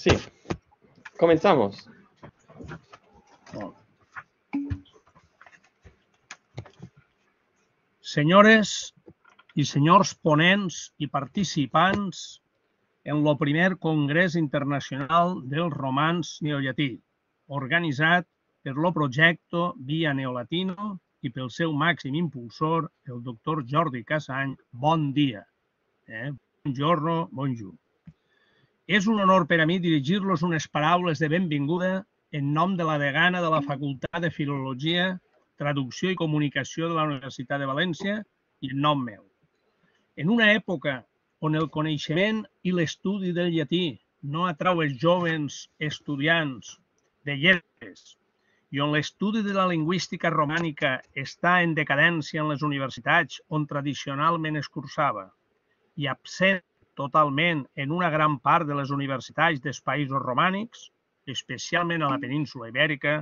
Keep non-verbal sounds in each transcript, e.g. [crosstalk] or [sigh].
Sí, comenzamos. Senyores i senyors ponents i participants en el primer Congrés Internacional del Romans Neollatí, organitzat per lo projecte Via Neolatino i pel seu màxim impulsor, el doctor Jordi Casany. Bon dia. Eh? Buongiorno, bonjour. És un honor per a mi dirigir-los unes paraules de benvinguda en nom de la degana de la Facultat de Filologia, Traducció i Comunicació de la Universitat de València i en nom meu. En una època on el coneixement i l'estudi del llatí no atrau els jovens estudiants de lletres i on l'estudi de la lingüística romànica està en decadència en les universitats on tradicionalment es cursava i absent totalment en una gran part de les universitats dels països romànics, especialment a la península ibèrica,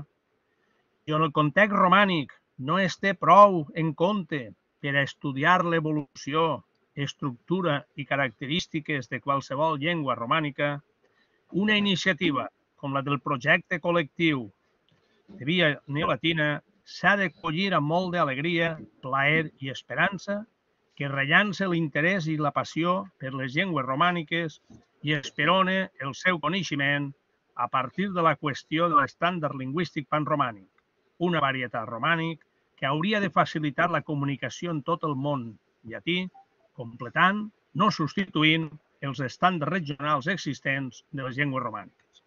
i on el context romànic no es té prou en compte per a estudiar l'evolució, estructura i característiques de qualsevol llengua romànica, una iniciativa com la del projecte col·lectiu de Via Neolatina s'ha d'acollir amb molt d'alegria, plaer i esperança que rellança l'interès i la passió per les llengües romàniques i esperona el seu coneixement a partir de la qüestió de l'estàndard lingüístic panromànic, una varietat romànic que hauria de facilitar la comunicació en tot el món llatí, completant, no substituint, els estàndards regionals existents de les llengües romàniques.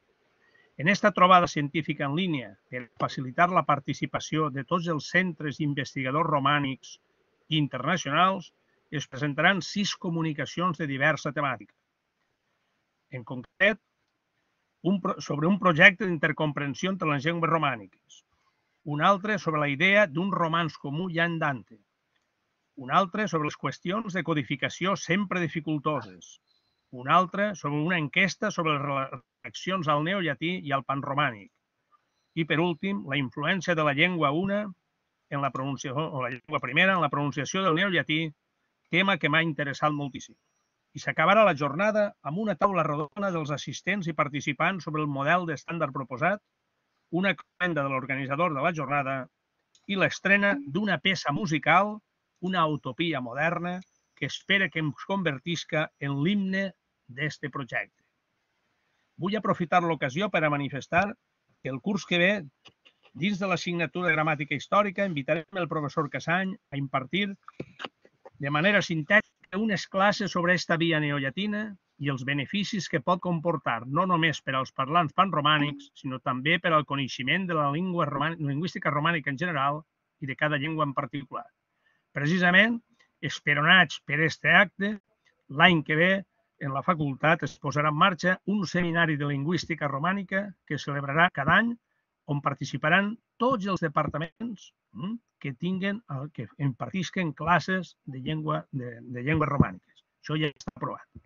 En esta trobada científica en línia per facilitar la participació de tots els centres investigadors romànics internacionals, i es presentaran sis comunicacions de diversa temàtica. En concret, un, sobre un projecte d'intercomprensió entre les llengües romàniques, un altre sobre la idea d'un romans comú ja en Dante, un altre sobre les qüestions de codificació sempre dificultoses, un altre sobre una enquesta sobre les reaccions al neollatí i al panromànic, i per últim, la influència de la llengua una en la pronunciació, o la llengua primera en la pronunciació del neollatí tema que m'ha interessat moltíssim. I s'acabarà la jornada amb una taula redona dels assistents i participants sobre el model d'estàndard proposat, una comenda de l'organitzador de la jornada i l'estrena d'una peça musical, una utopia moderna, que espera que ens convertisca en l'himne d'este projecte. Vull aprofitar l'ocasió per a manifestar que el curs que ve, dins de l'assignatura de Gramàtica Històrica, invitarem el professor Casany a impartir de manera sintètica unes classes sobre esta via neollatina i els beneficis que pot comportar, no només per als parlants panromànics, sinó també per al coneixement de la llengua romànica, lingüística romànica en general i de cada llengua en particular. Precisament, esperonats per este acte, l'any que ve, en la facultat es posarà en marxa un seminari de lingüística romànica que celebrarà cada any on participaran tots els departaments hm, que tinguen, que impartisquen classes de, llengua, de, de llengües romàniques. Això ja està aprovat.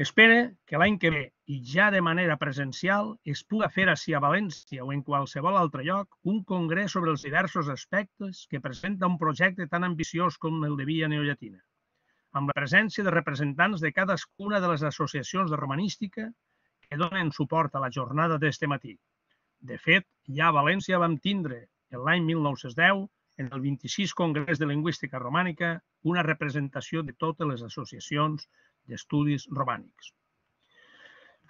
Espera que l'any que ve, i ja de manera presencial, es puga fer així a València o en qualsevol altre lloc un congrés sobre els diversos aspectes que presenta un projecte tan ambiciós com el de Via Neollatina, amb la presència de representants de cadascuna de les associacions de romanística que donen suport a la jornada d'este matí, de fet, ja a València vam tindre, l'any 1910, en el 26 Congrés de Lingüística Romànica, una representació de totes les associacions d'estudis romànics.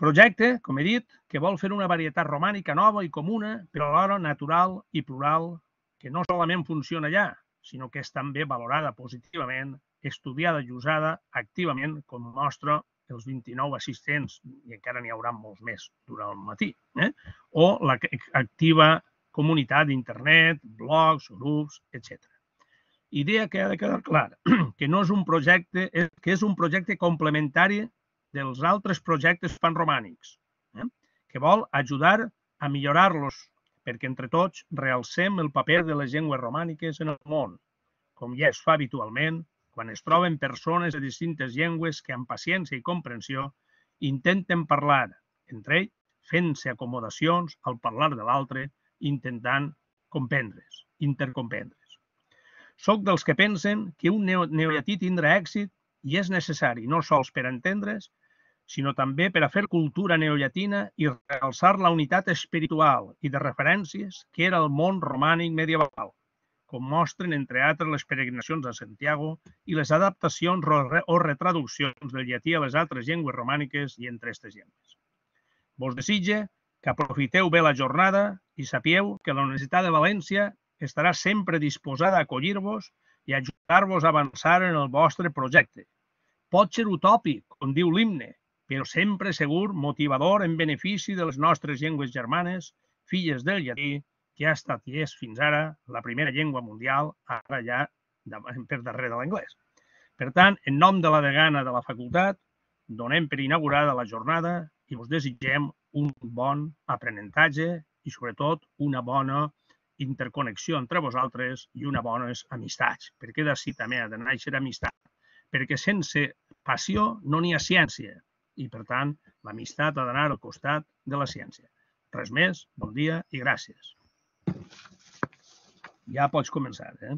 Projecte, com he dit, que vol fer una varietat romànica nova i comuna, però alhora natural i plural, que no solament funciona allà, sinó que és també valorada positivament, estudiada i usada activament com mostra els 29 assistents, i encara n'hi haurà molts més durant el matí, eh? o la activa comunitat d'internet, blogs, grups, etc. Idea que ha de quedar clara, [clears throat] que no és un projecte, eh, que és un projecte complementari dels altres projectes panromànics, eh? que vol ajudar a millorar-los, perquè entre tots realcem el paper de les llengües romàniques en el món, com ja es fa habitualment quan es troben persones de distintes llengües que amb paciència i comprensió intenten parlar entre ells, fent-se acomodacions al parlar de l'altre, intentant comprendre's, intercomprendre's. Soc dels que pensen que un neoiatí tindrà èxit i és necessari no sols per entendre's, sinó també per a fer cultura neollatina i realçar la unitat espiritual i de referències que era el món romànic medieval com mostren, entre altres, les peregrinacions a Santiago i les adaptacions o retraduccions del llatí a les altres llengües romàniques i entre aquestes llengües. Vos desitge que aprofiteu bé la jornada i sapieu que la Universitat de València estarà sempre disposada a acollir-vos i ajudar-vos a avançar en el vostre projecte. Pot ser utòpic, com diu l'himne, però sempre segur, motivador en benefici de les nostres llengües germanes, filles del llatí que ha estat i és fins ara la primera llengua mundial, ara ja [laughs] per darrere de l'anglès. Per tant, en nom de la degana de la facultat, donem per inaugurada la jornada i us desitgem un bon aprenentatge i, sobretot, una bona interconnexió entre vosaltres i una bones amistats, perquè d'ací també ha de néixer amistat, perquè sense passió no n'hi ha ciència i, per tant, l'amistat ha d'anar al costat de la ciència. Res més, bon dia i gràcies. Ja pots començar, eh?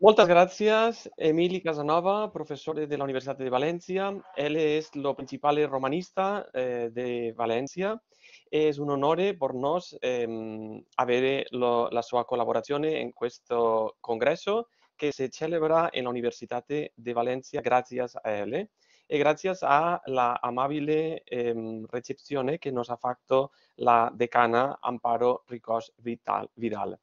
Moltes gràcies, Emili Casanova, professor de la Universitat de València. Ell és el principal romanista eh, de València. És un honor per nos eh, haver lo, la seva col·laboració en questo congresso que se celebra en la Universitat de València gràcies a ell. Eh, gracias a la amable em, recepción eh, que nos ha facto la decana Amparo Ricos Vidal.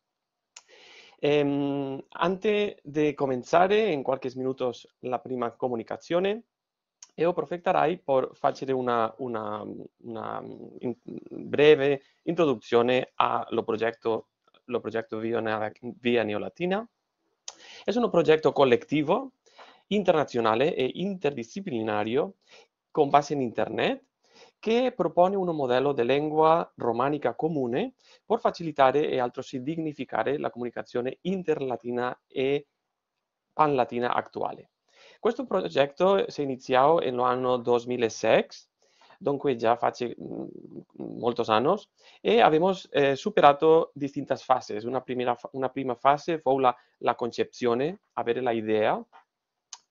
Em, antes de comenzar, en cualquier minutos, la primera comunicación, yo eh, aprovecharé por hacer una, una, una breve introducción al proyecto lo Neolatina. Es un proyecto colectivo internazionale e interdisciplinario con base in Internet che propone un modello di lingua romanica comune per facilitare e altresì dignificare la comunicazione interlatina e panlatina attuale. Questo progetto si è iniziato nell'anno 2006, dunque già faccio mm, molti anni, e abbiamo eh, superato distinte fasi. Una, una, prima fase fu la, la concezione, avere l'idea,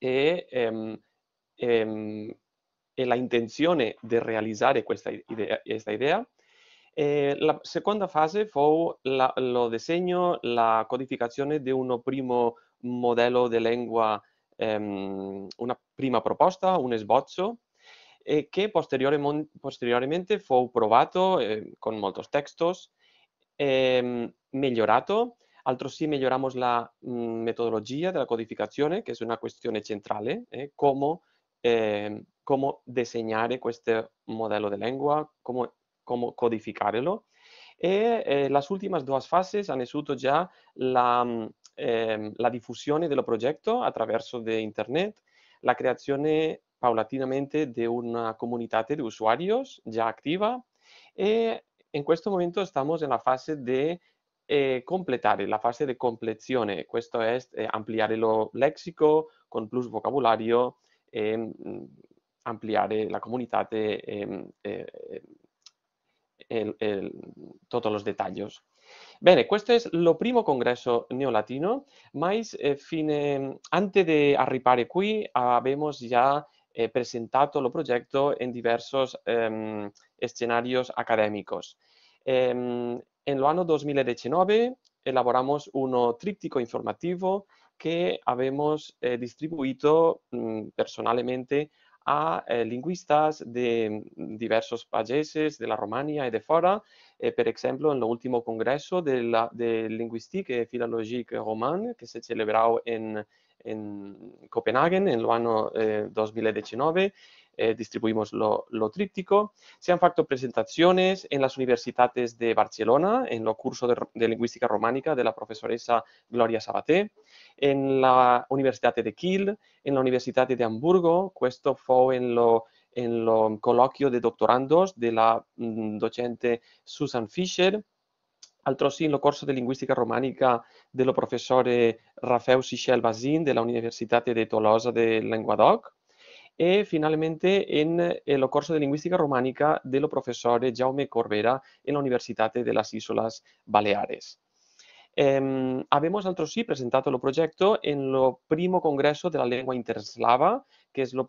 e, ehm, ehm, e la intenzione di realizzare questa idea. Questa idea. la seconda fase fu la, lo disegno, la codificazione di un primo modello di lingua, ehm, una prima proposta, un sbozzo, e che posteriormente fu provato eh, con molti textos, ehm, migliorato sí, mejoramos la mhmm, metodología de la codificación, que es una cuestión central. eh, come, este modelo de lengua, modello codificarlo. E, eh, las últimas dos fases due fasi ya la, difusión ehm, la proyecto del través attraverso de internet, la creación paulatinamente de una comunidad de usuarios ya activa. e in questo momento estamos en la fase de eh, completar, la fase de complezione, questo es eh, ampliar el lo con plus vocabulario, e, mm, ampliar la comunidad, e, e, ehm, e, eh, e, esto tutti i Bene, primo neolatino, antes de arribar aquí, habemos ya presentado el proyecto en diversos escenarios ehm, académicos. Ehm, en el año 2019 elaboramos un tríptico informativo que habíamos eh, distribuido mm, personalmente a eh, lingüistas de mm, diversos países, de la Romania y de fuera. Eh, por ejemplo, en el último congreso de, la, de Linguistique et Philologique que se celebró en, en Copenhague en el año 2019, eh, distribuimos lo, tríptico. Se han hecho presentaciones en las universidades de Barcelona, en los curso de, lingüística románica de la profesora Gloria Sabaté, en la Universidad de Kiel, en la Universidad de Hamburgo, esto fue en lo en lo coloquio de doctorandos de la mm, docente Susan Fisher, en en lo de lingüística románica románica del profesor Rafael Sichel de la universidad de Tolosa de Languedoc y, eh, finalmente en el eh, corso lingüística románica Románica del profesor Jaume Corbera en la de las las Baleares. Eh, em, abbiamo presentado el proyecto en el lo primo de la lengua interslava, che è lo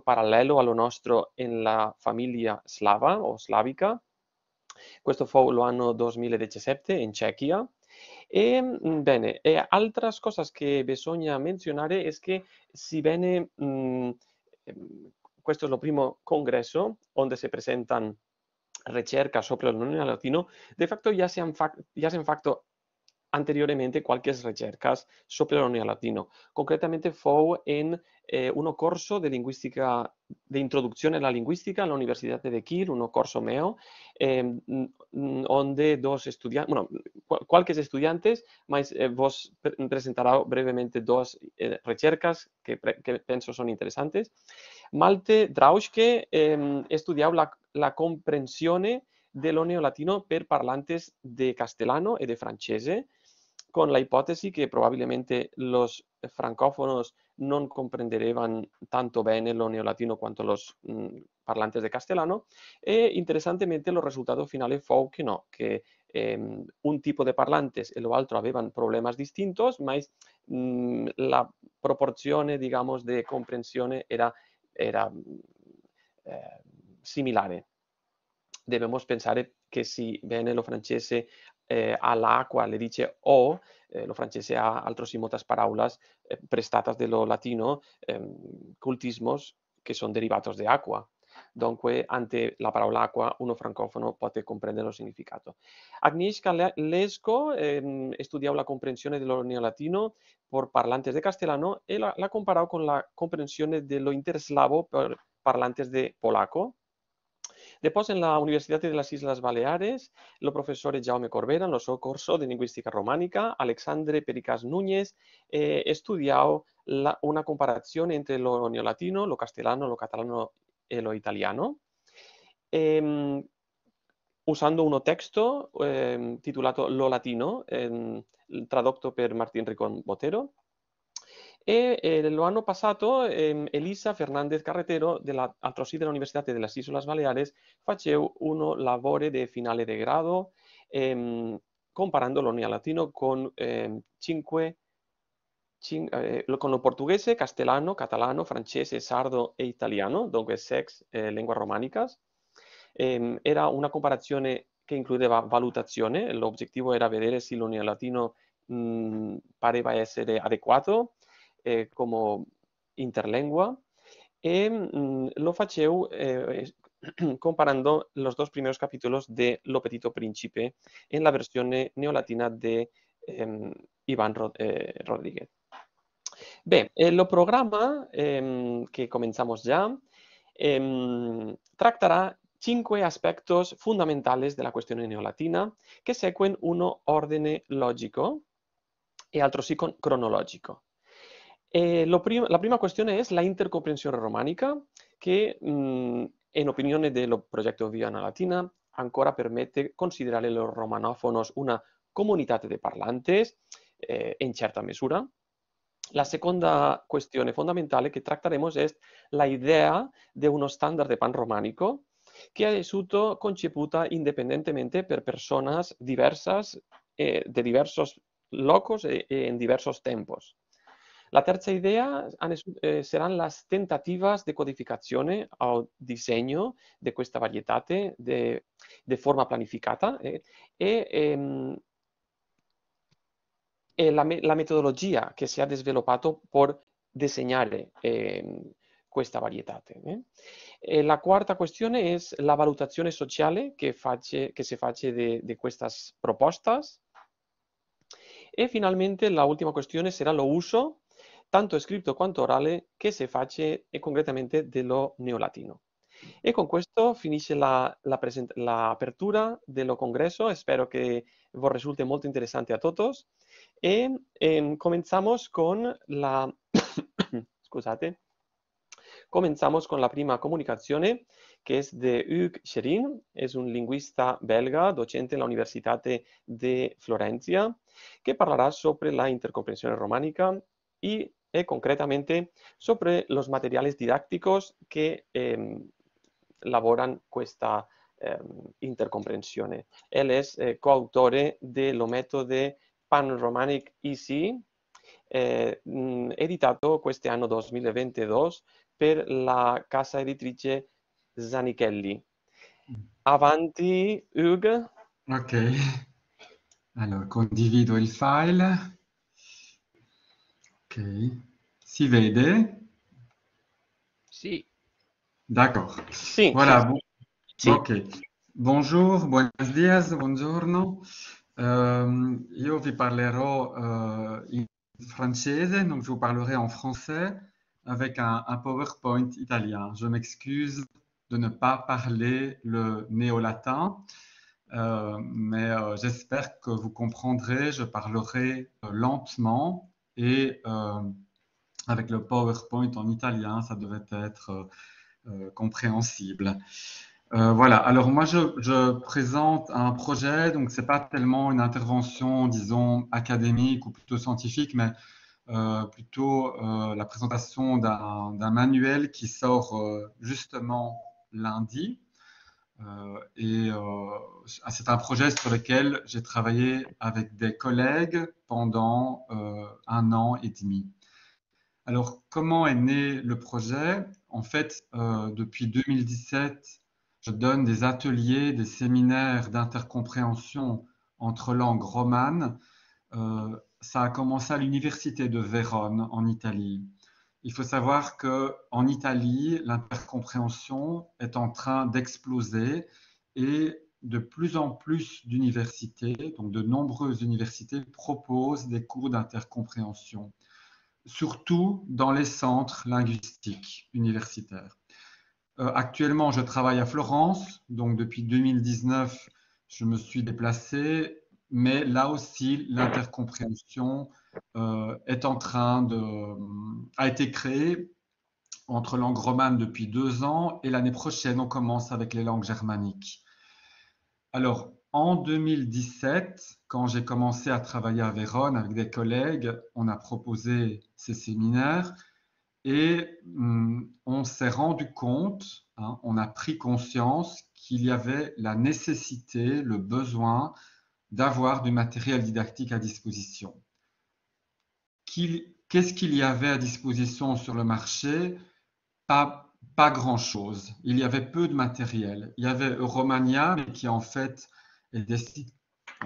paralelo lo nuestro en la familia slava o slavica. Questo el año 2017 en Cecchia. E em, bene, e eh, altre cose che mencionar es que, si bien... Mm, Em, Esto es lo primo congreso donde se presentan recercas sobre el latina, de facto ya se han, ya se han anteriormente cualquier recercas sobre el neolatino. Concretamente fue en eh, curso de introducción a la lingüística en la Universidad de Kiel, un curso mío, donde em, dos estudiantes, bueno, algunos estudiantes, eh, vos presentará brevemente dos eh, que, que son interesantes. Malte Drauschke eh, la, comprensión del neolatino latino per parlantes de castellano e de francés con la hipótesis que probablemente los francófonos no comprenderían tanto bene lo neolatino cuanto los mm, parlantes de castellano e interesantemente, los resultados finales fue que no, que em, un tipo de parlantes lo otro habían problemas distintos, pero mm, la proporción digamos, de comprensión era, era mm, eh, pensar que si si ven bene lo eh, la agua le dice o, eh, lo francés ha otros otras palabras eh, prestatas de lo latino, em, cultismos que son derivados de agua. Dunque, ante la palabra agua, uno francófono puede comprender los significato. Agnieszka Lesko eh, em, estudiaba la comprensión de lo neolatino por parlantes de castellano y la, ha comparado con la comprensión de lo interslavo por parlantes de polaco, Después, en la Universidad de las Islas Baleares, los profesores Jaume Corbera, los curso de lingüística Románica, Alexandre Pericas Núñez, eh, una comparación entre lo neolatino, lo castellano, lo catalano y lo italiano. Em, usando un texto em, titulado Lo Latino, em, traducto por Martín Ricón Botero, e eh, pasado em, Elisa Fernández Carretero de la Universidad de las Islas Baleares hizo un lavoro de finale de grado em, comparando comparando Unión Latino con em, eh, cinque eh, con castellano, catalano, francés, sardo e italiano, dunque sex eh, románicas. era una que che includeva El objetivo era ver si se Unión Latino mm, parecía ser essere eh, como interlengua, eh, mm, lo facheu eh, [clears throat] comparando los dos primeros capítulos de Lo Petito Príncipe en la versión neolatina de em, Iván Rodríguez. el programa em, que comenzamos ya em, tratará cinco aspectos fundamentales de la cuestión neolatina que secuen uno orden lógico y sí con cronológico. Eh, la primera cuestión es la intercomprensión románica, que, mm, en opinión del proyecto Viana Latina ancora considerar a los romanófonos una comunidad de parlantes eh, en cierta medida. La segunda cuestión fundamental que trataremos es la idea de uno estándar de pan románico, que ha sido conceputa independientemente por personas diversas eh, locos y eh, en diversos tiempos. La terza idea saranno eh, le tentative di codificazione o disegno di questa varietà di forma planificata eh, e, ehm, e la, la, metodologia che si è sviluppata per disegnare eh, questa varietà. la quarta questione è la valutazione sociale che, face, che si fa di queste proposte. E finalmente la ultima questione sarà l'uso tanto scritto quanto orale, que se face eh, concretamente dello neolatino. Y con esto finisce la la, la dello congreso, Espero que vos resulte molto interesante a todos. Y em, comenzamos con la... [coughs] scusate. Comenzamos con la prima comunicazione, che è de Hugues Cherin, Es un linguista belga, docente la Universidad de Florencia, que hablará sobre la intercomprensión románica y eh, concretamente sobre los materiales didácticos che lavorano questa intercomprensione. Él es eh, coautore dello metode Pan-Romanic Easy, eh, mm, editato quest'anno 2022 per la casa editrice Zanichelli. Mm. Avanti, Hug. Ok, allora condivido il file. Ok. Si vede? Si. D'accord. Si. Voilà. Si. Ok. Bonjour, buenos buongiorno. Euh, io vi parlerò euh, donc je vous parlerai en français avec un, PowerPoint italien. Je m'excuse de ne pas parler le néo-latin, euh, mais j'espère que vous comprendrez, je parlerai lentement et euh, avec le PowerPoint en italien, ça devait être euh, euh, compréhensible. voilà, alors moi je, présente un projet, donc ce n'est pas tellement une intervention, disons, académique ou plutôt scientifique, mais plutôt la présentation d'un manuel qui sort justement lundi, euh, et euh, ah, c'est un projet sur lequel j'ai travaillé avec des collègues pendant euh, un an et demi. Alors, comment est né le projet En fait, depuis 2017, je donne des ateliers, des séminaires d'intercompréhension entre langues romanes. ça a commencé à l'université de Vérone en Italie. Il faut savoir que en Italie, l'intercompréhension est en train d'exploser et de plus en plus d'universités, donc de nombreuses universités, proposent des cours d'intercompréhension, surtout dans les centres linguistiques universitaires. Euh, actuellement, je travaille à Florence, donc depuis 2019, je me suis déplacé mais là aussi, l'intercompréhension euh, est en train de, euh, a été créée entre langues romane depuis deux ans et l'année prochaine, on commence avec les langues germaniques. Alors, en 2017, quand j'ai commencé à travailler à Vérone avec des collègues, on a proposé ces séminaires et hum, on s'est rendu compte, hein, on a pris conscience qu'il y avait la nécessité, le besoin d'avoir du matériel didactique à disposition. Qu'est-ce qu'il y avait à disposition sur le marché Pas, grand-chose. Il y avait peu de matériel. Il y avait Romania, qui en fait est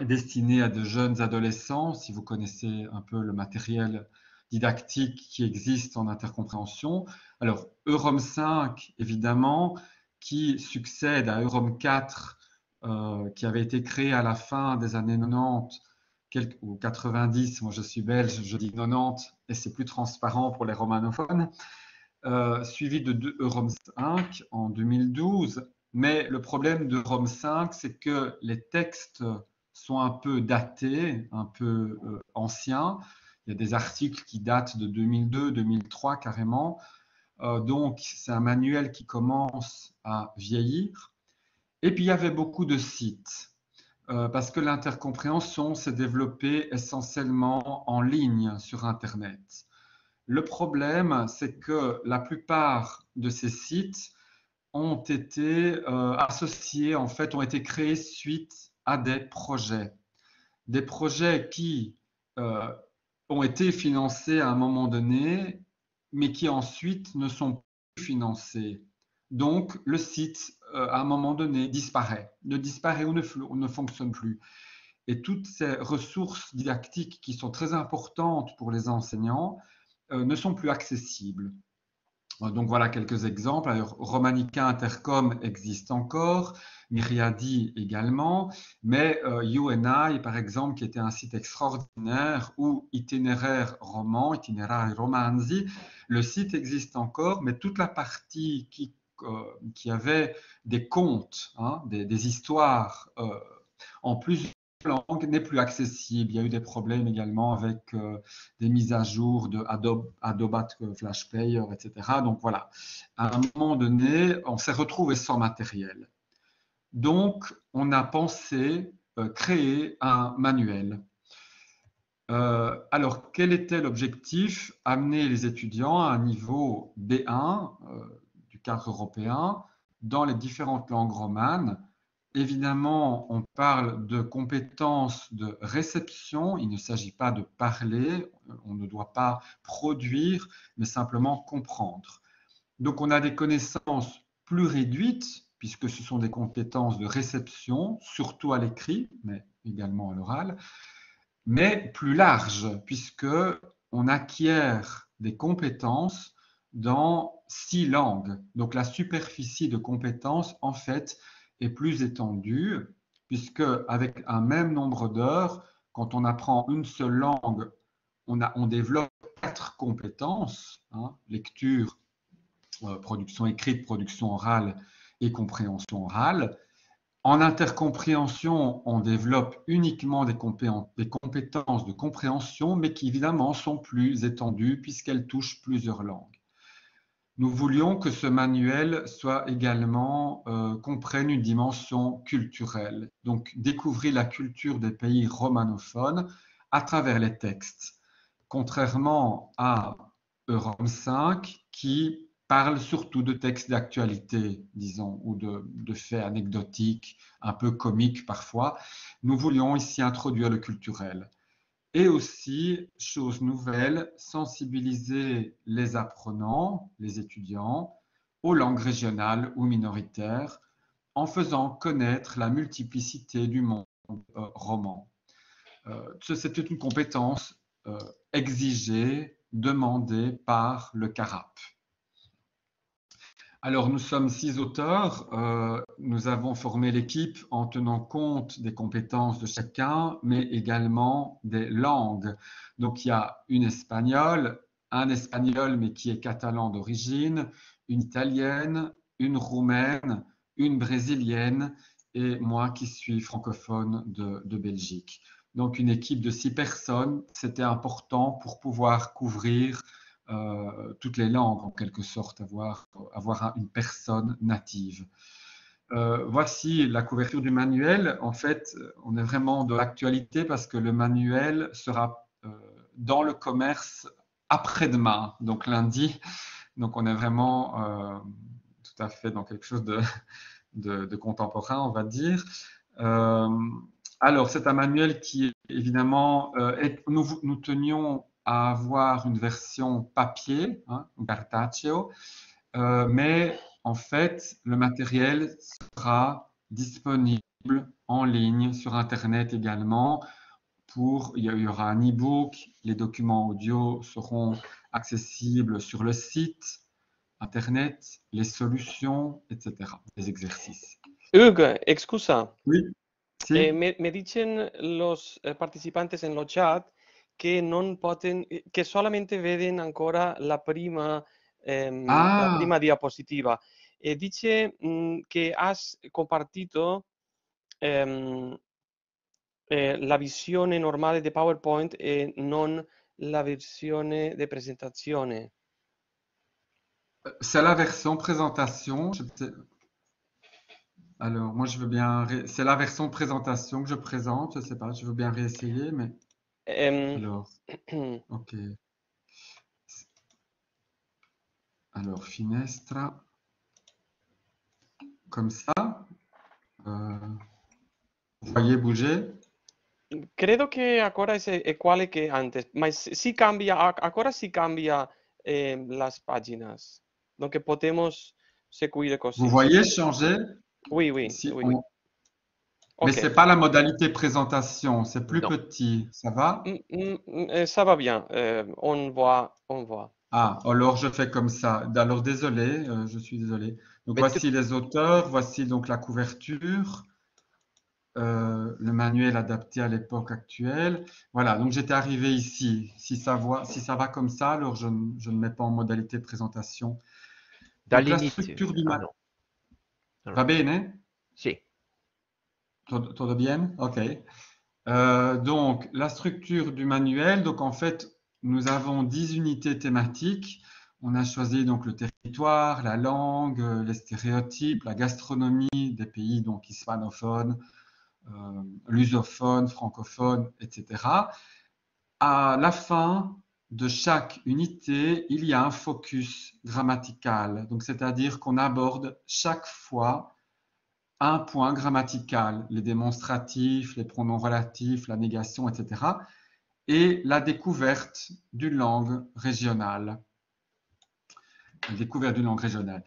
destiné à de jeunes adolescents. Si vous connaissez un peu le matériel didactique qui existe en intercompréhension. Alors, Eurom 5, évidemment, qui succède à Eurom 4 euh, qui avait été créé à la fin des années 90 90, moi je suis belge, je dis 90, et c'est plus transparent pour les romanophones, euh, suivi de, euh, Rome 5 en 2012. Mais le problème de Rome 5, c'est que les textes sont un peu datés, un peu anciens. Il y a des articles qui datent de 2002, 2003 carrément. donc c'est un manuel qui commence à vieillir. Et puis il y avait beaucoup de sites, euh, parce que l'intercompréhension s'est développée essentiellement en ligne sur Internet. Le problème, c'est que la plupart de ces sites ont été euh, associés, en fait, ont été créés suite à des projets. Des projets qui euh, ont été financés à un moment donné, mais qui ensuite ne sont plus financés. Donc, le site, euh, à un moment donné, disparaît, ne disparaît ou ne, fonctionne plus. Et toutes ces ressources didactiques qui sont très importantes pour les enseignants euh, ne sont plus accessibles. Euh, donc voilà quelques exemples. Romanica Intercom existe encore, Myriadi également, mais euh, UNI, par exemple, qui était un site extraordinaire, ou Itinéraire Roman, Itinéraire Romanzi, le site existe encore, mais toute la partie qui euh, qui avait des contes, hein, des, histoires euh, en plus langue n'est plus accessible. Il y a eu des problèmes également avec euh, des mises à jour de Adobe, Flash Player, etc. Donc voilà, à un moment donné, on s'est retrouvé sans matériel. Donc, on a pensé créer un manuel. alors, quel était l'objectif Amener les étudiants à un niveau B1, européen dans les différentes langues romanes. Évidemment, on parle de compétences de réception, il ne s'agit pas de parler, on ne doit pas produire, mais simplement comprendre. Donc on a des connaissances plus réduites, puisque ce sont des compétences de réception, surtout à l'écrit, mais également à l'oral, mais plus larges, puisque on acquiert des compétences dans six langues. Donc la superficie de compétences, en fait, est plus étendue, puisque avec un même nombre d'heures, quand on apprend une seule langue, on, développe quatre compétences, hein, lecture, euh, production écrite, production orale et compréhension orale. En intercompréhension, on développe uniquement des, compétences de compréhension, mais qui évidemment sont plus étendues puisqu'elles touchent plusieurs langues. Nous voulions que ce manuel soit également euh, comprenne une dimension culturelle, donc découvrir la culture des pays romanophones à travers les textes, contrairement à Eurome 5 qui parle surtout de textes d'actualité, disons, ou de, faits anecdotiques, un peu comiques parfois. Nous voulions ici introduire le culturel et aussi, chose nouvelle, sensibiliser les apprenants, les étudiants, aux langues régionales ou minoritaires en faisant connaître la multiplicité du monde euh, roman. Euh, c'était une compétence euh, exigée, demandée par le CARAP. Alors, nous sommes six auteurs. Euh, nous avons formé l'équipe en tenant compte des compétences de chacun, mais également des langues. Donc, il y a une espagnole, un espagnol, mais qui est catalan d'origine, une italienne, une roumaine, une brésilienne et moi qui suis francophone de Belgique. Donc, une équipe de six personnes, c'était important pour pouvoir couvrir euh, toutes les langues en quelque sorte, avoir, avoir une personne native. Euh, voici la couverture du manuel. En fait, on est vraiment de l'actualité parce que le manuel sera euh, dans le commerce après-demain, donc lundi. Donc on est vraiment tout à fait dans quelque chose de, de, contemporain, on va dire. alors, c'est un manuel qui, évidemment, nous, nous tenions à avoir une version papier, hein, cartaceo, euh, mais en fait, le matériel sera disponible en ligne, sur Internet également. Pour, il y aura un e-book, les documents audio seront accessibles sur le site, Internet, les solutions, etc., les exercices. Hugues, excusez-moi. Oui. Sí. Eh, me, me, dicen los eh, participantes en chat que non poten- che solamente vedono ancora la prima, ehm, la ah. prima diapositiva. E dice mm, que che ha compartito eh, la visione normale de PowerPoint e non la versione de presentazione. Euh, c'est la version présentation. Alors, moi, je veux bien. C'est la version présentation que je présente. Je ne sais pas, je veux bien réessayer, mais. Em, Alors, [clears throat] ok. Alors, finestra, comme ça. Euh, ah, vous voyez bouger Creo que ahora es igual eh, que antes, pero sí cambia, ahora sí cambia eh, las páginas. Donc podemos seguir cosas. Vous voyez changer Oui, oui. Si Mais ce n'est pas la modalité présentation, c'est plus petit. Ça va mm, mm, mm, euh, Ça va bien. Euh, on voit, on voit. Ah, alors je fais comme ça. Alors désolé, euh, je suis désolé. Donc voici les auteurs, voici donc la couverture, le manuel adapté à l'époque actuelle. Voilà, donc j'étais arrivé ici. Si ça, va, si ça va comme ça, alors je, ne mets pas en modalité présentation. la structure du ah manuel. Va hein Si. Tout va bien Ok. Euh, donc, la structure du manuel. Donc, en fait, nous avons 10 unités thématiques. On a choisi donc le territoire, la langue, euh, les stéréotypes, la gastronomie des pays donc hispanophones, euh, lusophones, francophones, etc. À la fin de chaque unité, il y a un focus grammatical. Donc, c'est-à-dire qu'on aborde chaque fois un point grammatical, les démonstratifs, les pronoms relatifs, la négation, etc. et la découverte d'une langue régionale. La découverte d'une langue régionale.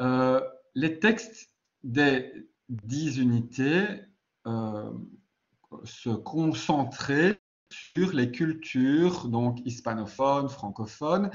Euh, les textes des dix unités euh, se concentraient sur les cultures donc hispanophones, francophones,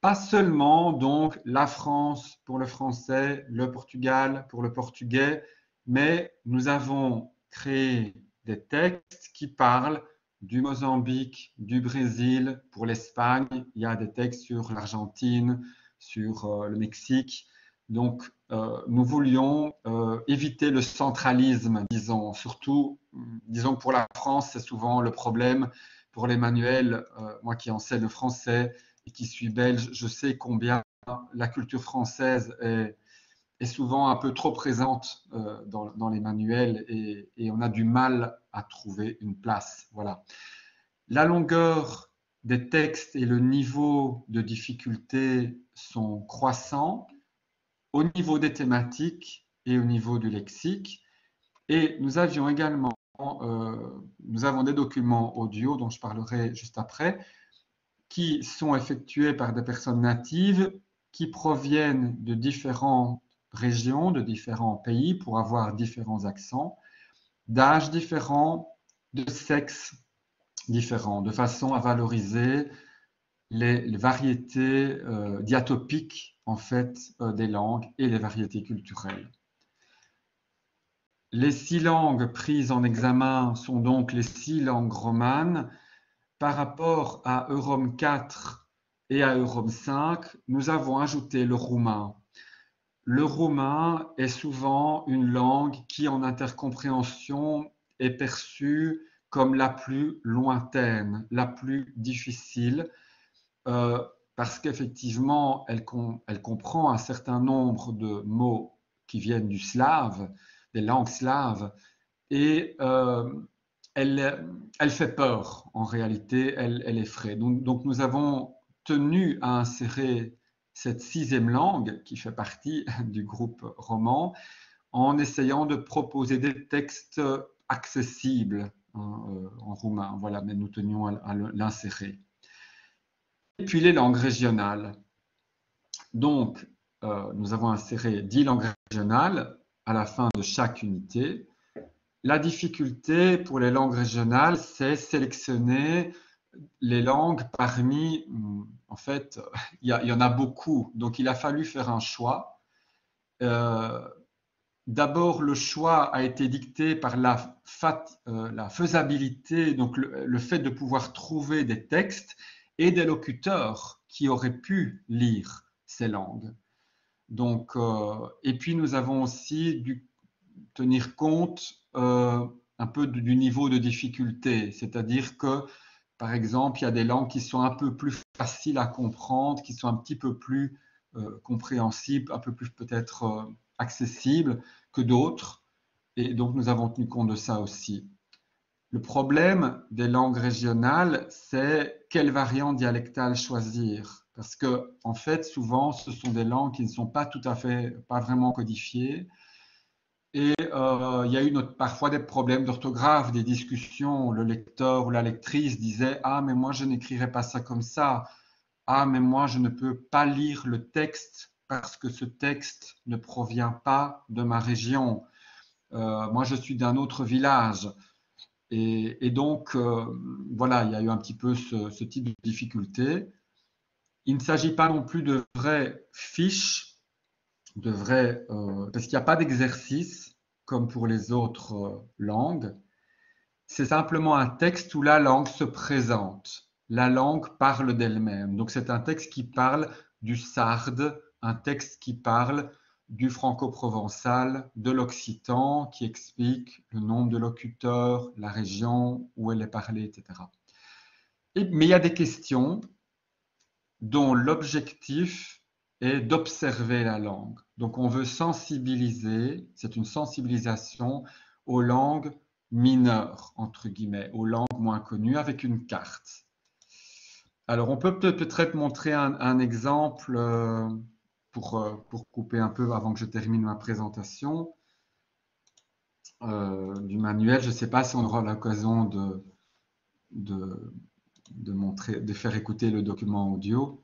pas seulement donc la France pour le français, le Portugal pour le portugais, mais nous avons créé des textes qui parlent du Mozambique, du Brésil, pour l'Espagne, il y a des textes sur l'Argentine, sur euh, le Mexique. Donc, euh, nous voulions euh, éviter le centralisme, disons, surtout, mm, disons pour la France, c'est souvent le problème. Pour les manuels, moi qui enseigne le français, qui suis belge, je sais combien la culture française est, souvent un peu trop présente euh, dans, les manuels et, on a du mal à trouver une place. Voilà. La longueur des textes et le niveau de difficulté sont croissants au niveau des thématiques et au niveau du lexique. Et nous avions également, euh, nous avons des documents audio dont je parlerai juste après, qui sont effectuées par des personnes natives qui proviennent de différentes régions, de différents pays, pour avoir différents accents, d'âges différents, de sexes différents, de façon à valoriser les, variétés euh, diatopiques en fait euh, des langues et les variétés culturelles. Les six langues prises en examen sont donc les six langues romanes par rapport à Eurom 4 et à Eurom 5, nous avons ajouté le roumain. Le roumain est souvent une langue qui, en intercompréhension, est perçue comme la plus lointaine, la plus difficile, euh, parce qu'effectivement, elle, comprend un certain nombre de mots qui viennent du slave, des langues slaves, et euh, euh, elle, fait peur en réalité, elle, elle effraie. Donc, nous avons tenu à insérer cette sixième langue qui fait partie [laughs] du groupe roman en essayant de proposer des textes accessibles hein, euh, en roumain. Voilà, mais nous tenions à, l'insérer. Et puis les langues régionales. Donc, euh, nous avons inséré dix langues régionales à la fin de chaque unité. La difficulté pour les langues régionales, c'est sélectionner les langues parmi, en fait, [laughs] il y, en a beaucoup. Donc, il a fallu faire un choix. Euh, d'abord, le choix a été dicté par la, euh, la faisabilité, donc le, fait de pouvoir trouver des textes et des locuteurs qui auraient pu lire ces langues. Donc, euh, et puis, nous avons aussi dû tenir compte euh, un peu du niveau de difficulté. C'est-à-dire que, par exemple, il y a des langues qui sont un peu plus faciles à comprendre, qui sont un petit peu plus euh, compréhensibles, un peu plus peut-être euh, accessibles que d'autres. Et donc, nous avons tenu compte de ça aussi. Le problème des langues régionales, c'est quelle variante dialectale choisir. Parce que, en fait, souvent, ce sont des langues qui ne sont pas tout à fait, pas vraiment codifiées. Et euh, il y a eu parfois des problèmes d'orthographe, des discussions. Le lecteur ou la lectrice disait Ah, mais moi, je n'écrirai pas ça comme ça. Ah, mais moi, je ne peux pas lire le texte parce que ce texte ne provient pas de ma région. Euh, moi, je suis d'un autre village. Et, donc, euh, voilà, il y a eu un petit peu ce, ce type de difficulté. Il ne s'agit pas non plus de vraies fiches devrait, euh, parce qu'il n'y a pas d'exercice comme pour les autres euh, langues, c'est simplement un texte où la langue se présente. La langue parle d'elle-même. Donc c'est un texte qui parle du sarde, un texte qui parle du franco-provençal, de l'occitan, qui explique le nombre de locuteurs, la région où elle est parlée, etc. mais il y a des questions dont l'objectif et d'observer la langue. Donc on veut sensibiliser, c'est une sensibilisation aux langues mineures, entre guillemets, aux langues moins connues, avec une carte. Alors on peut peut-être montrer un, exemple euh, pour, euh, pour, couper un peu avant que je termine ma présentation euh, du manuel. Je ne sais pas si on aura l'occasion de, de, de, de faire écouter le document audio.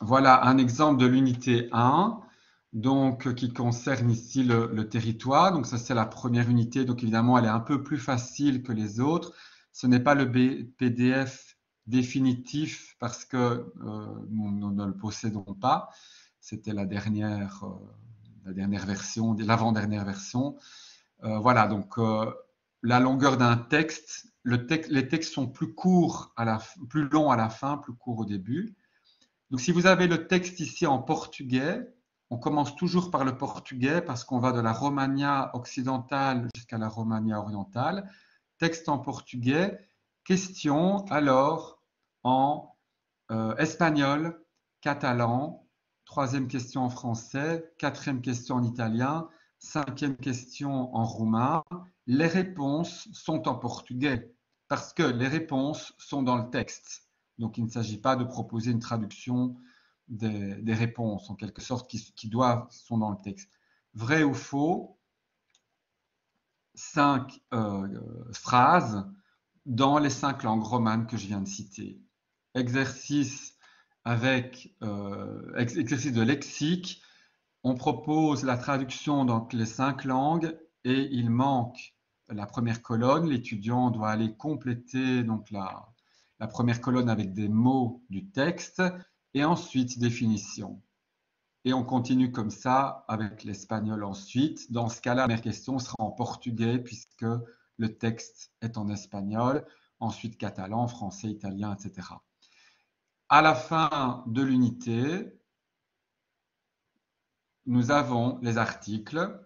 voilà un exemple de l'unité 1, donc qui concerne ici le, territoire. Donc ça, c'est la première unité. Donc évidemment, elle est un peu plus facile que les autres. Ce n'est pas le PDF définitif parce que euh, nous, ne le possédons pas. C'était la dernière, euh, la dernière version, l'avant-dernière version. Euh, voilà, donc la longueur d'un texte, les textes sont plus courts, plus longs à la fin, plus courts au début. Donc si vous avez le texte ici en portugais, on commence toujours par le portugais parce qu'on va de la Romagna occidentale jusqu'à la Romagna orientale. Texte en portugais. Question alors en euh, espagnol, catalan. Troisième question en français. Quatrième question en italien. Cinquième question en roumain. Les réponses sont en portugais parce que les réponses sont dans le texte. Donc, il ne s'agit pas de proposer une traduction des, réponses, en quelque sorte, qui, doivent, sont dans le texte. Vrai ou faux, cinq euh, phrases dans les cinq langues romanes que je viens de citer. Exercice avec euh, exercice de lexique, on propose la traduction dans les cinq langues et il manque la première colonne. L'étudiant doit aller compléter donc la, la première colonne avec des mots du texte, et ensuite définition. Et on continue comme ça avec l'espagnol ensuite. Dans ce cas-là, la première question sera en portugais puisque le texte est en espagnol, ensuite catalan, français, italien, etc. À la fin de l'unité, nous avons les articles,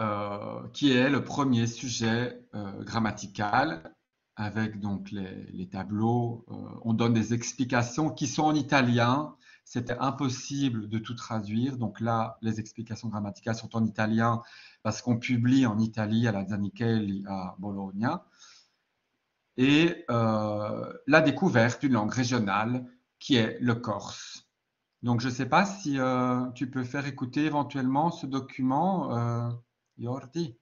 euh, qui est le premier sujet euh, grammatical, avec donc les, tableaux. Euh, on donne des explications qui sont en italien. C'était impossible de tout traduire. Donc là, les explications grammaticales sont en italien parce qu'on publie en Italie à la Zanichelli à Bologna. Et euh, la découverte d'une langue régionale qui est le corse. Donc je ne sais pas si euh, tu peux faire écouter éventuellement ce document, Jordi.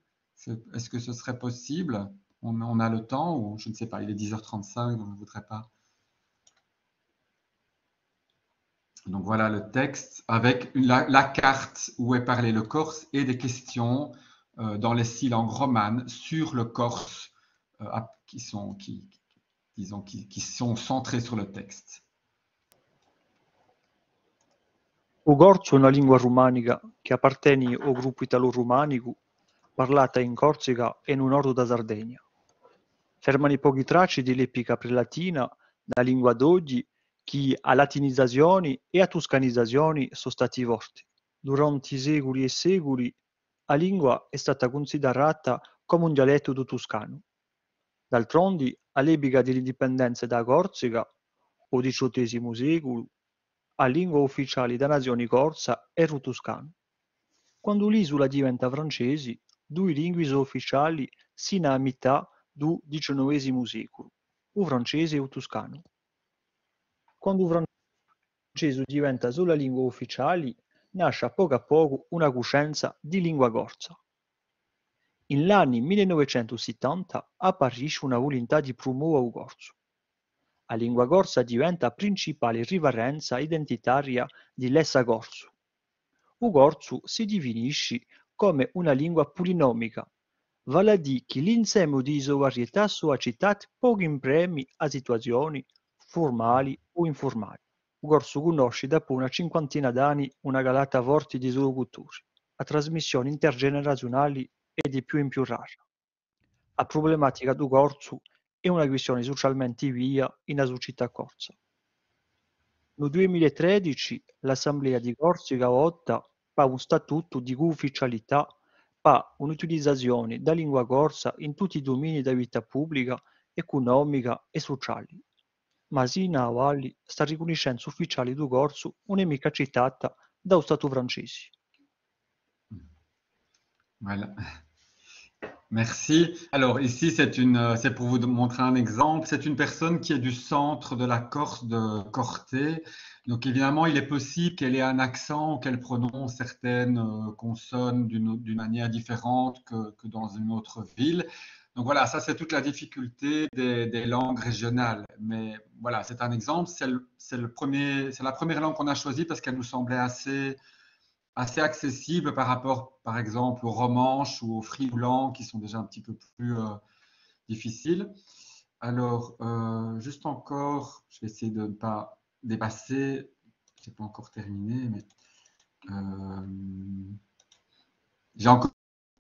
Est-ce que ce serait possible on, a le temps ou je ne sais pas, il est 10h35, donc ne voudrait pas. Donc voilà le texte avec la, carte où est parlé le corse et des questions euh, dans les six langues romanes sur le corse euh, qui, sont, qui, disons, qui, sont centrées sur le texte. O corso è una lingua rumanica che appartiene al gruppo italo-romanico, parlata in Corsica e nel nord da Sardegna. Fermano i pochi tracci dell'epica prelatina, la lingua d'oggi, che a latinizzazioni e a toscanizzazioni sono stati forti. Durante secoli e secoli, la lingua è stata considerata come un dialetto do toscano. D'altronde, all'epica dell'indipendenza da Corsica, o XVIII secolo, la lingua ufficiale da nazioni corsa era il toscano. Quando l'isola diventa francese, due lingue ufficiali sino a metà du XIX secolo, il francese e il toscano. Quando il francese diventa solo la lingua ufficiale, nasce a poco a poco una coscienza di lingua corsa. In anni 1970 apparisce una volontà di promuovere il corso. La lingua corsa diventa principale rivarenza identitaria di Lessa Corso. Il corso si definisce come una lingua polinomica vale a dire che l'insieme di isovarietà sono citate poco in premi a situazioni formali o informali. Gorso conosce dopo una cinquantina d'anni una galata forte di solocultori, a trasmissioni intergenerazionali e di più in più rara. La problematica do Gorzo è una questione socialmente via in una società corsa. Nel 2013 l'Assemblea di Corsica ha fa un statuto di ufficialità ha un'utilizzazione da lingua corsa in tutti i domini della vita pubblica, economica e sociale. Ma sino a sta riconoscendo ufficiali del corso un'emica citata dallo Stato francese. Voilà. Merci. Alors ici, c'est euh, pour vous montrer un exemple. C'est une personne qui est du centre de la Corse de Corté. Donc évidemment, il est possible qu'elle ait un accent, qu'elle prononce certaines euh, consonnes d'une manière différente que, dans une autre ville. Donc voilà, ça c'est toute la difficulté des, des, langues régionales. Mais voilà, c'est un exemple. C'est la première langue qu'on a choisie parce qu'elle nous semblait assez assez accessible par rapport, par exemple, aux romanches ou aux free qui sont déjà un petit peu plus euh, difficiles. Alors, euh, juste encore, je vais essayer de ne pas dépasser. Je n'ai pas encore terminé, mais euh, j'ai encore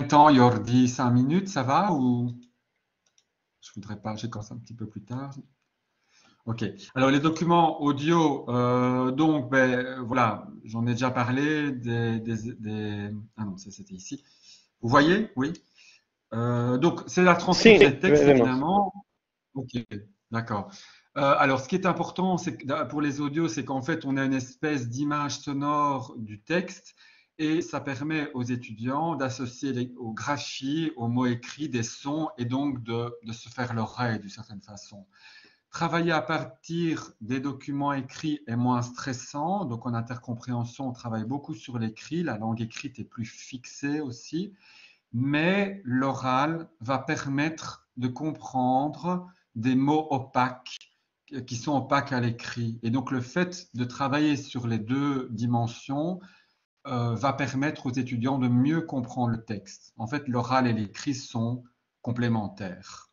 le temps, Jordi, 5 minutes, ça va ou je voudrais pas, j'ai commencé un petit peu plus tard. Ok. Alors les documents audio, euh, donc ben, voilà, j'en ai déjà parlé. Des, Ah non, ça c'était ici. Vous voyez, oui. Euh, donc c'est la transcription des textes évidemment. Ok, d'accord. Euh, alors ce qui est important c'est pour les audios, c'est qu'en fait on a une espèce d'image sonore du texte et ça permet aux étudiants d'associer aux graphies, aux mots écrits, des sons et donc de, se faire l'oreille d'une certaine façon. Travailler à partir des documents écrits est moins stressant. Donc en intercompréhension, on travaille beaucoup sur l'écrit. La langue écrite est plus fixée aussi. Mais l'oral va permettre de comprendre des mots opaques euh, qui sont opaques à l'écrit. Et donc le fait de travailler sur les deux dimensions euh, va permettre aux étudiants de mieux comprendre le texte. En fait, l'oral et l'écrit sont complémentaires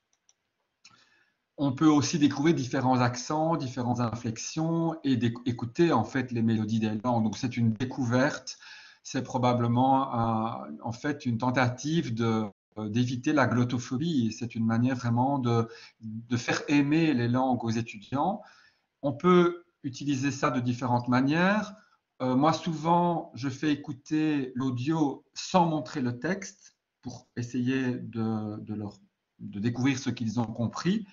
on peut aussi découvrir différents accents, différentes inflexions et écouter en fait les mélodies des langues. Donc c'est une découverte, c'est probablement en fait une tentative euh, d'éviter la glottophobie. C'est une manière vraiment de, faire aimer les langues aux étudiants. On peut utiliser ça de différentes manières. Euh, moi, souvent, je fais écouter l'audio sans montrer le texte pour essayer de découvrir ce qu'ils ont compris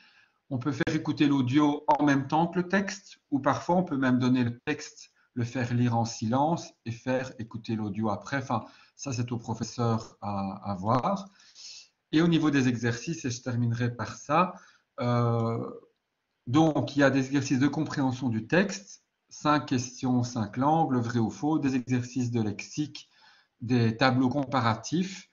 on peut faire écouter l'audio en même temps que le texte, ou parfois on peut même donner le texte, le faire lire en silence et faire écouter l'audio après. Enfin, ça c'est au professeur à, voir. Et au niveau des exercices, et je terminerai par ça, euh, donc il y a des exercices de compréhension du texte, cinq questions, cinq langues, le vrai ou faux, des exercices de lexique, des tableaux comparatifs.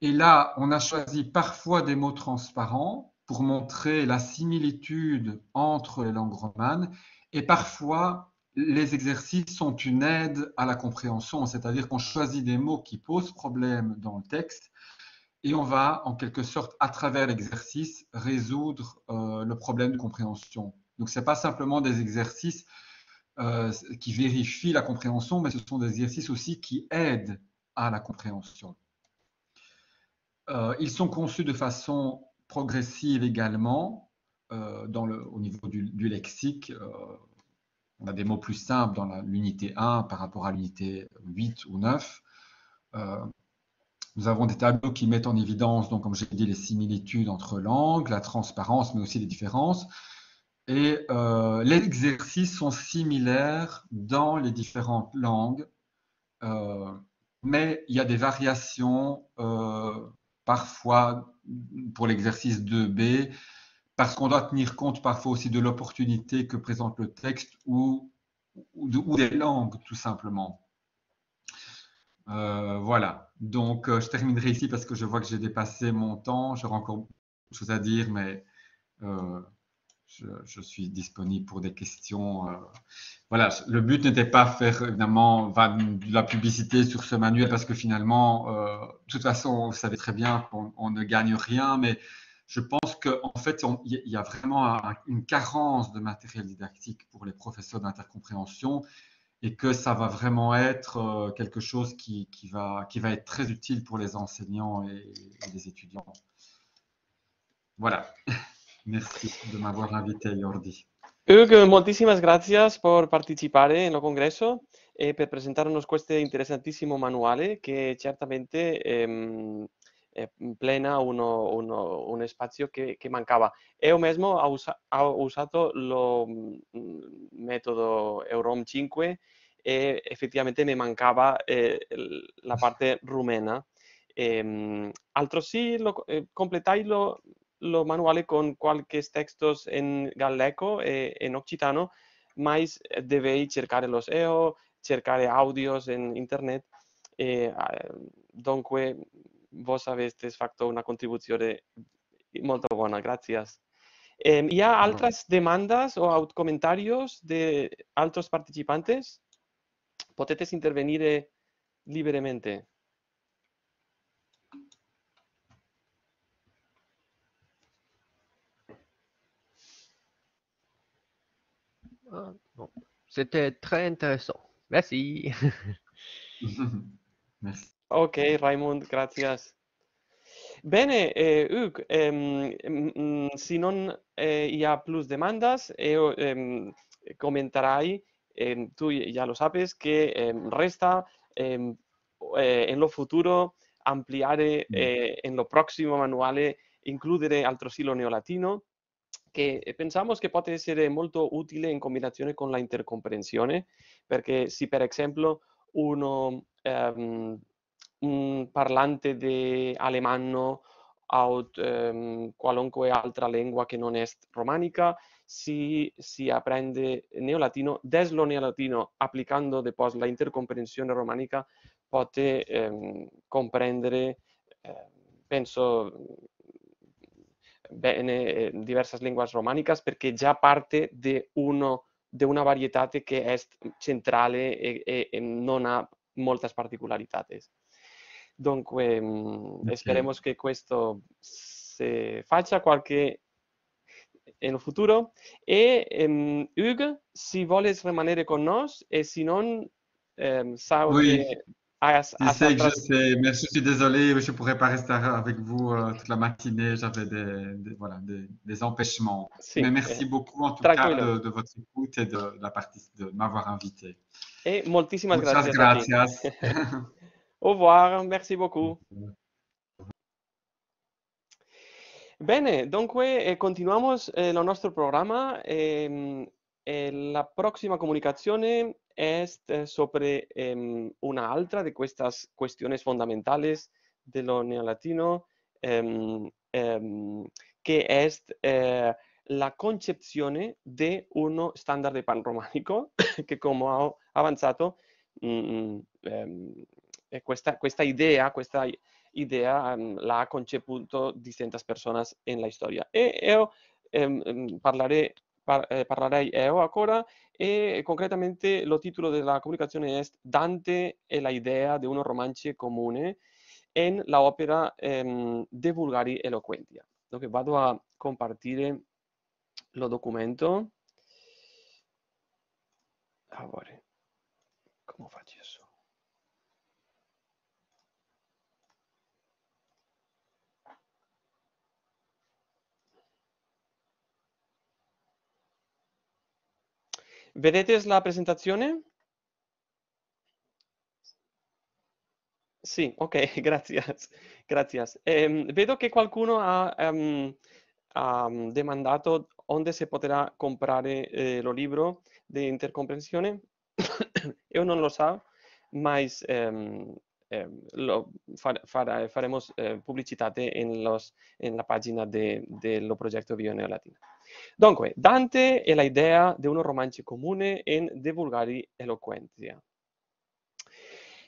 Et là, on a choisi parfois des mots transparents, pour montrer la similitude entre les langues romanes. Et parfois, les exercices sont une aide à la compréhension, c'est-à-dire qu'on choisit des mots qui posent problème dans le texte et on va, en quelque sorte, à travers l'exercice, résoudre euh, le problème de compréhension. Donc, ce n'est pas simplement des exercices euh, qui vérifient la compréhension, mais ce sont des exercices aussi qui aident à la compréhension. Euh, ils sont conçus de façon progressive également euh, dans le, au niveau du, lexique. Euh, on a des mots plus simples dans l'unité 1 par rapport à l'unité 8 ou 9. Euh, nous avons des tableaux qui mettent en évidence, donc, comme j'ai dit, les similitudes entre langues, la transparence, mais aussi les différences. Et les exercices sont similaires dans les différentes langues, mais il y a des variations parfois pour l'exercice 2B, parce qu'on doit tenir compte parfois aussi de l'opportunité que présente le texte ou, des langues, tout simplement. Euh, voilà, donc euh, je terminerai ici parce que je vois que j'ai dépassé mon temps, j'aurais encore beaucoup de choses à dire, mais euh, je, suis disponible pour des questions. Euh, voilà, le but n'était pas faire évidemment de la publicité sur ce manuel parce que finalement, euh, de toute façon, vous savez très bien qu'on ne gagne rien, mais je pense qu'en en fait, il y a vraiment une carence de matériel didactique pour les professeurs d'intercompréhension et que ça va vraiment être euh, quelque chose qui, va, qui va être très utile pour les enseignants et les étudiants. Voilà. [laughs] Merci de m'avoir muchísimas gracias por participar en el Congreso y eh, por presentarnos este interesantísimo manual eh, que ciertamente em, eh, plena un un espacio que, que mancaba. Yo mismo ha usado lo método mm, Eurom 5 y eh, efectivamente me mancaba la parte rumena. Eh, sí lo, lo, lo manuales con cualquier textos en galeco, eh, en occitano, más eh, debéis buscar los eos, buscar audios en internet. Eh, vos vos habéis este facto una contribución muy buena. Gracias. Em, ¿Y a otras demandas o comentarios de otros participantes? Potete intervenir eh, libremente. Ah, C'était très intéressant. Merci. [laughs] Ok, Raymond, gracias. Bene, eh, em, mm, mm, si no eh, hay más plus demandas, em, em, tu ya lo sabes, que resta eh, en lo futuro ampliar mm. eh, en lo próximo manuale includere altro silo neolatino che eh, pensiamo che possa essere eh, molto utile in combinazione con la intercomprensione, perché se per esempio uno, um, un parlante di alemanno o um, ehm, qualunque altra lingua che non è romanica, si, si apprende neolatino, deslo neolatino, applicando poi la intercomprensione romanica, può ehm, comprendere, eh, penso, bene ehm, diverse lingue románicas perché già parte di una varietà che è centrale e, e, e non ha molte particolarità. Dunque, mm, okay. speriamo che questo si faccia qualche in eh, futuro e um, Hugues, se vuoi rimanere con noi e se non, um, sa che à, sais que je sais, mais je suis désolé, je ne pourrais pas rester avec vous euh, toute la matinée, j'avais des, voilà, des, empêchements. Mais eh, merci beaucoup en tout cas de, votre écoute et de, de m'avoir invité. Et beaucoup. [laughs] Au revoir, merci beaucoup. Bene, donc, eh, continuamos eh, il nostro programma. Ehm, eh, la prossima comunicazione es eh, sobre em, una otra de estas cuestiones fundamentales de lo neolatino, em, em, que es eh, la concepción de uno estándar de pan [laughs] que como ha avanzado, mm, mm, eh, esta, idea, esta idea la ha concebido distintas personas en la historia. y e, yo e, hablaré par, eh, ahora eh, eh, Concretamente, ancora e concretamente título de la comunicación Dante e la idea de un romance comune en la ópera em, de vulgari Eloquentia. Lo que vado a compartir lo documento. ¿cómo Vedete la presentazione? Sì, ok, grazie. grazie. Eh, vedo che qualcuno ha, um, ha, mm, demandato onde si potrà comprare eh, lo libro di intercomprensione. [coughs] Io non lo so, ma ehm, Ehm, eh, lo far, far, faremos eh, pubblicità nella pagina del progetto Bio Neolatina. Dunque, Dante è l'idea di un romanzo comune in De Vulgari Eloquentia.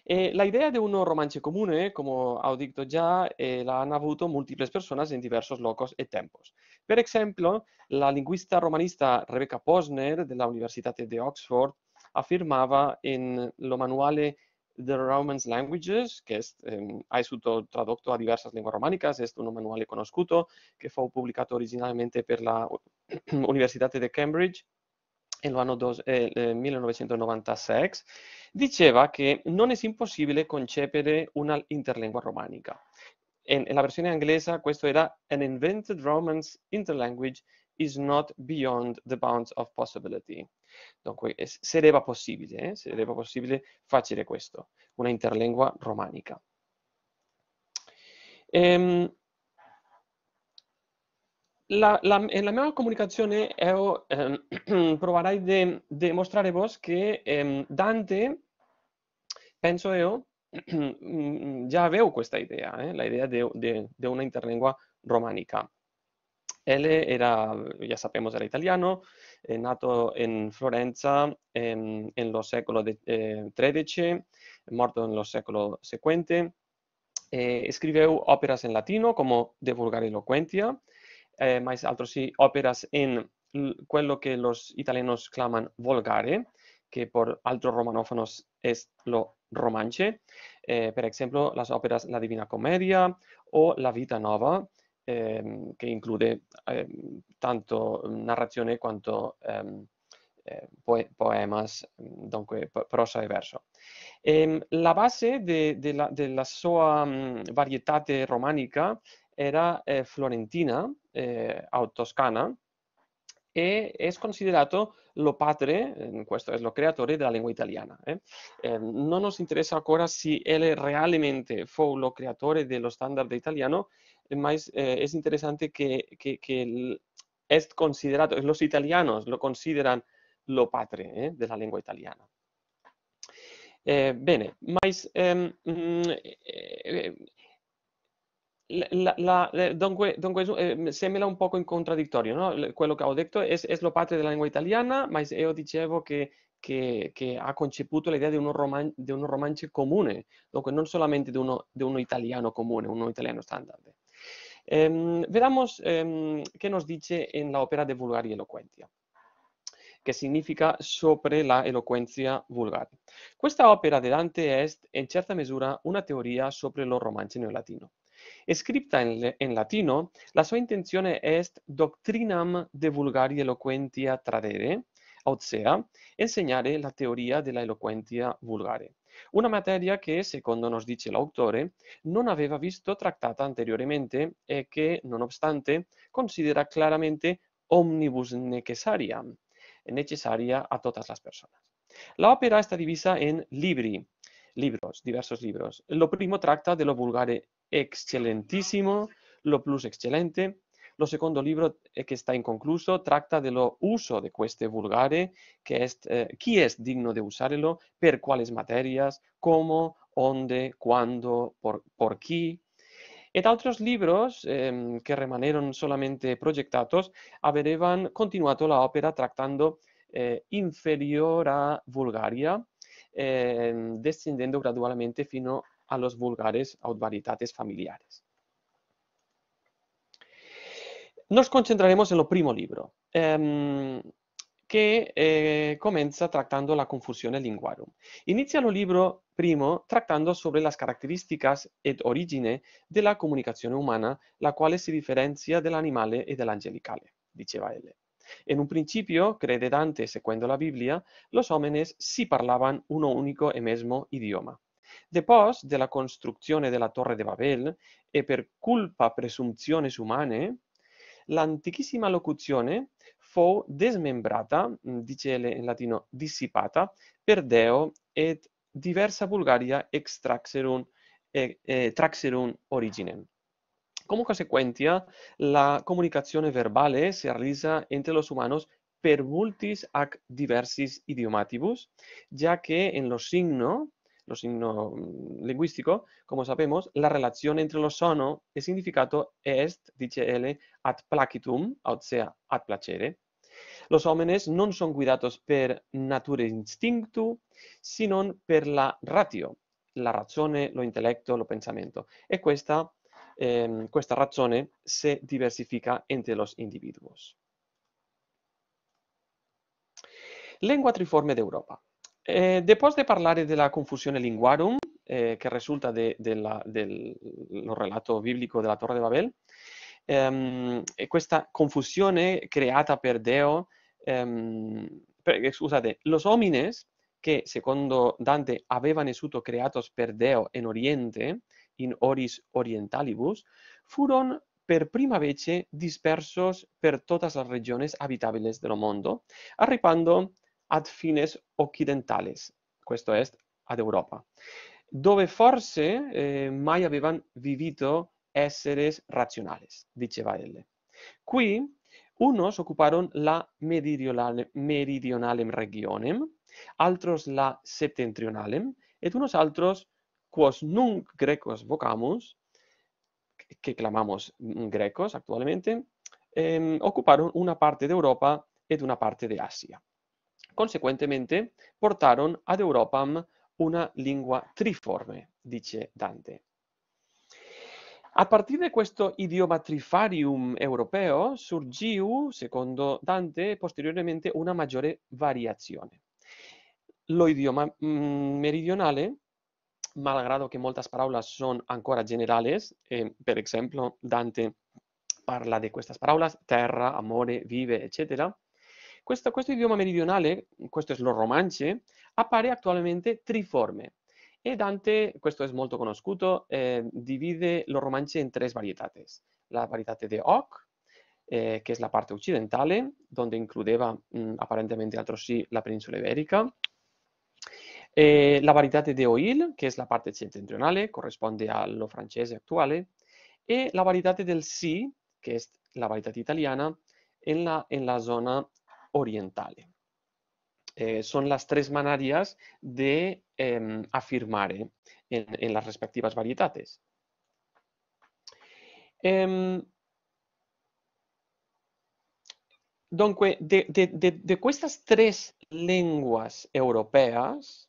E l'idea di un romanzo comune, come ho detto già, eh, l'hanno avuto multiple persone in diversi locos e tempos. Per esempio, la linguista romanista Rebecca Posner dell'Università di Oxford affermava in lo manuale The Romance Languages, che ehm, ha esito tradotto a diverse lingue romaniche, è un manuale conosciuto che fu pubblicato originalmente per la [clears throat] Università di Cambridge nel eh, 1996, eh, diceva che non è impossibile concepire una interlingua romanica. In, versione inglese questo era An invented Romance interlanguage is not beyond the bounds of possibility. Dunque, eh, sareva possibile, eh? sareva possibile facile questo, una interlingua romanica. Ehm, la, la, eh, la, mia comunicazione io ehm, [clears throat] proverai a dimostrare vos che ehm, Dante, penso io, [clears throat] mm, mm, già avevo questa idea, eh? l'idea di una interlingua romanica. Él era, ya sabemos, era italiano, eh, nato en Florencia en los siglos XIII, muerto en siglos siguientes. seguente. escribió óperas en latino, como De vulgar Eloquentia, eh, más sí, óperas en lo que los italianos claman volgare, que por otros romanófonos es lo romanche, eh, por ejemplo, las óperas La Divina Comedia o La Vita Nova, ehm, che include ehm, tanto mhmm, narrazione quanto ehm, eh, poe poemas, mhmm, dunque prosa e verso. Ehm, la base della de de sua um, mhmm, varietà romanica era eh, florentina eh, o toscana e è considerato lo padre, ehm, questo è lo creatore della lingua italiana. Eh? Eh, non ci interessa ancora se él realmente fu lo creatore dello standard italiano, Eh, es interesante que, es considerado, los italianos lo consideran lo padre ¿eh? de la lengua italiana. Eh, bene, mais se ehm, mm, eh, eh, la, un poco in contradictorio no? quello che ho detto è, è lo patria della lingua italiana, pero io dicevo que ha concepito la idea de un romance común. comune, que solamente de uno, uno italiano común, uno italiano estándar. Em, veamos em, qué nos dice en la ópera de Vulgar y elocuencia, que significa sobre la elocuencia vulgar. Esta ópera de Dante es, en cierta medida, una teoría sobre lo en neolatino. latino. Escrita en latino, la su intención es doctrinam de y eloquentia tradere, o sea, enseñar la teoría de la elocuencia vulgare. Una materia que, según nos dice el autor, no había visto tratada anteriormente que, e no obstante, considera claramente omnibus necessaria, necesaria a todas las personas. La ópera está divisa en libri, libros, diversos libros. Lo primero trata de lo vulgare excelentísimo, lo plus excelente, el segundo libro, eh, que está inconcluso, trata de lo uso de queste vulgare, quién es quién eh, es digno de usarlo, por cuáles materias, cómo, dónde, cuándo, por, por Y otros libros ehm, que remaneron solamente proyectados habrían continuado la ópera tratando eh, inferior a vulgaria, ehm, descendiendo gradualmente fino a los vulgares varietates familiares. Nos concentraremos en lo primo libro, em, que eh, comienza tratando la confusione linguarum. Inizia lo libro primo tratando sobre las características ed origine de la comunicación humana, la quale si differenzia dell'animale e dell'angelicale, diceva él. En un principio, crede Dante, secondo la Biblia, los hombres sí parlaban uno único e mesmo idioma. Después de la construcción de la Torre de Babel e per culpa presunciones humanas, l'antichissima locuzione fou desmembrata, mm, dice en latino dissipata, per Deo et diversa Bulgaria extraxerum, eh, eh, traxerum originem. Como consecuencia, la comunicació verbal si realitza entre los humans per multis ac diversis idiomatibus, ya que en los signos signo mm, lingüístico, como sabemos, la relación entre los sono e significato est, dice él, ad placitum, o sea, ad placere. Los hombres no son cuidados per natura instinctu, sino per la ratio, la razón, lo intelecto, lo pensamiento. Y esta razón se diversifica entre los individuos. Lengua triforme de Europa. Eh, después de hablar de la confusión linguarum, eh, que resulta de, del relato bíblico de la Torre de Babel, em, eh, esta confusión confusione creata per Deo, em, los homines que, según Dante habían sido creatos per Deo en Oriente, in oris orientalibus, fueron per primera vez dispersos per todas las regiones habitables del mundo, arribando ad fines occidentales, esto es, ad Europa, dove forse eh, mai avevano vivido seres racionales, dice él. Qui unos ocuparon la meridionale, meridionalem regionem, otros la septentrionalem, et unos otros quos nunc grecos vocamus, que clamamos grecos actualmente, em, ocuparon una parte de Europa et una parte de Asia. Conseguentemente, portaron ad Europam una lingua triforme, dice Dante. A partire da questo idioma trifarium europeo surgiu, secondo Dante, posteriormente una maggiore variazione. Lo idioma mm, meridionale, malgrado che molte parole sono ancora generali, eh, per esempio Dante parla di queste parole, terra, amore, vive, eccetera, questo, questo idioma meridionale, questo è lo romance, appare attualmente triforme e Dante, questo è molto conosciuto, eh, divide lo romance in tre varietà. La varietà di Oc, eh, che è la parte occidentale, dove includeva mh, mm, apparentemente altresì la penisola iberica, eh, la varietà di Oil, che è la parte settentrionale, corrisponde allo francese attuale, e la varietà del Si, che è la varietà italiana, en la, en la zona orientales. Eh, son las tres maneras de em, afirmar eh, en, las respectivas variedades. Em, de, estas tres lenguas europeas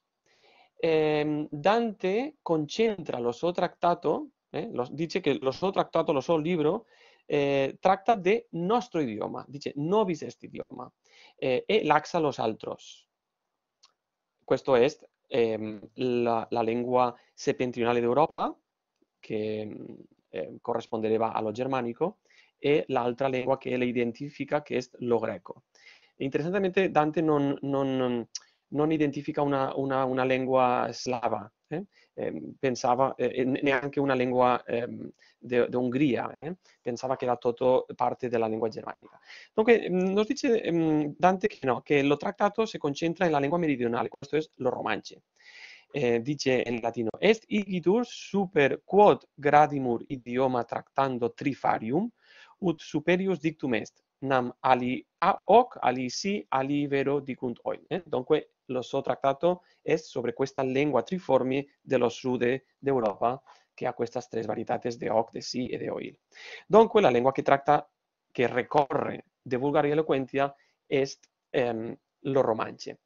em, Dante concentra los otros trattato, eh, los, dice que los otros trattato, los libro, eh, tracta de nuestro idioma, dice nobis est idioma, eh, e laxa los altros. Questo è eh, la, la, lingua settentrionale d'Europa, che mm, eh, corrispondeva allo germanico, e l'altra lingua che le identifica che è lo greco. Interessantemente Dante non, non, non identifica una, una, una lingua slava, eh, ehm, pensava, eh, neanche una lingua ehm, d'Ungheria, eh, pensava che era tutto parte della lingua germanica. Dunque, mm, nos dice mm, Dante che no, che lo trattato si concentra nella lingua meridionale, questo è lo romance. Eh, dice in latino est igitur super quod gradimur idioma tractando trifarium ut superius dictum est nam ali a hoc ali si ali vero dicunt oim eh? dunque lo so tratado es sobre esta lengua triforme lo sud Europa, que ha estas tres variedades de Oc, de si y de oil. Dunque la lengua que trata que recorre de vulgar y es es em, lo romanche.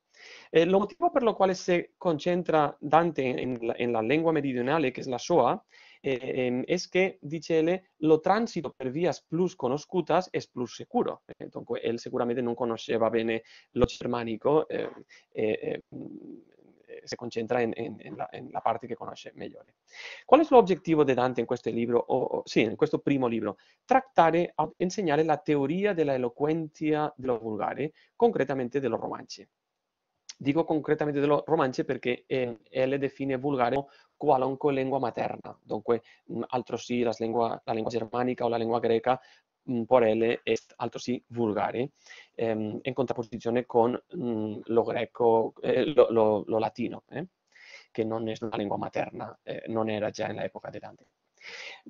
El eh, motivo por lo cual se concentra Dante en la, lengua meridional que es la soa, eh, es che, dice L, lo tránsito per vías plus conosciutas è plus sicuro. Eh, dunque, él sicuramente non conosceva bene lo germánico, eh, eh, si concentra in, in, in, la, in, la, parte che conosce meglio. Qual è l'obiettivo di Dante in questo libro, o, o, sì, in questo primo libro? Trattare a insegnare la teoria della eloquenza dello vulgare, concretamente de dello romanzi. Dico concretamente dello romanze perché eh, L define vulgare qualunque lingua materna, dunque mh, altro la lingua, la lingua germanica o la lingua greca por L è altresì vulgare, ehm, in contrapposizione con mh, lo greco, eh, lo, lo, lo, latino, eh, che non è una lingua materna, eh, non era già nell'epoca di Dante.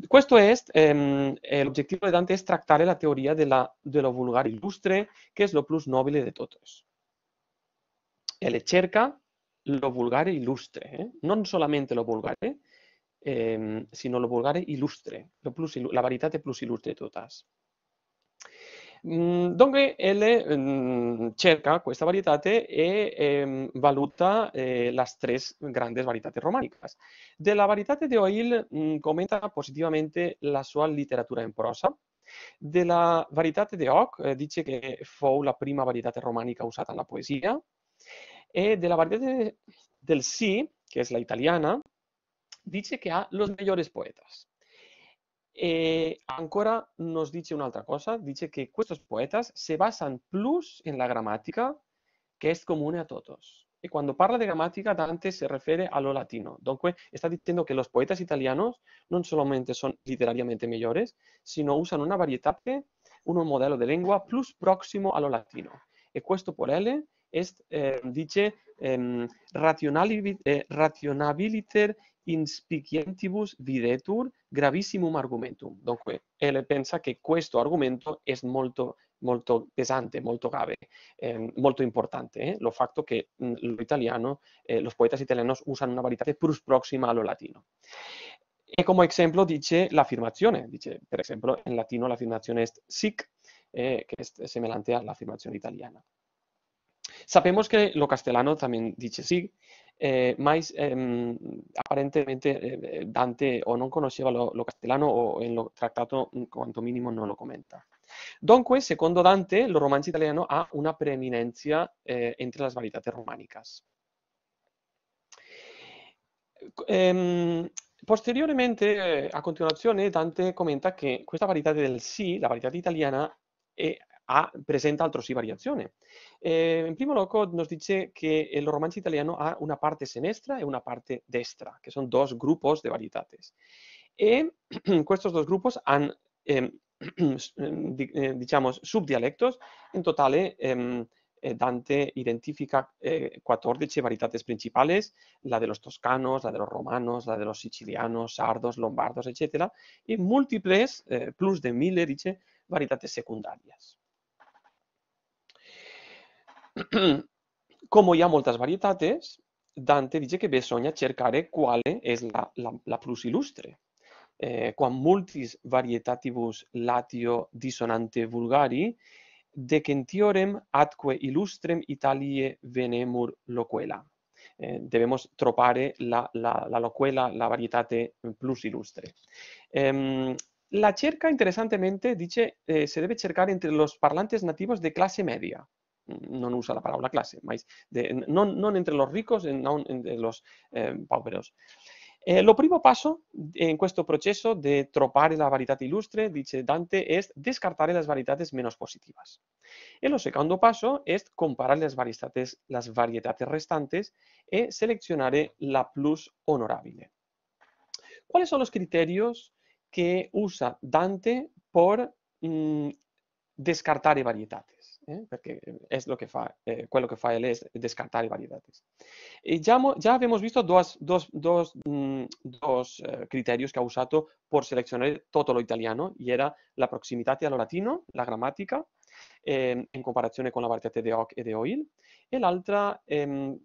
Questo è ehm, l'obiettivo di Dante è trattare la teoria della, dello vulgare illustre, che è lo più nobile di tutti el cerca lo vulgare ilustre, ¿eh? non solamente lo vulgare, eh, sino lo vulgare ilustre, lo plus, la varietate plus illustre totas. Mm, Dove L mm, cerca questa varietate e eh, valuta eh, le tre grandi varietate romaniche. Della varietate di Oil mh, mm, commenta positivamente la sua letteratura in prosa. Della varietate di Hoc eh, dice che fu la prima varietate romanica usata nella poesia. Eh, de la variedad del sí, que es la italiana, dice que ha los mejores poetas. Y eh, ancora nos dice una otra cosa, dice que estos poetas se basan plus en la gramática que es común a todos. Y cuando habla de gramática, Dante se refiere a lo latino. Dunque, está diciendo que los poetas italianos no solamente son literariamente mejores, sino usan una variedad, un modelo de lengua plus próximo a lo latino. Y esto por él est, eh, dice, eh, eh, rationabiliter inspicientibus videtur gravissimum argumentum. Dunque, L pensa che questo argomento è molto, molto pesante, molto grave, eh, molto importante. Eh? Lo fatto che mm, l'italiano, eh, los poetas italianos usano una varietà più prossima allo latino. E come esempio dice l'affermazione, dice per esempio in latino l'affermazione è sic, eh, che è semellante all'affermazione italiana. Sabemos que lo castellano también dice sí, eh, más em, aparentemente eh, eh, Dante o no conocía lo, castellano o en lo tratado mm, cuanto mínimo no lo comenta. Entonces, segundo Dante, lo romance italiano ha una preeminencia eh, entre las variedades románicas. Em, posteriormente, a continuación, Dante comenta que esta variedad del sí, la variedad italiana, eh, presenta otros y variaciones. Eh, en primo lugar, nos dice que el romance italiano ha una parte sinistra y una parte destra, que son dos grupos de variedades. Y eh, [clears throat] estos dos grupos hanno, em, [clears throat] em, eh, digamos diciamo, subdialectos. En total em, Dante identifica 14 variedades principales, la de los toscanos, la de los romanos, la de los sicilianos, sardos, lombardos, etc. Y múltiples, plus de mil, dice, variedades secundarias. [clears throat] Como ya muchas moltes Dante dice que bisogna cercare quale è la, la, plus illustre. Eh, multis varietatibus latio dissonante vulgari, quentiorem atque illustrem Italie venemur loquela. Eh, debemos tropare la, la, la loquela, la varietate plus ilustre. Em, la cerca, interesantemente, dice, eh, se debe cercar entre los parlantes nativos de clase media. No usa la palabra clase, no entre los ricos en entre los eh, pauperos. Eh, lo primo paso en questo proceso de tropare la varietà illustre, dice Dante, es descartar las variedades menos positivas. Y e lo segundo paso las comparar las variedades restantes y e seleccionar la plus honorabile. ¿Cuáles son los criterios que usa Dante por descartar mm, descartare varietà? ¿eh? porque es lo que fa, eh, quello che fa es descartar variedades. Ya hemos hemos visto dos mm, eh, criterios que ha usado por seleccionar todo lo italiano, y era la a lo latino, la gramática, em, en comparación con la varietà de Hoc e de Oil, el em,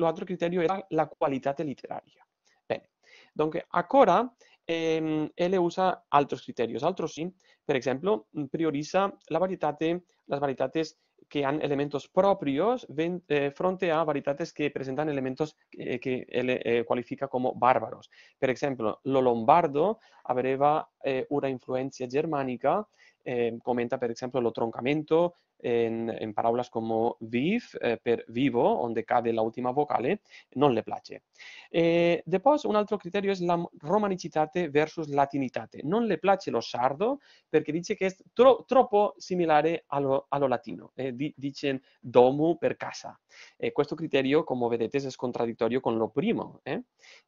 otro criterio era la qualità literaria. Bene, dunque, ahora em, él usa otros criterios. otros sí. Por ejemplo, prioriza la de las variedades que han elementos propios eh, frente a variedades que presentan elementos eh, que, él eh, cualifica como bárbaros. Por ejemplo, lo lombardo abreva eh, una influencia germánica, eh, comenta por ejemplo lo troncamiento en, en palabras como viv, eh, per vivo, donde cade la última vocale, non le place. Eh, depois, un altro criterio es la romanicitate versus latinitate. Non le place lo sardo perché dice che è tro troppo similare a lo latino. Eh, di dicen domu per casa. Eh, questo criterio, come vedete, è contraddittorio con lo primo. Eh?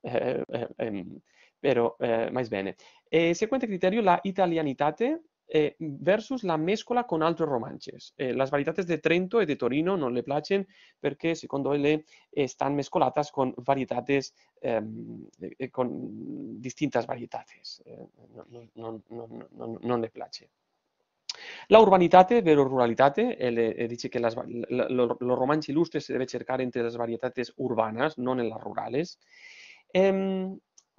Eh, eh, eh però eh, més bé. Eh, seguente criteri, la italianitat eh, versus la mescola con altres romances. Eh, les varietats de Trento i de Torino no le segons ell, estan le, con varietats, eh, con distintes ehm, con distintas no, no, no, no, no le plaixen. La urbanitate, vero ruralitat, ell dice que les, lo, lo ilustres se debe cercar entre les varietats urbanes, no en les rurales. Eh,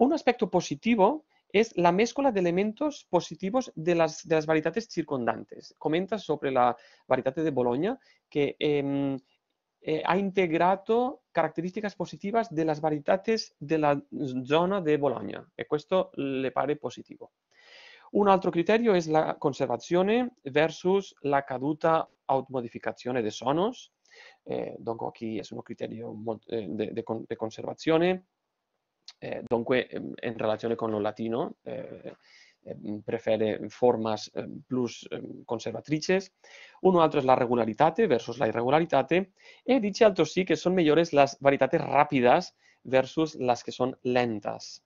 Un aspecto positivo es la mezcla de elementos positivos de las, variedades circundantes. Comenta sobre la variedad de Bologna que em, eh, ha integrado características positivas de las variedades de la zona de Bologna Y e esto le parece positivo. Un otro criterio es la conservación versus la caduta o modificación de sonos. Aquí eh, es un criterio eh, de conservación. Eh, dunque, ehm, in relazione con lo latino, eh, eh mm, prefere formas ehm, plus ehm, conservatrices. Un altre és la regularitate versus la irregularitate. E dice altresì que són millores les varietats ràpides versus les que són lentas.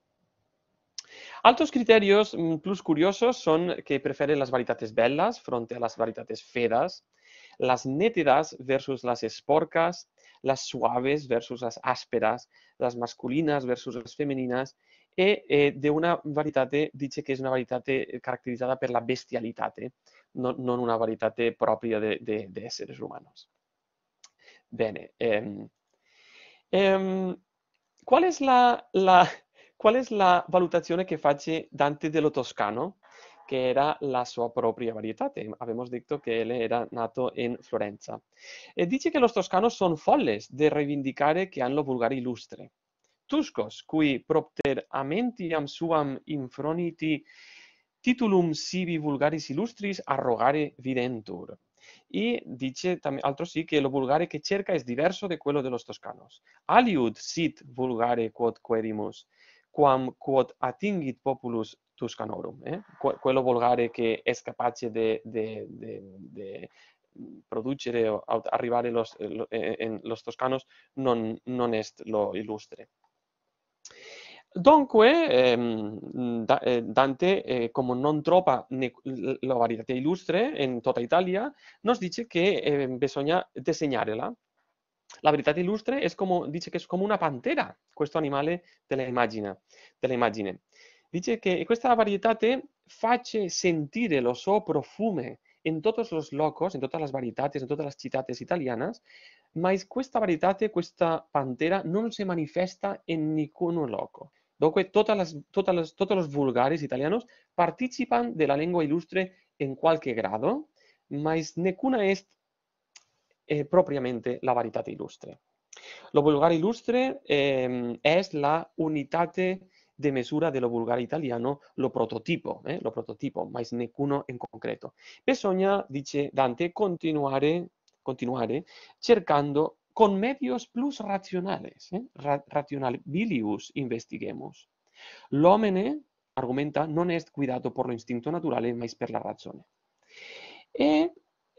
Altos criterios mm, plus curiosos són que prefere les varietats bellas frente a les varietats fedas, les nétidas versus les esporcas, las suaves versus las ásperas, las masculinas versus las femeninas, e eh, d'una varietate, dice que és una varietate caracteritzada per la eh? no, no una varietate de, de esseri umani. Bene. Ehm, ehm, qual, és la, la, qual és la valutazione que fa Dante dello Toscano? che era la sua propria varietate. Abbiamo dicto che ele era nato in Florenza. E dice che los toscanos son folles de reivindicare che han lo vulgare illustre. Tuscos, cui propter amentiam suam infroniti titulum sibi vulgaris illustris, arrogare videntur. E dice, altro sì che lo vulgare che cerca es diverso de quello de los toscanos. Aliud sit vulgare, quod querimus, quam quod atingit populus Tuscanorum, eh? quello volgare che è capace di producere o arrivare los, eh, eh los toscanos non, non è lo illustre. Dunque, ehm, eh, Dante, eh, come non trova la varietà illustre in tutta Italia, nos dice che eh, bisogna disegnarla. La verità illustre è come, dice che è come una pantera, questo animale della immagine. Della immagine. Dice che questa varietate face sentire lo suo profumo in tutti i locos, in tutte le varietà, in tutte le città italiane, ma questa varietà, questa pantera, non si manifesta in nessun loco. Dunque, tutti i vulgari italiani partecipano della lingua illustre in qualche grado, ma nessuna è eh, propriamente la varietà illustre. Lo vulgare illustre eh, è la unitate de mesura de lo vulgar italiano lo prototipo, ¿eh? lo prototipo, ma nessuno en concreto. Bisogna, dice Dante, continuare, continuare cercando con medios plus racionales, eh, investiguemos. L'omene, argumenta, non cuidado por lo instinto naturale, ma per la ragione. E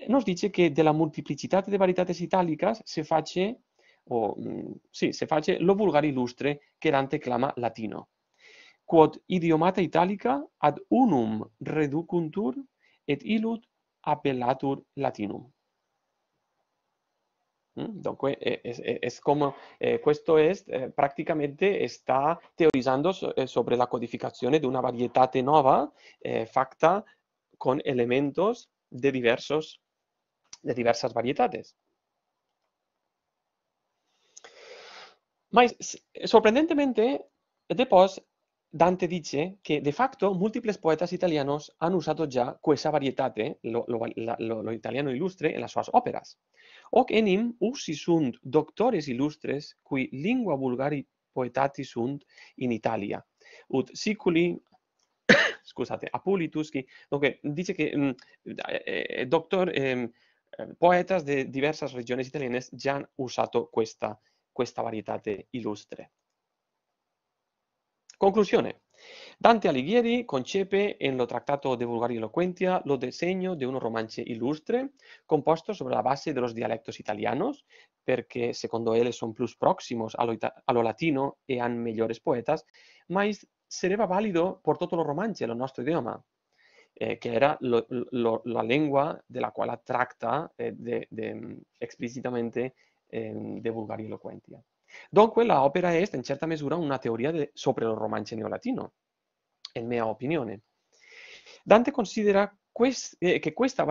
nos dice que de la multiplicidad de variedades se face o, mm, sì, se hace lo vulgar ilustre que Dante clama latino. quod idiomata italica ad unum reducuntur et illud appellatur latinum. Hm, mm? donc est est eh, questo est eh, praticamente sta teorizando so, eh, sobre la codificazione de una varietà te nova eh, facta con elementos de diversos de diversas varietates. Mais sorprendentemente depois Dante dice que de facto múltiples poetas italianos han usado ya questa varietate lo lo lo, lo italiano ilustre en las suas óperas. Hoc enim usi sunt doctores illustres cui lingua vulgari poetati sunt in Italia. Ut siculi [coughs] scusate, Apulitus qui dice che mm, eh, eh, doctor ehm, eh, poetas de diversas regiones italianas ya han usado cuesta varietate illustre. Conclusiones. Dante Alighieri concepe en lo Tractato de Vulgar Eloquentia lo diseño de un romance ilustre compuesto sobre la base de los dialectos italianos, porque según él son plus próximos a lo, latino e han mejores poetas, mas sería válido por todo lo romance, lo nuestro idioma, eh, que era la lengua de la cual eh, explícitamente eh, de, Vulgar y de Eloquentia la ópera es, en cierta misura una teoría de, sobre el romance neolatino, en mi opinione. ¿eh? Dante considera eh, que esta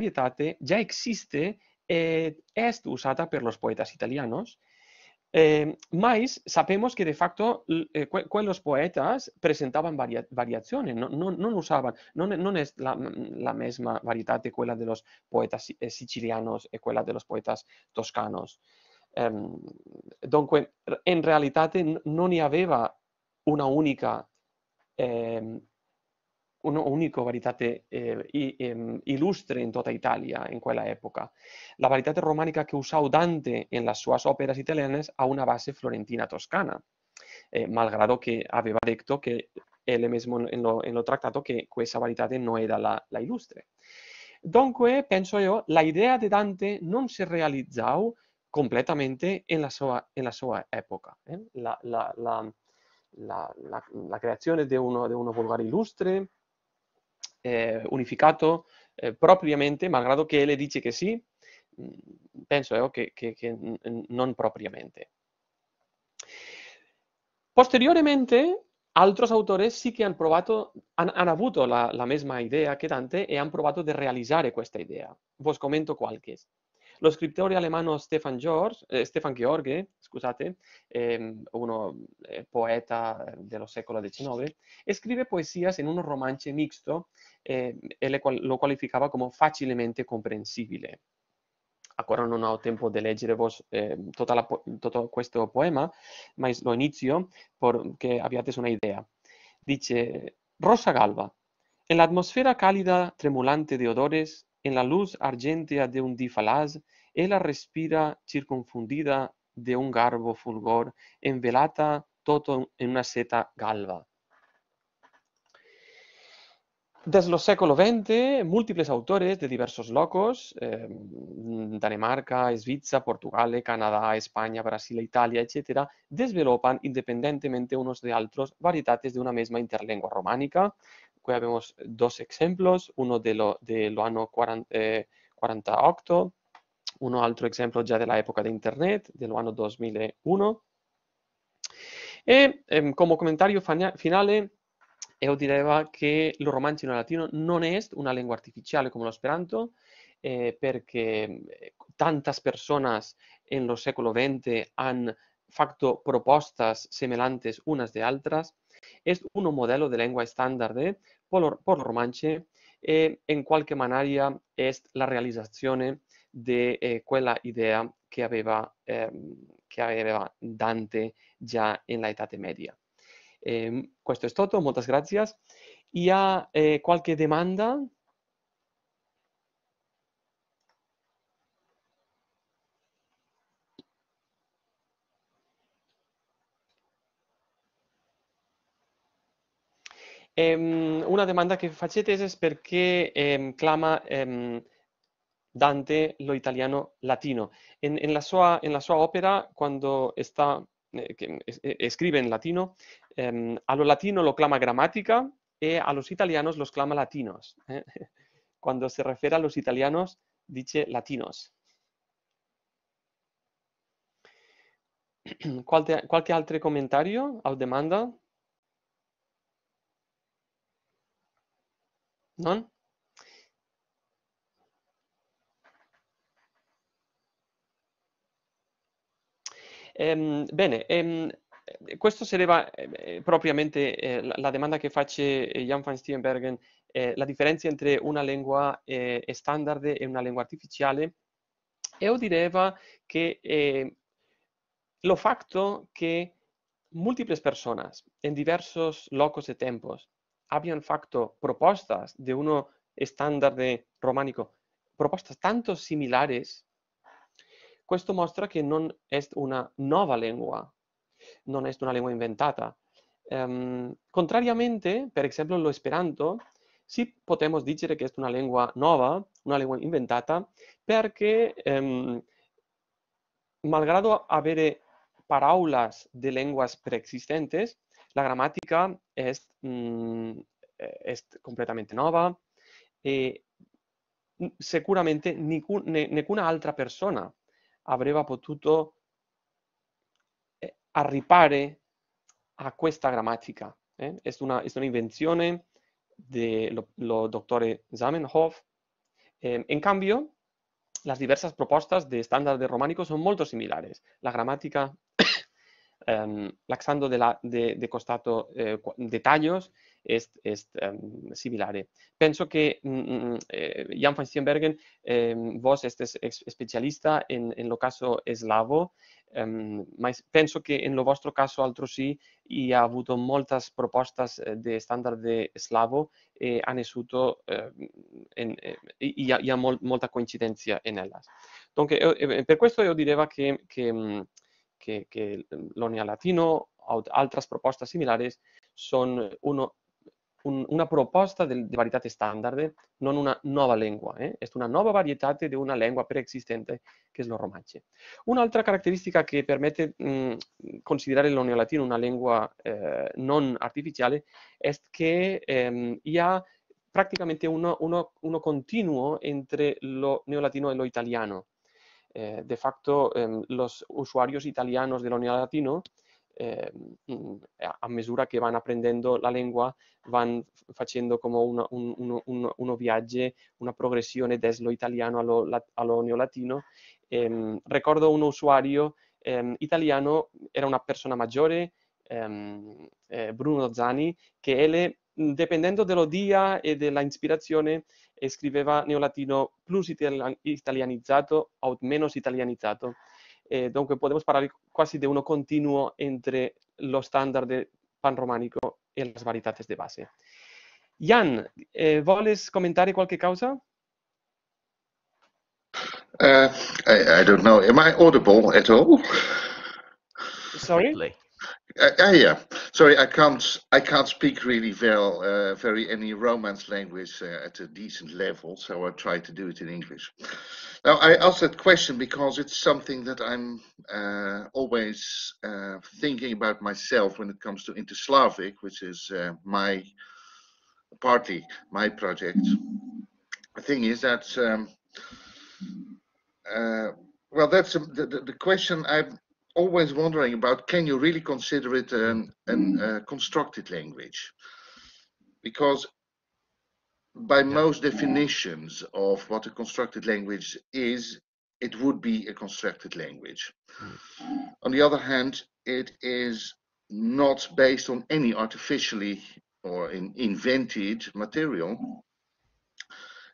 ya existe già eh, esiste e por per los poetas italianos, pero mais sabemos que de facto eh, los poetas presentaban variaciones, no, usaban, no, es la, misma variedad que la de los poetas sicilianos y e la de los poetas toscanos. Ehm, dunque, in realtà non hi aveva una unica, ehm, una unica varietà ehm, illustre in tutta Italia in quella epoca. La varietà romanica che usò Dante in le sue opere italiane ha una base florentina toscana, eh, malgrado che aveva detto che él mismo en lo, en lo trattato che questa varietà non era la, la illustre. Dunque, penso io, l'idea di Dante non si realizzò completamente en la sua, en la sua epoca. Eh? La, la, la, creazione di uno, di uno volgare illustre, eh, unificato eh, propriamente, malgrado che le dice che sì, mm, penso eh, che, che, che non propriamente. Posteriormente, altri autori sì che hanno provato, han, han avuto la, la, mesma idea che Dante e hanno provato di realizzare questa idea. Vos commento qualche. Lo scrittore alemano Stefan, George, eh, Stefan George, scusate, eh, uno eh, poeta dello secolo XIX, scrive poesie in un romance mixto eh, e qual- lo qualificava come facilmente comprensibile. Ancora non ho tempo di leggere vos, ehm, tota po- tutto questo poema, ma lo inizio perché abbiate una idea. Dice, Rosa Galva, en la atmosfera cálida, tremulante de odores, en la luz argentea de un difalaz, ella respira circunfundida de un garbo fulgor, envelata todo en una seta galva. Desde los siglo XX, múltiples autores de diversos locos, eh, Dinamarca, Suiza, Portugal, Canadá, España, Brasil, Italia, etc., desvelopan independientemente unos de otros variedades de una misma interlengua románica, Aquí vemos dos ejemplos, uno de lo, de año 40, 48, uno otro ejemplo ya de la época de Internet, del año 2001. Y em, como comentario final, yo que que el lo no latino no es una lengua artificial como lo esperanto, eh, porque em, tantas personas en los siglo XX han hecho propuestas semejantes unas de otras. Es un modelo de lengua estándar por, por lo manche, eh, en cualquier qualche es la realización de eh, aquella idea que aveva, eh, che aveva Dante già nella media. Eh, esto es todo, tutto, gracias. grazie. a eh, qualche domanda? Em, una demanda que facete es porque qué em, clama em, Dante lo italiano latino. En, la su en, la sua, ópera, cuando está eh, eh, latino, a lo latino lo clama gramática y e a los italianos los clama latinos. ¿eh? [laughs] Cuando se refiere a los italianos, dice latinos. [clears throat] ¿Cualquier otro comentario comentario o demanda? non Ehm, bene, ehm, questo se leva ehm, eh, propriamente eh, la, la, domanda che face Jan van Steenbergen, la differenza tra una lingua eh, standard e una lingua artificiale. Io direi che ehm, lo fatto che multiples persone in diversi locos e tempos habían facto propuestas de uno estándar de románico, propuestas tanto similares, esto muestra que no es una nueva lengua no es una lengua inventada em, contrariamente, por ejemplo, lo esperanto, sí podemos decir que es una lengua nueva, una lengua inventada porque em, malgrado haber palabras de lenguas preexistentes, la gramática es, mm, eh, completamente nueva. Eh, seguramente ninguna otra persona habría podido eh, arripar a esta gramática. Es una, invención de los doctores Zamenhof. Em, en cambio, las diversas propuestas de estándares románicos son muy similares. La gramática Em, l'axando de, de, costato eh, es em, similar pienso que mm, mm, mm, eh, Jan van Steenbergen, em, vos estés especialista en el lo caso eslavo, pero pienso que en el lo vuestro caso y ha habido muchas propuestas eh, de estándar de eslavo han eslavo y avuto eh, in, mucha molta en ellas. por esto yo diría que que el neolatino Latino o otras propuestas similares son eh, una propuesta de variedad estándar, no una nueva lengua. Es eh? una nueva variedad de una lengua preexistente, que es lo romanche. Otra característica que permite mm, considerar el neolatino una lengua eh, artificial es que que em, prácticamente uno, uno, continuo entre lo neolatino y lo italiano. Eh, de facto em, los usuarios italianos de la Unión Latino, eh, mm, a medida que van aprendiendo la lengua, van haciendo como un, viaje, una progresión desde una italiano al lo neolatino. Em, recuerdo un usuario em, italiano, era una persona mayor... ehm, eh, Bruno Zani, che ele, dipendendo dell'odia e della ispirazione, scriveva neolatino plus italianizzato o meno italianizzato. Eh, dunque, possiamo parlare quasi di uno continuo entre lo standard panromanico e le varietà di base. Jan, eh, voles commentare qualche causa? Uh, I, I, don't know. Am I audible at all? Sorry? Uh, yeah, sorry, I can't. I can't speak really well, uh, very any Romance language uh, at a decent level, so I try to do it in English. Now, I asked that question because it's something that I'm uh, always uh, thinking about myself when it comes to Interslavic, which is uh, my party, my project. The thing is that. Um, well, that's a, um, the, the question I'm always wondering about can you really consider it an, an uh, constructed language? Because by most definitions of what a constructed language is, it would be a constructed language. Hmm. On the other hand, it is not based on any artificially or in invented material.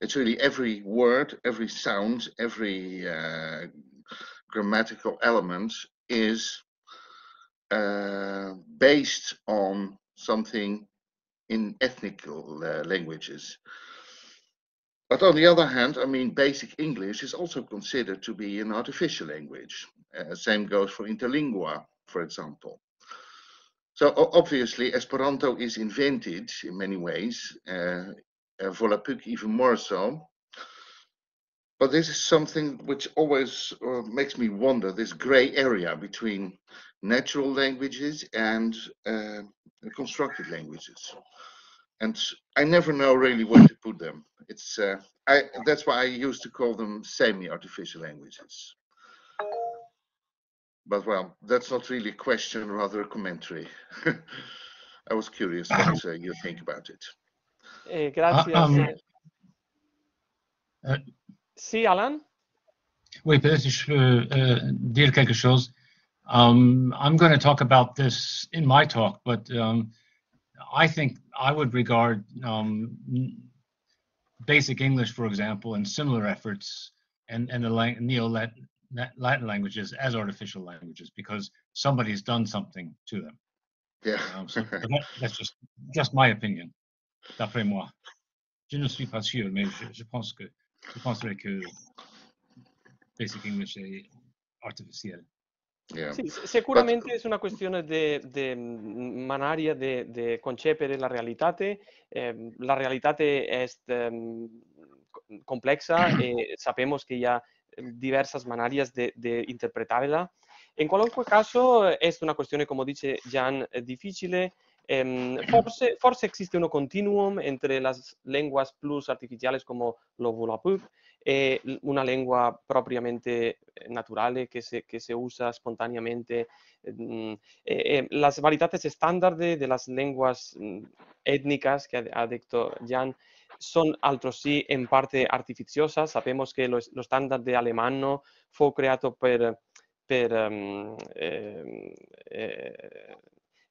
It's really every word, every sound, every uh, grammatical element is uh, based on something in ethnic uh, languages. But on the other hand, I mean, basic English is also considered to be an artificial language. Uh, same goes for interlingua, for example. So obviously, Esperanto is invented in many ways, uh, uh, Volapük even more so, but this is something which always uh, makes me wonder this gray area between natural languages and uh, constructed languages. And I never know really where to put them. It's uh, I, that's why I used to call them semi-artificial languages. But well, that's not really a question, rather a commentary. [laughs] I was curious what uh-huh. uh, you think about it. Hey, eh, gracias. Uh, um, eh. uh, Si, Alan Oui, peut-être je peux euh, dire quelque chose. Um, I'm going to talk about this in my talk, but um, I think I would regard um, basic English, for example, and similar efforts and, and the lang- neo Latin, languages as artificial languages because somebody's done something to them. Yeah. Um, so [laughs] that, that's just, just my opinion, d'après moi. Je ne suis pas sûr, mais je, je pense que. consideré que Basic es artificial. Sí, seguramente es una cuestión de mm, manaria, de concebir la realidad. Eh, la realidad es em, compleja y eh, sabemos que hay diversas maneras de interpretarla. En cualquier caso, es una cuestión, como dice Jan, eh, difícil. Em, forse, forse, existe un continuum entre las lenguas plus artificiales como lo Volapük eh, una lengua propiamente eh, natural que se, que se usa espontáneamente. Mm, eh, las variedades estándar de las lenguas mm, étnicas que ha dicho Jan son altos sí en parte artificiosas. Sabemos que lo estándar de alemán fue creado por... per em,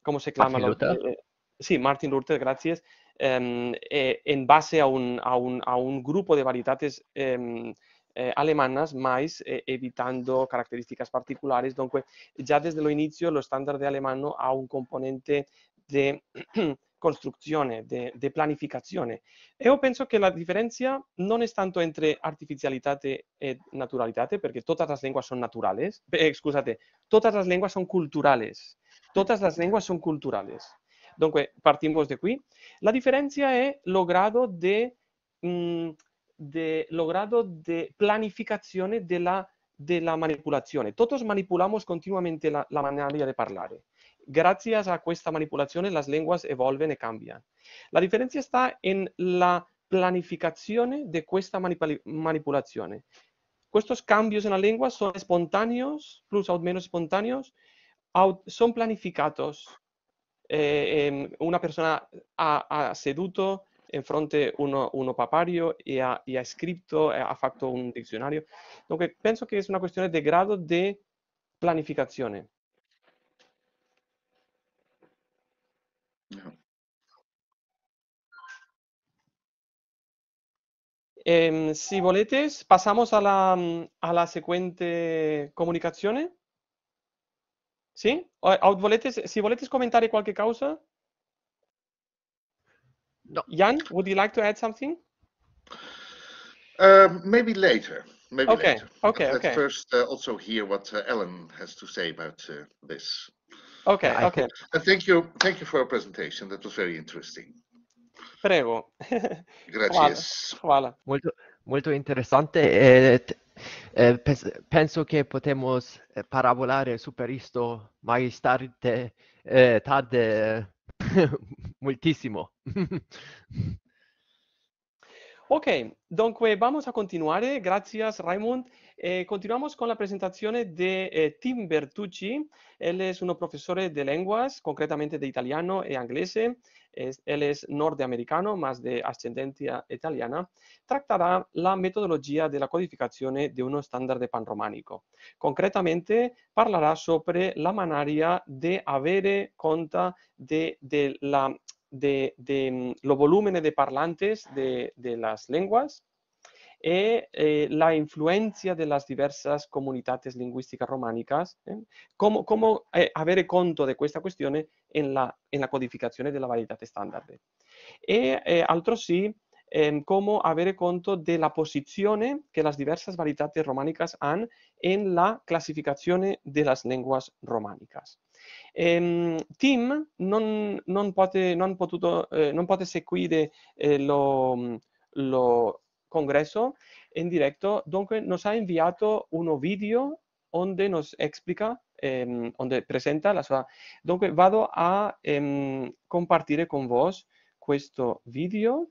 ¿cómo se llama? Eh, sí, Martin Luther, gracias. Em, eh, en base a un, grupo de variedades em, eh, alemanas, más evitando características particulares. ya desde el inicio, lo estándar de alemán ha un componente de [clears throat] construcción, de, planificación. Yo pienso que la diferencia no es tanto entre artificialidad y naturalidad, porque todas las lenguas son naturales. excusate, todas las lenguas son culturales. Todas las lenguas son culturales. Entonces, eh, partimos de aquí. La diferencia es el grado de, mm, de, de planificación de la, de la Todos manipulamos continuamente la, manera de hablar. Gracias a esta manipulación, las lenguas evolven y cambian. La diferencia está en la planificación de esta manipulación. Estos cambios en la lengua son espontáneos, plus o menos espontáneos, son planificados. Eh, em, una persona ha, seduto en frente uno, uno papario y ha, escrito, eh, ha hecho ha fatto un diccionario. pienso que que es una cuestión de grado de planificación. Eh, em, si volete, la a la siguiente comunicación. Sì? Volete, se volete commentare qualche cosa? No. Jan, would you like to add something? Uh, maybe later. Maybe okay. later. Okay. Let's okay. first uh, also hear what uh, Ellen has to say about uh, this. Okay. okay. And uh, thank you. Thank you for your presentation. That was very interesting. Prego. [laughs] Grazie. Hvala. Molto, molto interessante e eh, pens- penso che potremmo eh, parabolare super isto mai tarde, eh, tarde eh, [laughs] moltissimo. [laughs] ok, dunque vamos a continuare. grazie Raymond. Eh, continuamos con la presentazione di eh, Tim Bertucci. Él es un professore di lingue, concretamente di italiano e inglese. es, él es norteamericano, más de ascendencia italiana, Tratará la metodología de la codificación de uno de panrománico. Concretamente, hablará sobre la manera de haber conta de, mm, los volúmenes de, de parlantes de las lenguas, e eh, la influencia de las diversas comunidades lingüísticas románicas, ¿eh? cómo, cómo eh, avere conto de questa questione en la, en la codificazione della varietà standard. E eh, altresì ehm, come avere conto della posizione che le diverse varietà romanicas hanno nella classificazione delle lingue romanicas. Ehm, Tim non, non, pote, non, potuto, eh, non pote seguire eh, lo, lo congresso in diretto, dunque nos ha inviato uno video onde nos explica, ehm, onde presenta la sua... Dunque vado a ehm, compartire con voi questo video.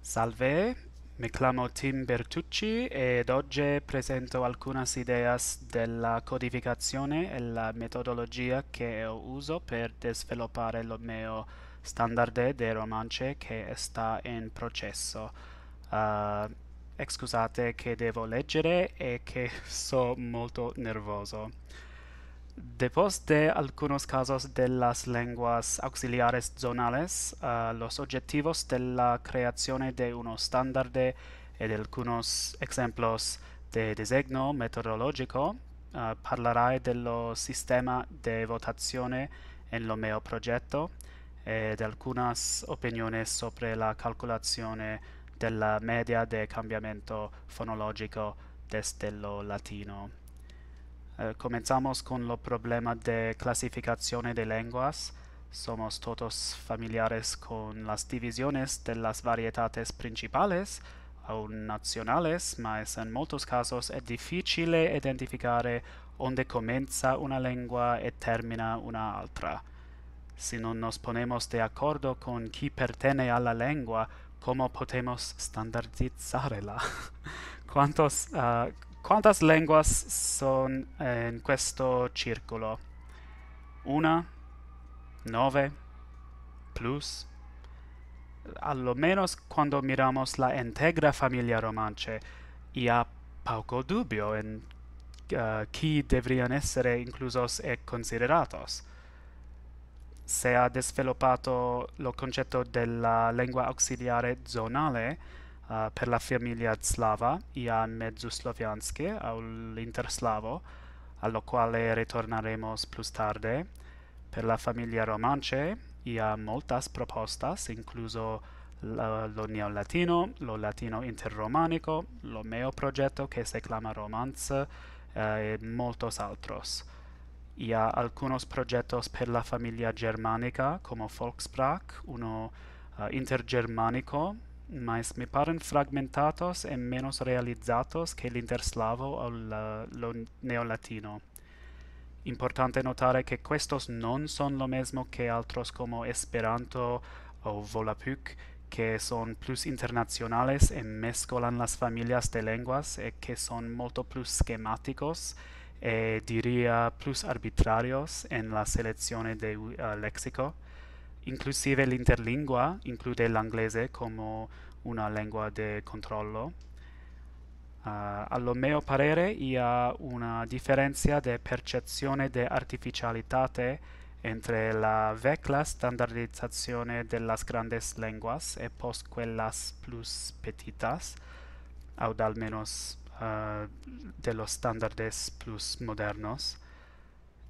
Salve, mi chiamo Tim Bertucci ed oggi presento alcune idee della codificazione e la metodologia che uso per sviluppare il mio standard di Romance che sta in processo. Uh, scusate che devo leggere e che [laughs] sono molto nervoso. Después de algunos casos de las lenguas auxiliares zonales, uh, los objetivos de la creación de unos estándares y de algunos ejemplos de diseño metodológico, uh, parlaré de los sistemas de votación en lo mio progetto, ed alcune opinioni sobre la calcolazione della media del cambiamento fonologico desde lo latino. Eh, comenzamos con il problema di classificazione delle lenguas. Siamo tutti familiari con le divisioni delle las varietats principales nazionali, ma in molti casi è difficile identificare dónde comincia una lingua e termina una altra. Si non nos ponemos de acuerdo con chi pertene alla la lengua, ¿cómo podemos standardizarla? ¿Cuántos, [laughs] uh, ah, ¿Cuántas lenguas son en questo círculo? Una, nove, plus. A lo menos cuando miramos la integra familia romanche, y a poco dubbio en uh, chi deberían essere inclusos e considerados se ha sviluppato il concetto della lingua auxiliare zonale uh, per la famiglia slava, Ian Mezzoslavianske, all'interslavo, allo quale ritorneremo più tardi. Per la famiglia romance, ha moltas propostas, incluso lo, lo neolatino, lo latino interromanico, lo mio progetto che si chiama Romance uh, e molti altri y a algunos proyectos per la familia germánica como Volksbrach, uno uh, eh, intergermánico, mas me paren fragmentados e menos realizados que el interslavo o la, eh, lo neolatino. Importante notare che questi non sono lo mesmo che altri come Esperanto o Volapük, che sono più internazionali e mescolan le famiglie di lenguas e che sono molto più schematicos e diria plus arbitrarios en la selección de uh, léxico. Inclusive la interlingua incluye el una lingua di controllo. Uh, a mio parere c'è una differenza di percezione di artificialità entre la vecchia standardizzazione delle grandi lingue e pos quellas plus petitas, o almeno uh, eh, de estándares plus modernos.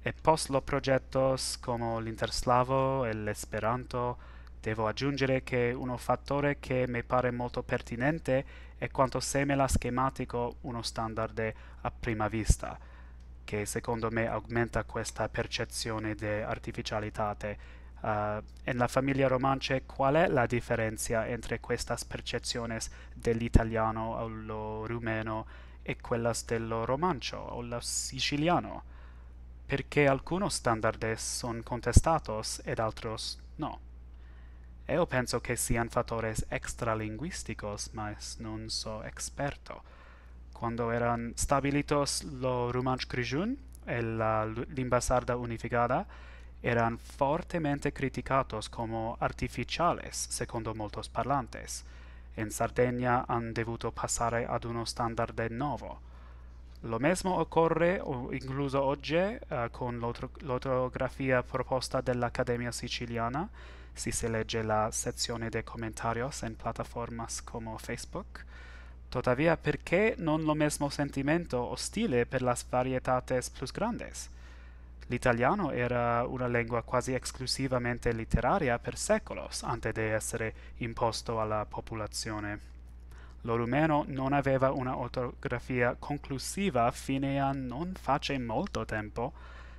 E post lo progettos como l'interslavo e l'esperanto, devo aggiungere che uno fattore che mi pare molto pertinente è quanto semela schematico uno standard a prima vista, che secondo me aumenta questa percezione di artificialità. Uh, eh, nella famiglia romance qual è la differenza tra queste percezioni dell'italiano o allo rumeno? e quella dello romancio o lo siciliano, perché alcuni standard sono contestati ed altri no. Io penso che siano fattori extralinguistici, ma non sono esperto. Quando erano stabiliti lo romancio grigiun e la lingua sarda unificata, erano fortemente criticati come artificiali, secondo molti parlanti in Sardegna hanno dovuto passare ad uno standard nuovo. Lo stesso occorre, incluso oggi, eh, con l'autografia proposta dall'Accademia Siciliana, se si legge la sezione dei commenti in piattaforme come Facebook. Tuttavia, perché non lo stesso sentimento ostile per las varietate plus grandes? L'italiano era una lingua quasi esclusivamente letteraria per secoli antes di essere imposto alla popolazione. Lo rumeno non aveva una ortografia conclusiva fino a non face molto tempo,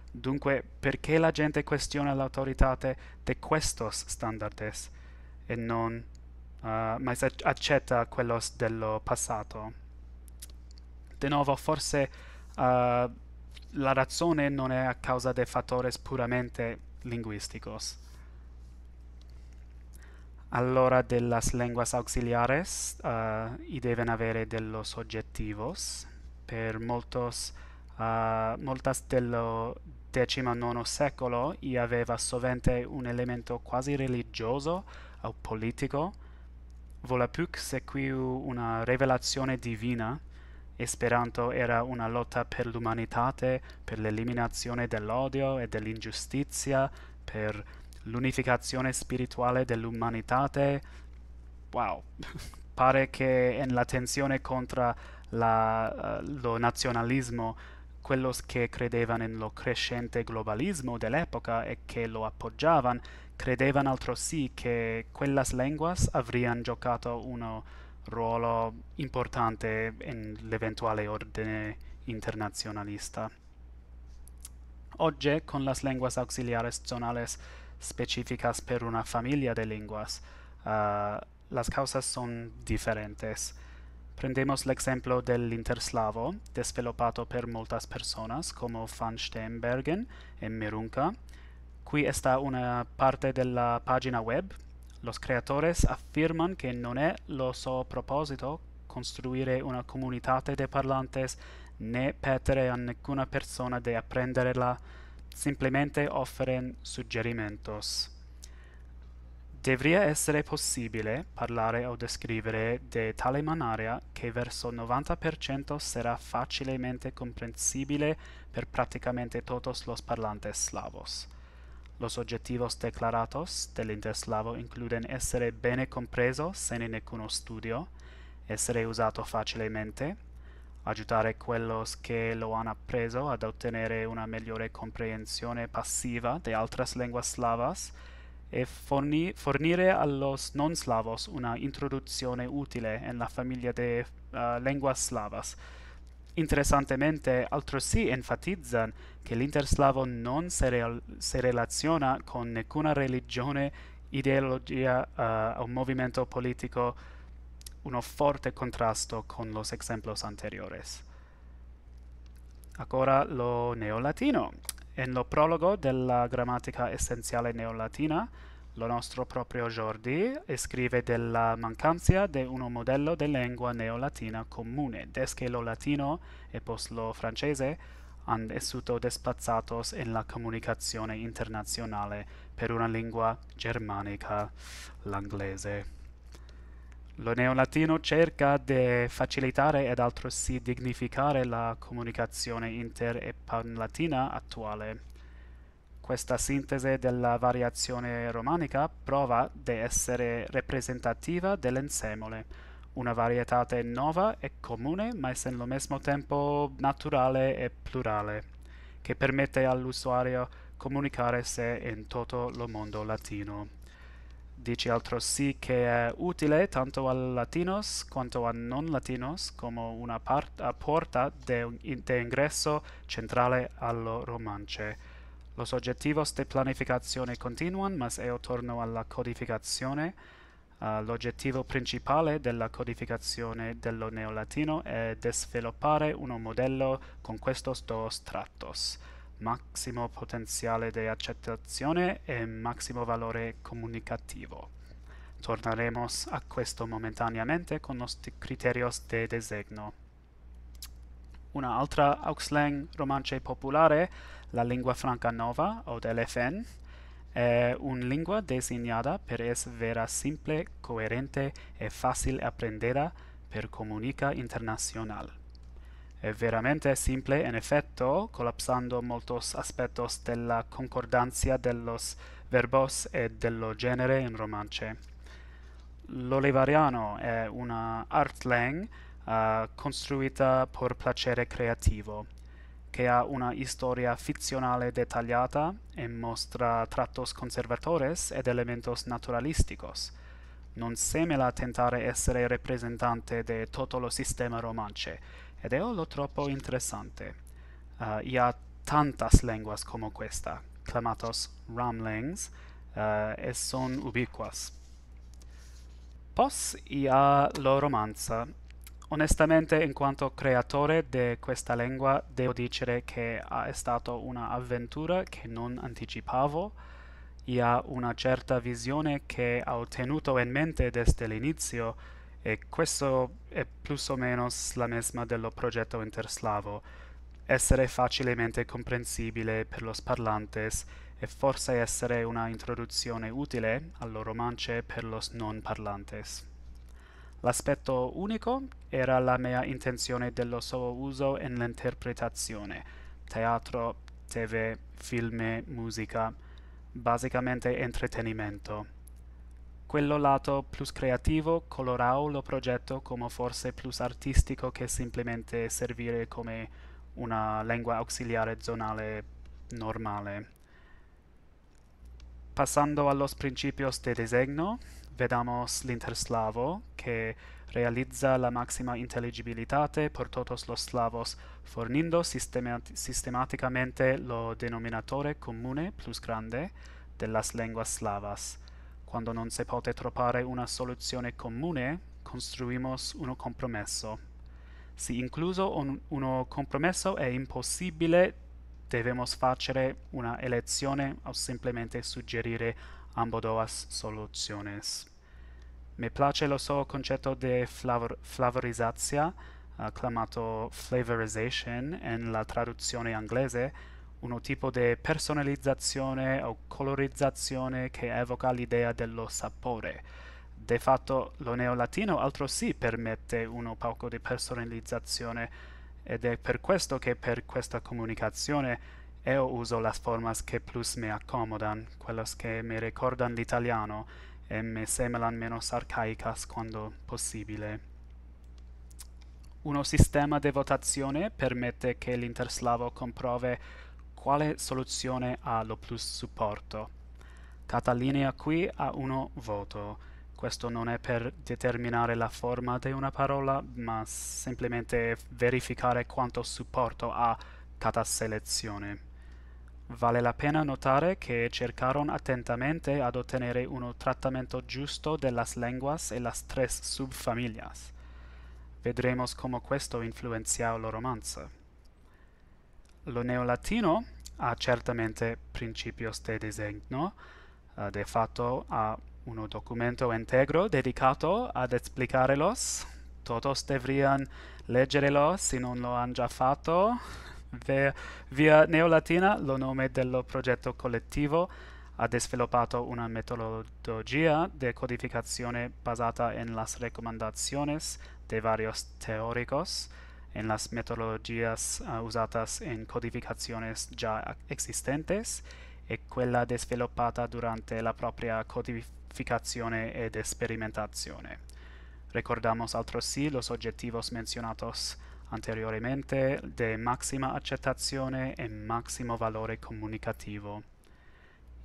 dunque perché la gente questiona l'autorità di questi standard e non uh, eh, mai accetta quelli dello passato? Di nuovo, forse uh, la ragione non è a causa di fattori puramente linguistici. Allora, delle lingue auxiliari, eh, uh, y avere degli soggettivi. Per moltos, uh, moltas XIX secolo y aveva sovente un elemento quasi religioso o politico. Volapük sequiu una rivelazione divina Esperanto era una lotta per l'umanità, per l'eliminazione dell'odio e dell'ingiustizia, per l'unificazione spirituale dell'umanità. Wow, [laughs] pare che nella tensione contro la, uh, lo nazionalismo quelli che credevano nello crescente globalismo dell'epoca e che lo appoggiavano credevano altresì che quelle lingue avrebbero giocato uno ruolo importante nell'eventuale ordine internazionalista. Oggi, con le lenguas auxiliari zonali specifiche per una famiglia di lenguas, uh, las causas son diferentes. Prendemos el ejemplo del interslavo, desvelopado por muchas Van Steenbergen e Merunca. Qui sta una parte della pagina web Los creadores afirman que no es lo suo propósito construire una comunitate de parlantes né petere a nessuna persona de apprenderla, simplemente offren suggerimentos. Devria essere possibile parlare o descrivere de tale maniera che verso 90% sarà facilmente comprensibile per praticamente todos los parlantes slavos. Los objetivos declarados del interslavo includono essere bene compreso senza nessuno studio, essere usato facilmente, aiutare quelli che lo hanno appreso ad ottenere una migliore comprensione passiva di altre lingue slavas e forni fornire a los non slavos una introduzione utile nella famiglia di uh, eh, lingue slavas. Interessantemente, altresì enfatizzano che l'interslavo non si, re si, relaziona con nessuna religione, ideologia uh, o movimento politico, uno forte contrasto con los ejemplos anteriores. Ancora lo neolatino. En lo prologo della grammatica essenziale neolatina, lo nostro proprio Jordi scrive della mancanza di un modello di lingua neolatina comune, desde lo latino e post lo francese hanno essuto despazzatos nella comunicazione internazionale per una lingua germanica, l'inglese. Lo neolatino cerca di facilitare ed altresì dignificare la comunicazione inter e panlatina attuale questa sintesi della variazione romanica prova di essere rappresentativa dell'ensemble, una varietà nuova e comune ma nello stesso tempo naturale e plurale, che permette all'usuario comunicare se in tutto il mondo latino. Dice altresì che è utile tanto a latinos quanto a non latinos come una porta di ingresso centrale allo romance Los objetivos de planificazione continúan, ma yo torno alla codificazione. Uh, l'obiettivo principale della codificazione dello neolatino è sviluppare un modello con questi due tratti, massimo potenziale di accettazione e massimo valore comunicativo. Torneremo a questo momentaneamente con i criteri di disegno un'altra auxlang romance popolare, la lingua franca nova o LFN, è una lingua designata per essere vera, simple, coerente e facile apprendere per comunica internazionale. È veramente simple in effetto, collapsando molti aspetti della concordanza dellos verbos e dello genere in romance. L'olivariano è una art artlang uh, costruita per piacere creativo, che ha una storia ficzionale dettagliata e mostra tratti conservadores ed elementi naturalistici. Non semela tentare essere rappresentante di tutto lo sistema romance, ed è lo troppo interessante. Uh, ha tantas lenguas come questa, clamatos ramlings, uh, eh, e sono ubiquas. Pos hi ha lo romanza, Onestamente, in quanto creatore di questa lingua, devo dire che ah, è stata un'avventura che non anticipavo e ha una certa visione che ho tenuto in mente desde l'inizio e questo è più o meno la mesma del progetto interslavo. Essere facilmente comprensibile per los parlantes e forse essere una introduzione utile al romance per los non parlantes. L'aspetto unico era la mia intenzione dello suo uso nell'interpretazione, teatro, tv, film, musica, basicamente intrattenimento. Quello lato più creativo colorò lo progetto come forse più artistico che semplicemente servire come una lingua ausiliare zonale normale. Passando allo principios di disegno, vedamos l'interslavo che realizza la massima intelligibilità per tutti gli slavos, fornindo sistematicamente lo denominatore comune più grande delle las lenguas slavas. Quando non si può trovare una soluzione comune, costruimos un compromesso. Se incluso un, uno compromesso è impossibile, dobbiamo fare una elezione o semplicemente suggerire ambodoas soluciones. Me place lo so concetto de flavor flavorizazione, uh, chiamato flavorization en la traduzione inglese, uno tipo di personalizzazione o colorizzazione che evoca l'idea dello sapore. De fatto, lo neolatino sì permette uno poco di personalizzazione ed è per questo che per questa comunicazione io uso le forme che plus me acomodan, quellas que me recordan el italiano e mi sembrano meno arcaiche quando possibile. Uno sistema di votazione permette che l'interslavo comprove quale soluzione ha lo più supporto. Catalina qui ha uno voto. Questo non è per determinare la forma di una parola, ma semplicemente verificare quanto supporto ha cada selezione. Vale la pena notare che cercaron attentamente ad ottenere un trattamento giusto delle lingue e las tres subfamilias. Vedremos come questo influenziò lo romanzo. Lo neolatino ha certamente principios de disegno, eh, de fatto ha un documento integro dedicato ad explicarlos. Todos deberían leggerlo se non lo han già fatto. Via Neolatina, lo nome del progetto collettivo, ha sviluppato una metodologia di codificazione basata en las recomendaciones de varios teóricos, en las metodologías uh, usadas en codificaciones ya existentes e quella sviluppata durante la propria codificazione ed experimentazione. Recordamos altresì los objetivos menzionados anteriormente di massima accettazione e massimo valore comunicativo.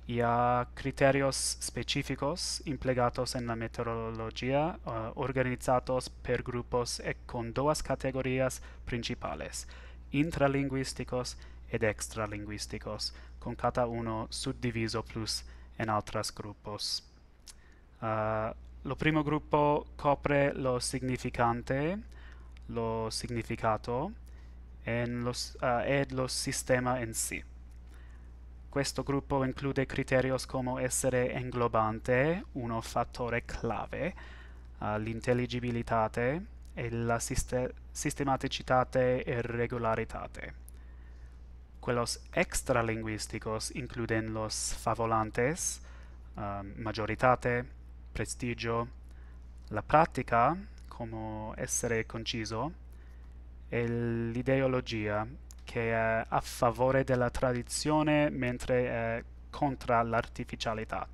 Y a criterios específicos implegados en la metodología uh, eh, organizados per gruppi e con due categorie principali, intralingüísticos ed extralingüísticos, con cada uno subdiviso plus in altri gruppi. Uh, eh, lo primo gruppo copre lo significante, lo significato e lo, uh, eh, e lo sistema in sé. Questo gruppo include criteri come essere inglobante, uno fattore clave, uh, eh, l'intelligibilità e la siste sistematicità e regolarità. Quellos extralinguísticos incluyen los favolantes, uh, eh, maggioritate, prestigio, la pratica come essere conciso, è l'ideologia che è a favore della tradizione mentre è contro l'artificialità.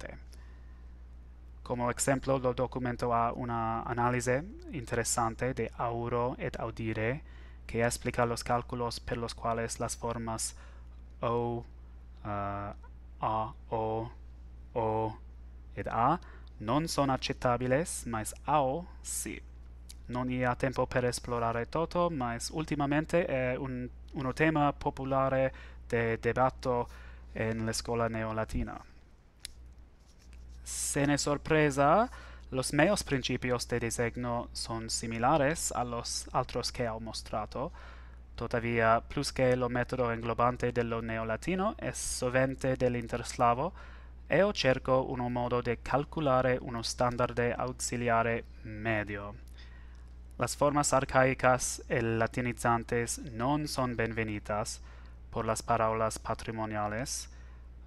Come esempio, il documento ha un'analisi interessante di auro ed audire che esplica i cálculos per i quali le formas O, uh, A, O, O ed A non sono accettabili, ma AO sì non hi ha tempo per esplorare tutto, ma ultimamente è un, un tema popolare di dibattito eh, nella scuola neolatina. Se ne sorpresa, i miei principi di disegno sono simili a los otros que ho mostrato, tuttavia, più che il metodo inglobante del neolatino è sovente dell'interslavo, io cerco un modo di calcolare uno standard auxiliare medio. Las formas arcaicas e latinizantes non son benvenitas por las palabras patrimoniales,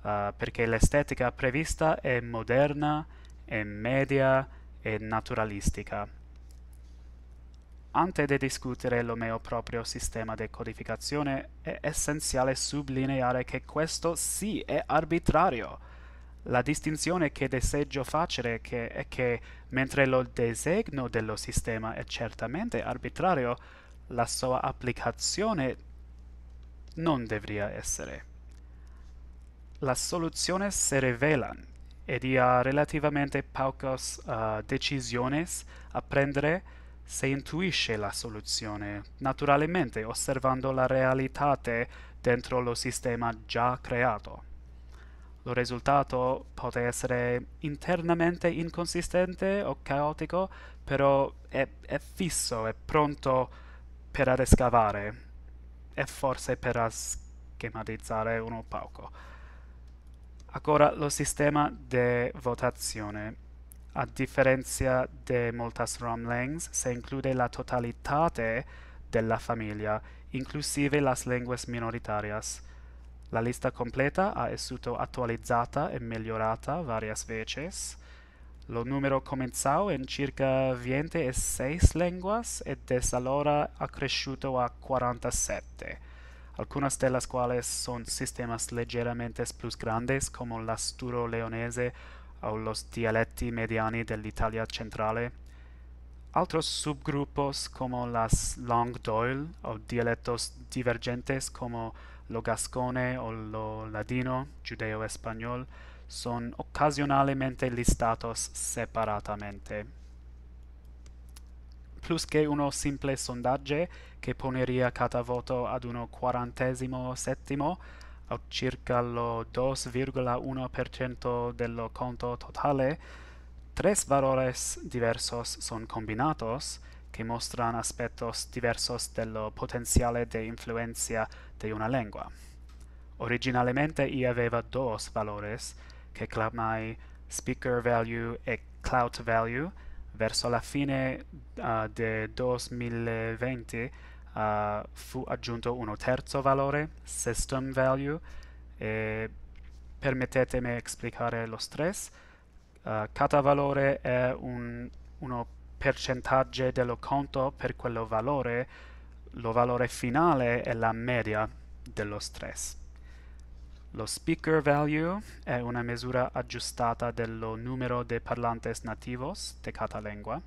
uh, perché l'estetica prevista è moderna, è media e naturalistica. Ante di discutere lo mio proprio sistema di codificazione, è essenziale sottolineare che questo sì è arbitrario la distinzione che deseggio facere è che, è che, mentre lo disegno dello sistema è certamente arbitrario, la sua applicazione non dovrebbe essere. La soluzione si rivela ed ha relativamente poche uh, decisioni a prendere se intuisce la soluzione, naturalmente osservando la realtà dentro lo sistema già creato. Il risultato può essere internamente inconsistente o caotico, però è, è fisso, è pronto per riscavare e forse per schematizzare uno palco. Ora, lo sistema di votazione. A differenza di molte Romlangs, si include la totalità della famiglia, inclusive le lingue minoritarie. La lista completa ha essuto attualizzata e migliorata varias veces. Lo numero comenzó in circa 26 lenguas e desde allora ha cresciuto a 47, Alcune delle quali sono sistemi leggermente più grandi, come l'asturo leonese o i dialetti mediani dell'Italia centrale. Otros subgrupos como las Langue d'Oil o dialectos divergentes como lo gascone o lo ladino, giudeo espagnol sono occasionalmente listati separatamente. Plus che uno simple sondaggio che poneria cada voto ad uno quarantesimo settimo o circa lo 2,1% del conto totale, tre valori diversos sono combinati che mostra un aspetto del potenziale di influenza di una lingua. Originalmente io aveva due valori che chiamai speaker value e clout value. Verso la fine uh, del 2020 uh, fu aggiunto un terzo valore, system value, e permettetemi esplicare lo stress. Uh, cada valore è un, uno percentaggio dello conto per quello valore, lo valore finale è la media dello stress. Lo speaker value è una misura aggiustata dello numero di parlantes nativos di de lingua.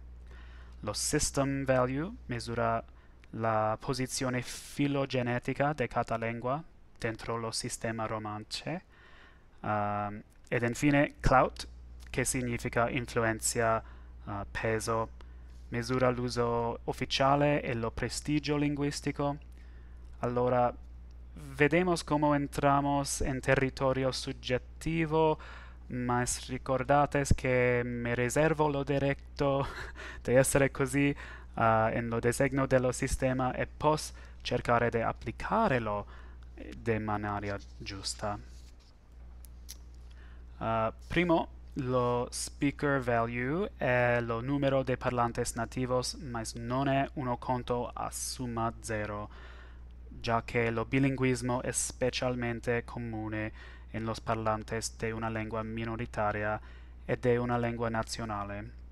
Lo system value misura la posizione filogenetica di de lingua dentro lo sistema romance. Um, ed infine clout, che significa influenza, uh, eh, peso, misura l'uso ufficiale e lo prestigio linguistico. Allora, vediamo come entramos in territorio soggettivo, ma ricordate che mi reservo lo diretto [laughs] di essere così uh, eh, en lo designo dello sistema e pos cercare di applicarlo in maniera giusta. Uh, primo, lo speaker value è lo numero dei parlanti nativos, ma non è uno conto a summa zero, già che lo bilinguismo è specialmente comune in los parlantes di una lingua minoritaria e di una lingua nazionale.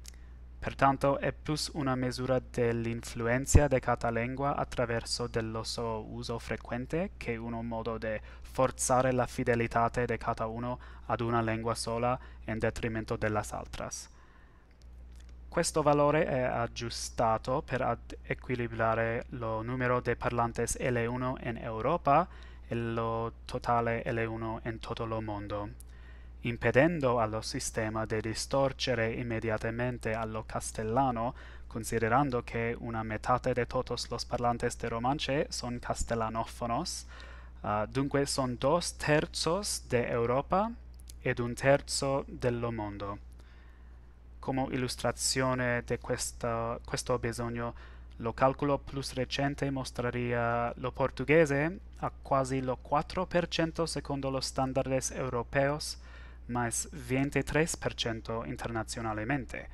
Pertanto è più una misura dell'influenza di cada lingua attraverso dello suo uso frequente che uno modo di forzare la fidelità de cada uno ad una lingua sola in detrimento delle altre. Questo valore è aggiustato per equilibrare lo numero di parlanti L1 in Europa e lo totale L1 in tutto il mondo, impedendo allo sistema di distorcere immediatamente allo castellano considerando che una metà di tutti los parlanti di romance sono castellanofonos, Uh, dunque sono dos terzos de Europa ed un terzo del mondo. Come illustrazione di questo bisogno, lo calcolo plus recente mostraría lo portuguese a quasi lo 4% secondo los estándares europeos, más 23% internazionalmente.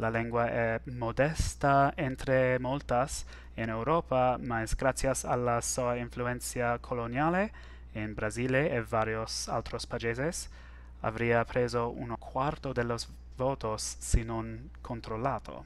La lengua è modesta entre moltas en Europa, mas gracias a la sua influencia coloniale en Brasil y varios otros países, habría preso un cuarto de los votos si non controllato.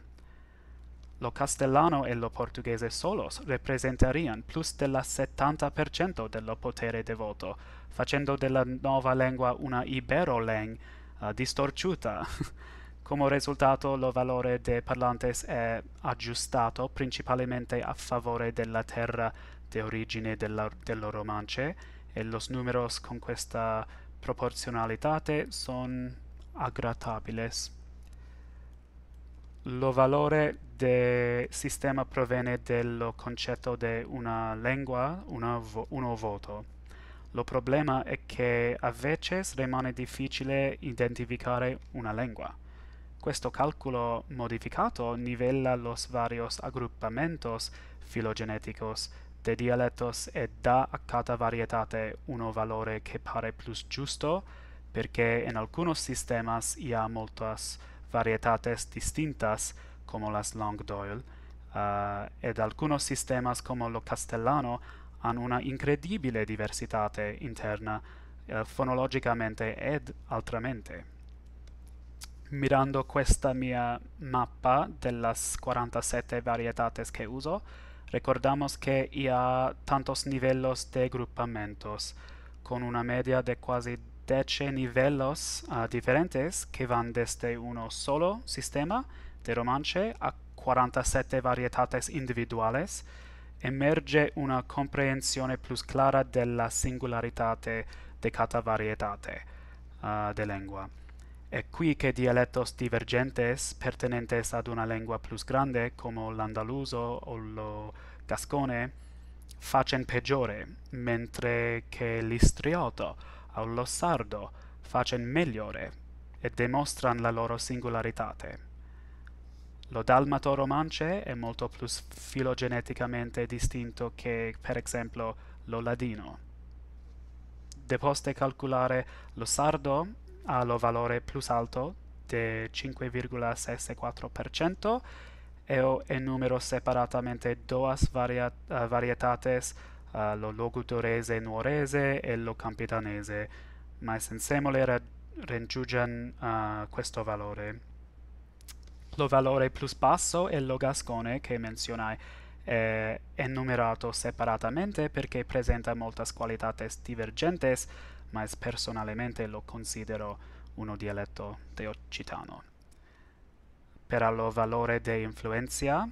Lo castellano e lo portoghese solos representarían più del 70% del potere de voto, facendo della nuova lingua una ibero-leng uh, ah, distorciuta. [laughs] Come risultato, lo valore dei parlantes è aggiustato principalmente a favore della terra di origine della, dello romance e i numeri con questa proporzionalità sono aggratables. Lo valore del sistema proviene dal concetto di una lingua, una vo uno voto. Lo problema è che a veces rimane difficile identificare una lingua. Questo calcolo modificato nivela los varios agrupamientos filogenéticos de dialectos e dà a cada varietate uno valore che pare più giusto, perché in alcuni sistemi hi ha molte varietats distintas, come las Languedoil, uh, eh, ed alcuni sistemi come lo castellano hanno una incredibile diversità interna, eh, fonologicamente ed altramente mirando questa mia mappa delle 47 varietà che uso, recordamos que hay tantos livelli di grupamentos, con una media di quasi 10 livelli uh, eh, diferentes que van desde uno solo sistema di romance a 47 varietà individuali, emerge una comprensione più clara della singolarità di cada varietà uh, eh, di lingua. È qui che dialettos divergentes, pertenentes ad una lingua plus grande, come l'andaluso o lo gascone, facen peggiore, mentre che l'istrioto o lo sardo facen migliore e dimostran la loro singolaritate. Lo dalmato romance è molto più filogeneticamente distinto che, per esempio, lo ladino. Deposte calcolare lo sardo ha lo valore più alto del 5,64% e ho enumero separatamente due variat- eh, varietates, uh, eh, lo logudorese nuorese e lo campitanese ma sensemole ra- raggiungono uh, questo valore. Lo valore più basso è lo gascone che menzionai, è enumerato separatamente perché presenta molte qualità divergenti ma personalmente lo considero uno dialetto teocitano. Per il valore di influenza,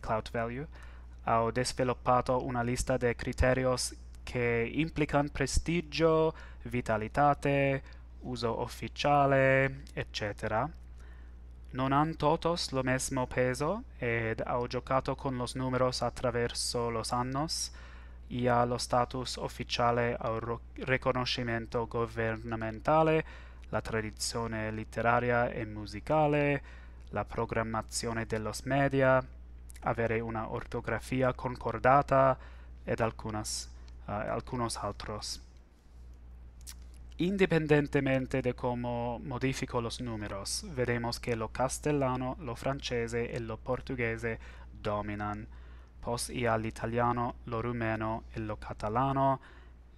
cloud value, ho sviluppato una lista di criteri che implicano prestigio, vitalità, uso ufficiale, eccetera. Non hanno tutti lo stesso peso ed ho giocato con i numeri attraverso gli anni e ha lo status ufficiale al riconoscimento governamentale, la tradizione letteraria e musicale, la programmazione dello media, avere una ortografia concordata ed alcunas, uh, alcunos altros. Indipendentemente de come modifico i numeri, vediamo che lo castellano, lo francese e lo portoghese dominano. Pos ia l'italiano, lo rumeno e lo catalano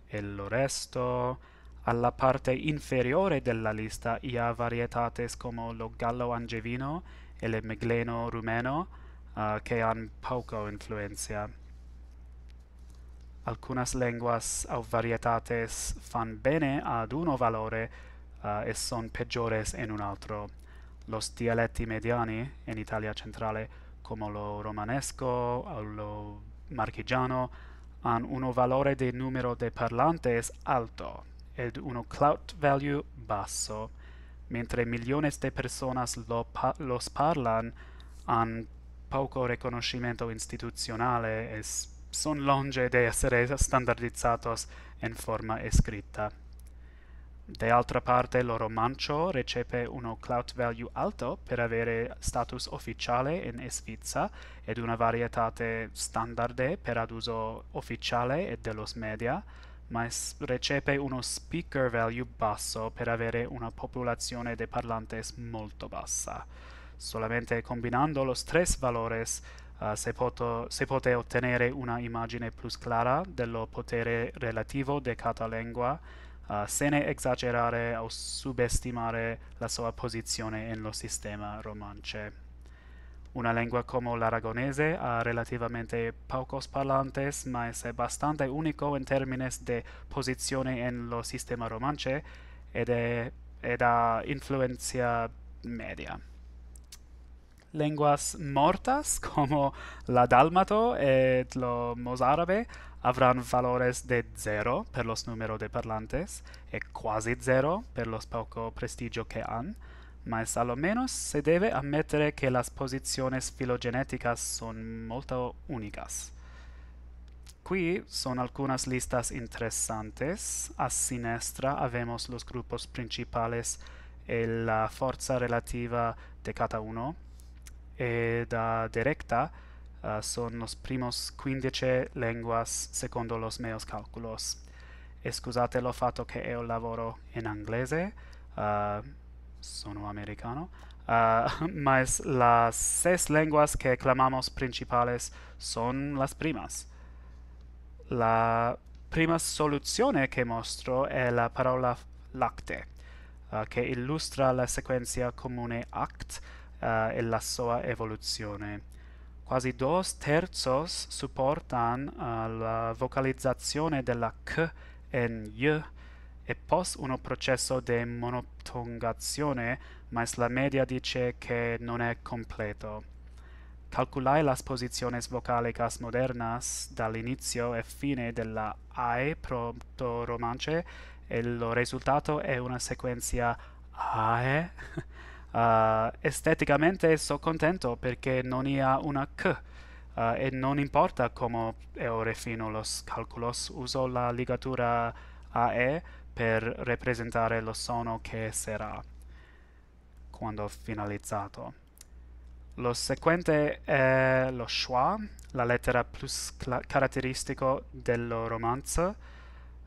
e lo resto. Alla parte inferiore della lista ia varietate come lo gallo-angevino e il megleno-rumeno uh, eh, che hanno poco influenza. Algunas lenguas o varietates fan bene ad uno valore uh, e son peggiores in un altro. Los dialetti mediani in Italia centrale come lo romanesco o lo marchigiano, hanno un valore di numero di parlanti alto ed uno clout value basso, mentre milioni di persone lo, pa- lo sparlan hanno poco riconoscimento istituzionale e sono longe di essere standardizzati in forma scritta. De altra parte l'oro mancio recepe uno clout value alto per avere status ufficiale in Svizzera ed una varietà standard per ad uso ufficiale e dellos media, ma recepe uno speaker value basso per avere una popolazione di parlanti molto bassa. Solamente combinando los tres valores Uh, eh, se, poto, se pote ottenere una immagine più clara dello potere relativo di cada lingua uh, eh, sene esagerare o subestimare la sua posizione in sistema romance. Una lingua come l'aragonese ha relativamente pocos parlantes, ma è bastante unico in termini di posizione in sistema romance ed, è, ed ha influenza media. Lenguas mortas [laughs] come la dalmato e lo mosarabe avrán valores de 0 per los número de parlantes e quasi 0 per los poco prestigio che han, mas a lo menos se deve ammettere che las posiciones filogenéticas son molto únicas. Qui sono alcune listas interessantes. A sinistra avemos los grupos principales e la forza relativa de cada uno. E da directa uh, son los primos quindici lenguas secondo los meos calculos. E scusate lo fatto che io lavoro in inglese, uh, eh, sono americano, uh, [laughs] ma le seis lenguas che clamamos principales son las primas. La prima soluzione che mostro è la parola lacte, uh, che illustra la sequenza comune act uh, e la sua evoluzione quasi dos terzos supportano eh, la vocalizzazione della K en Y e post uno processo di monotongazione, ma la media dice che non è completo. Calculai las posiciones vocálicas modernas dall'inizio e fine della AE pronto romance e il risultato è una sequenza AE [laughs] Uh, esteticamente sono contento perché non ha una K uh, eh, e non importa come io refino los calcoli, uso la ligatura AE per rappresentare lo suono che sarà quando finalizzato. Lo seguente è lo schwa, la lettera più caratteristica del romanzo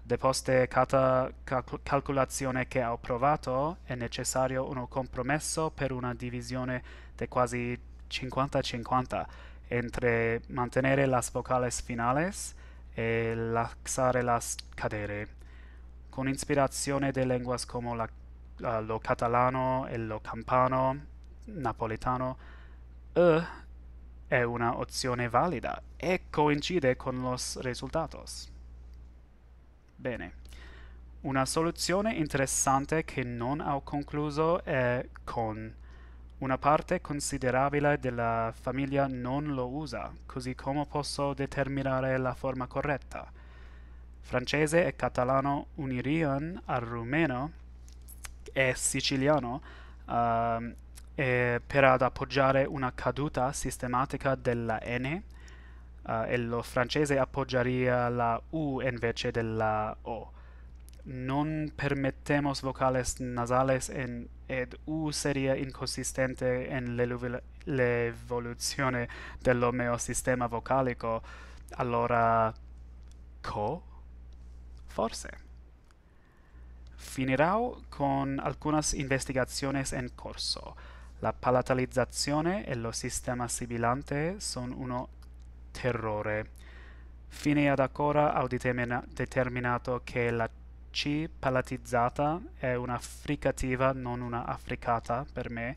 le poste cata cal- calcolazione che ho provato è necessario un compromesso per una divisione di quasi 50-50 entre mantenere le vocali finali e lasciare las cadere, con ispirazione di lenguas come la, la, lo catalano e lo campano, napoletano, e è una opzione valida e coincide con i risultati. Bene. Una soluzione interessante che non ho concluso è con. Una parte considerabile della famiglia non lo usa, così come posso determinare la forma corretta. Francese e catalano unirian al rumeno e siciliano uh, e per ad appoggiare una caduta sistematica della N Uh, e lo francese appoggiaría la U invece della O. Non permettemos vocales nasales en ed U sería inconsistente in l'evoluzione dell'omeosistema vocalico. Allora, co? Forse. Finirò con alcune investigazioni in corso. La palatalizzazione e lo sistema sibilante sono uno terrore. Fine ad ancora ho determinato che la C palatizzata è una fricativa, non una affricata per me,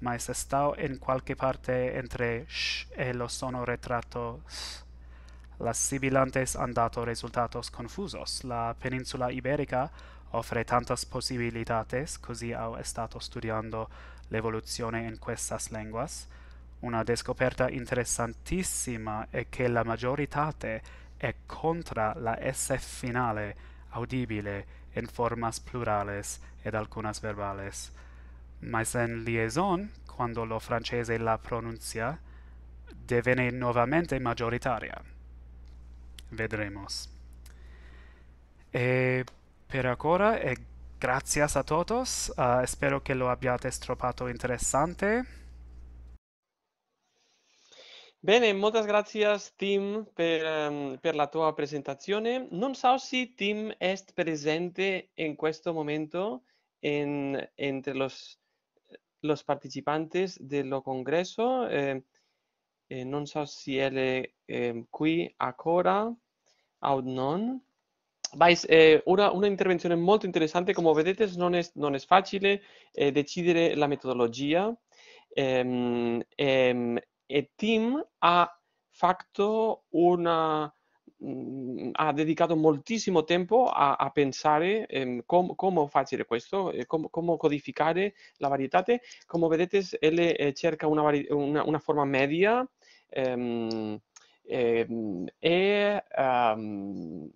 ma se sto in qualche parte entre sh e lo sono ritratto s. Las sibilantes han dato risultatos confusos. La penisola iberica offre tantas possibilitats, così ho stato studiando l'evoluzione in queste lenguas. Una scoperta interessantissima è che la maggiorità è contra la S finale audibile en formas plurales ed algunas verbales. Ma en liaison, quando lo francese la pronuncia, devene nuovamente maggioritaria. Vedremos. E per ora è grazie a todos, uh, spero che lo abbiate trovato interessante. Bene, molte grazie Tim, per, um, per la tua presentazione. Non so se Tim è presente in questo momento en, entre los, los del congresso. Ehm, eh, eh, non so se è eh, qui ancora o non. Vais, eh, una, una, intervenzione molto interessante, come vedete non è, non è facile eh, decidere la metodologia. Eh, e Tim ha fatto una mm, ha dedicato moltissimo tempo a, a pensare ehm, com, come fare questo, eh, com, come codificare la varietà. Come vedete, L eh, cerca una, una, una, forma media ehm, ehm, e ehm,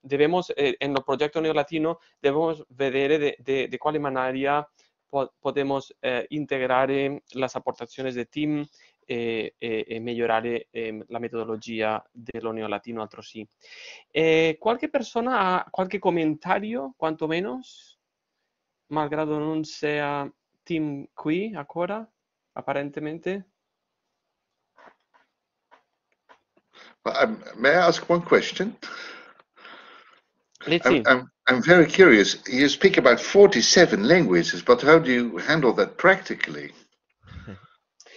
debemos, eh, en progetto neolatino, debemos vedere di quale maniera cuál manera po podemos eh, integrar las aportaciones de Tim e, e, e migliorare eh, la metodologia dello neolatino altrosì. Eh, qualche persona ha qualche commentario, quantomeno, malgrado non sia team qui ancora, apparentemente? Um, may I ask one question? Let's see. I'm, I'm, I'm, very curious. You speak about 47 languages, but how do you handle that practically?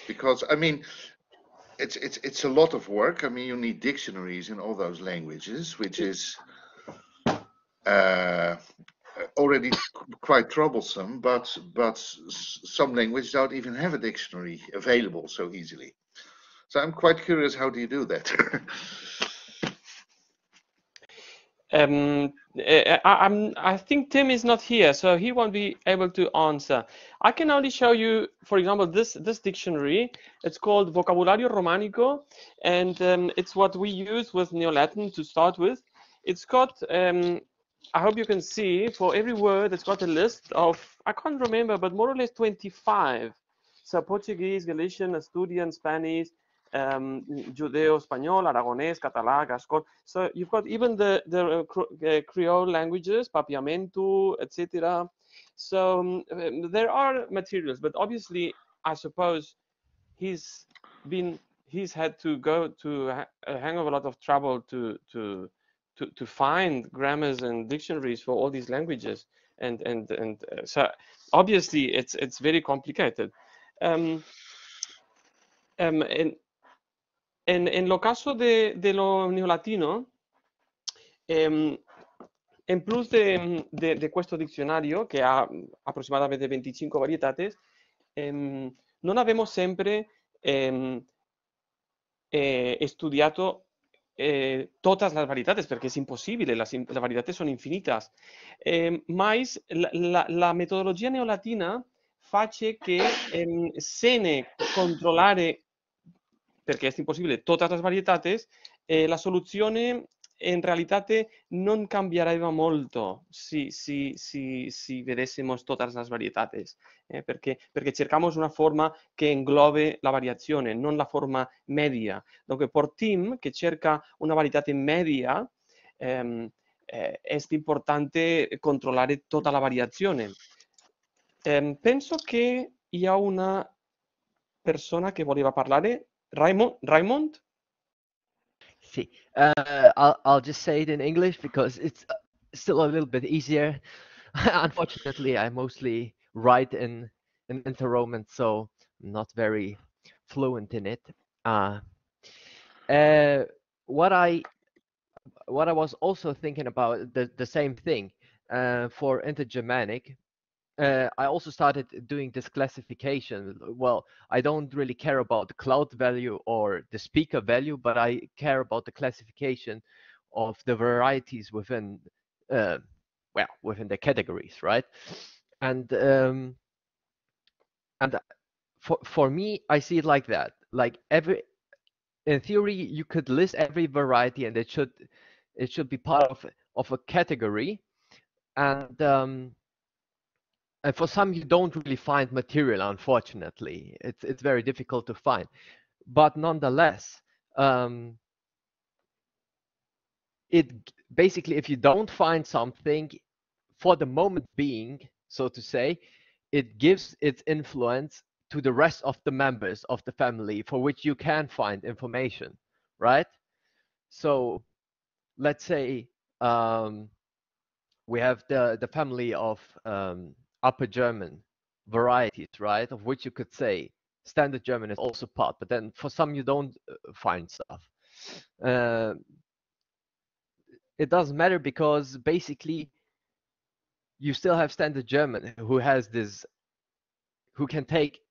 because I mean, it's it's it's a lot of work. I mean, you need dictionaries in all those languages, which is uh, already quite troublesome. But but some languages don't even have a dictionary available so easily. So I'm quite curious, how do you do that? [laughs] Um, eh, eh, I, I, think Tim is not here, so he won't be able to answer. I can only show you, for example, this, this dictionary. It's called Vocabulario Romanico, and um, it's what we use with Neo-Latin to start with. It's got, um, I hope you can see, for every word, it's got a list of, I can't remember, but more or less 25. So Portuguese, Galician, Asturian, Spanish, um, Judeo-Espanol, Aragonese, Catalan, Gascon. So you've got even the, the uh, uh, Creole languages, Papiamentu, etc. So um, um, there are materials, but obviously, I suppose he's been he's had to go to a hang of a lot of trouble to to to, to find grammars and dictionaries for all these languages and and and uh, so obviously it's it's very complicated um, um, and En, en lo caso de, de lo neolatino, eh, en plus de, de, de, questo diccionario, che ha mm, approssimativamente 25 varietate, ehm, non abbiamo sempre ehm, eh, studiato eh, todas las variedades, porque es imposible, las, las variedades son infinitas. Eh, mas la, la, la, metodologia neolatina face che ehm, se ne perché è impossibile tutte le varietà, eh, la soluzione in realtà non cambierebbe molto se si, si, si vedessimo tutte le varietà, eh, perché, perché cerchiamo una forma che englobe la variazione, non la forma media. Dunque, per team che cerca una varietà media, ehm, eh, è importante controllare tutta la variazione. Eh, penso che ha una persona che voleva parlare, Raymond, Raymond. See, uh, I'll, I'll just say it in English because it's uh, still a little bit easier. [laughs] Unfortunately, I mostly write in, in Inter-Roman, so I'm not very fluent in it. Uh, uh, what I what I was also thinking about the, the same thing uh, for Inter-Germanic uh, I also started doing this classification. Well, I don't really care about the cloud value or the speaker value, but I care about the classification of the varieties within, uh, well, within the categories, right? And um, and for for me, I see it like that. Like every, in theory, you could list every variety, and it should it should be part of of a category, and um, and for some you don't really find material unfortunately it's it's very difficult to find but nonetheless um, it basically if you don't find something for the moment being so to say it gives its influence to the rest of the members of the family for which you can find information right so let's say um, we have the the family of um, Upper German varieties, right? Of which you could say standard German is also part, but then for some you don't uh, find stuff. Uh, it doesn't matter because basically you still have standard German who has this, who can take,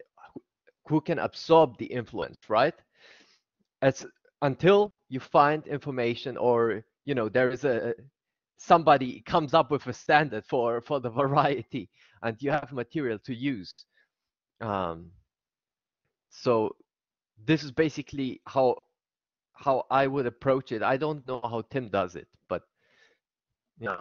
who can absorb the influence, right? As until you find information or you know there is a somebody comes up with a standard for for the [laughs] variety and you have material to use. Um, so this is basically how how I would approach it. I don't know how Tim does it, but yeah.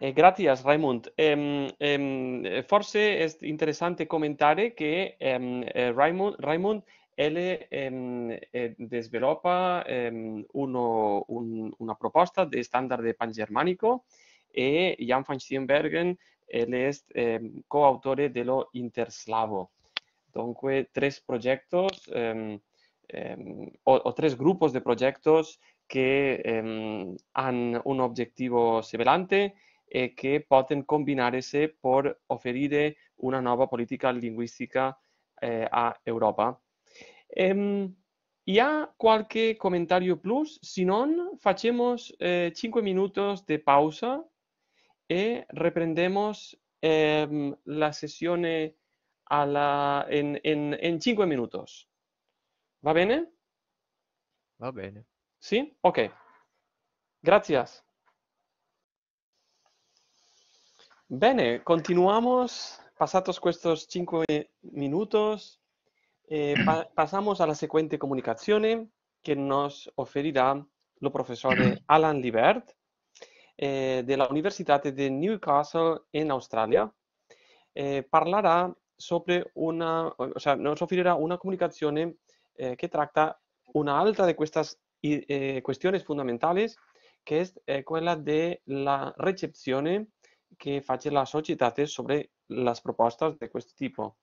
Eh, gracias, Raymond. Eh, eh, forse è interessante commentare che eh, Raimund, Raymond él eh, em, eh, desarrolla em, una propuesta de estándar de pangermánico eh, Jan van Steenbergen él es em, coautor de lo interslavo. Entonces, tres proyectos o, tres grupos de proyectos que han un objetivo similar y que pueden combinarse por ofrecer una nueva política lingüística a Europa. Em, ya cualquier comentario plus? Si no, hacemos eh, cinco minutos de pausa y reprendemos em, la sesión a la, en, cinco minutos. ¿Va bien? Eh? Va bien. Eh. ¿Sí? Ok. Gracias. Bene, continuamos pasados estos cinco minutos. Eh, pasamos a la siguiente comunicación que nos ofrecerá el profesor Alan Libert eh, de la Universidad de Newcastle en Australia. hablará eh, sobre una, o sea, nos ofrecerá una comunicación que trata una alta de estas cuestiones fundamentales que es de la recepción que hace la sociedad sobre las propuestas de este tipo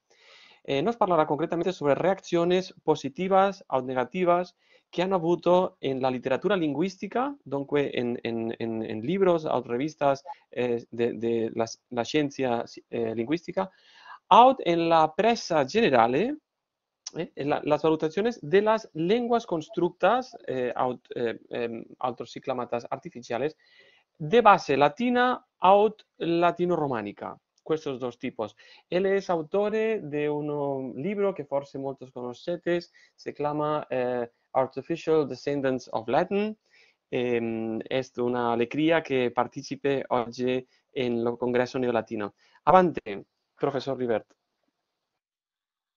eh, nos hablará concretamente sobre reacciones positivas o negativas que han habido en la literatura lingüística, en, en, libros o revistas eh, de, la, ciencia eh, lingüística, o en la prensa general, eh, las valutaciones de las lenguas constructas, out, em, artificiales, de base latina o latino-románica estos dos tipos. Él es autor de un libro que, forse molti conoscete, se llama eh, Artificial Descendants of Latin. Em, es una alegría que participe hoy en el Congreso Neolatino. Avante, profesor Rivert. Gracias.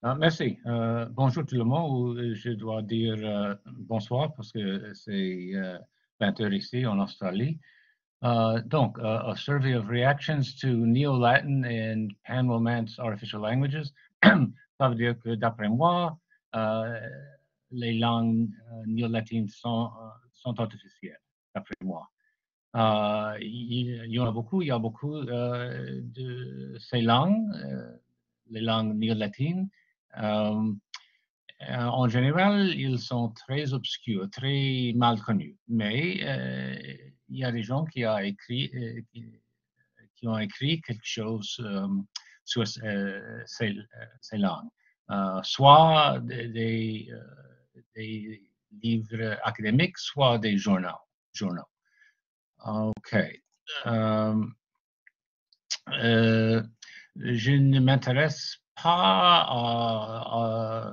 Ah, merci. Uh, bonjour tout le monde. Je dois dire euh, bonsoir parce que c'est uh, 20 ici en Australie. Uh, donc, uh, a survey of reactions to Neo-Latin and Pan-Romance artificial languages. [clears throat] Ça veut dire que, d'après moi, uh, les langues uh, néo-latines sont, sont artificielles, d'après moi. il, y en a beaucoup, il y a beaucoup de ces langues, les langues néo-latines. Um, en général, ils sont très obscurs, très mal connus, mais il y a des gens qui, a écrit, euh, qui ont écrit quelque chose euh, sur euh, ces, langues, soit des, livres académiques, soit des journaux. journaux. OK. je ne m'intéresse pas à,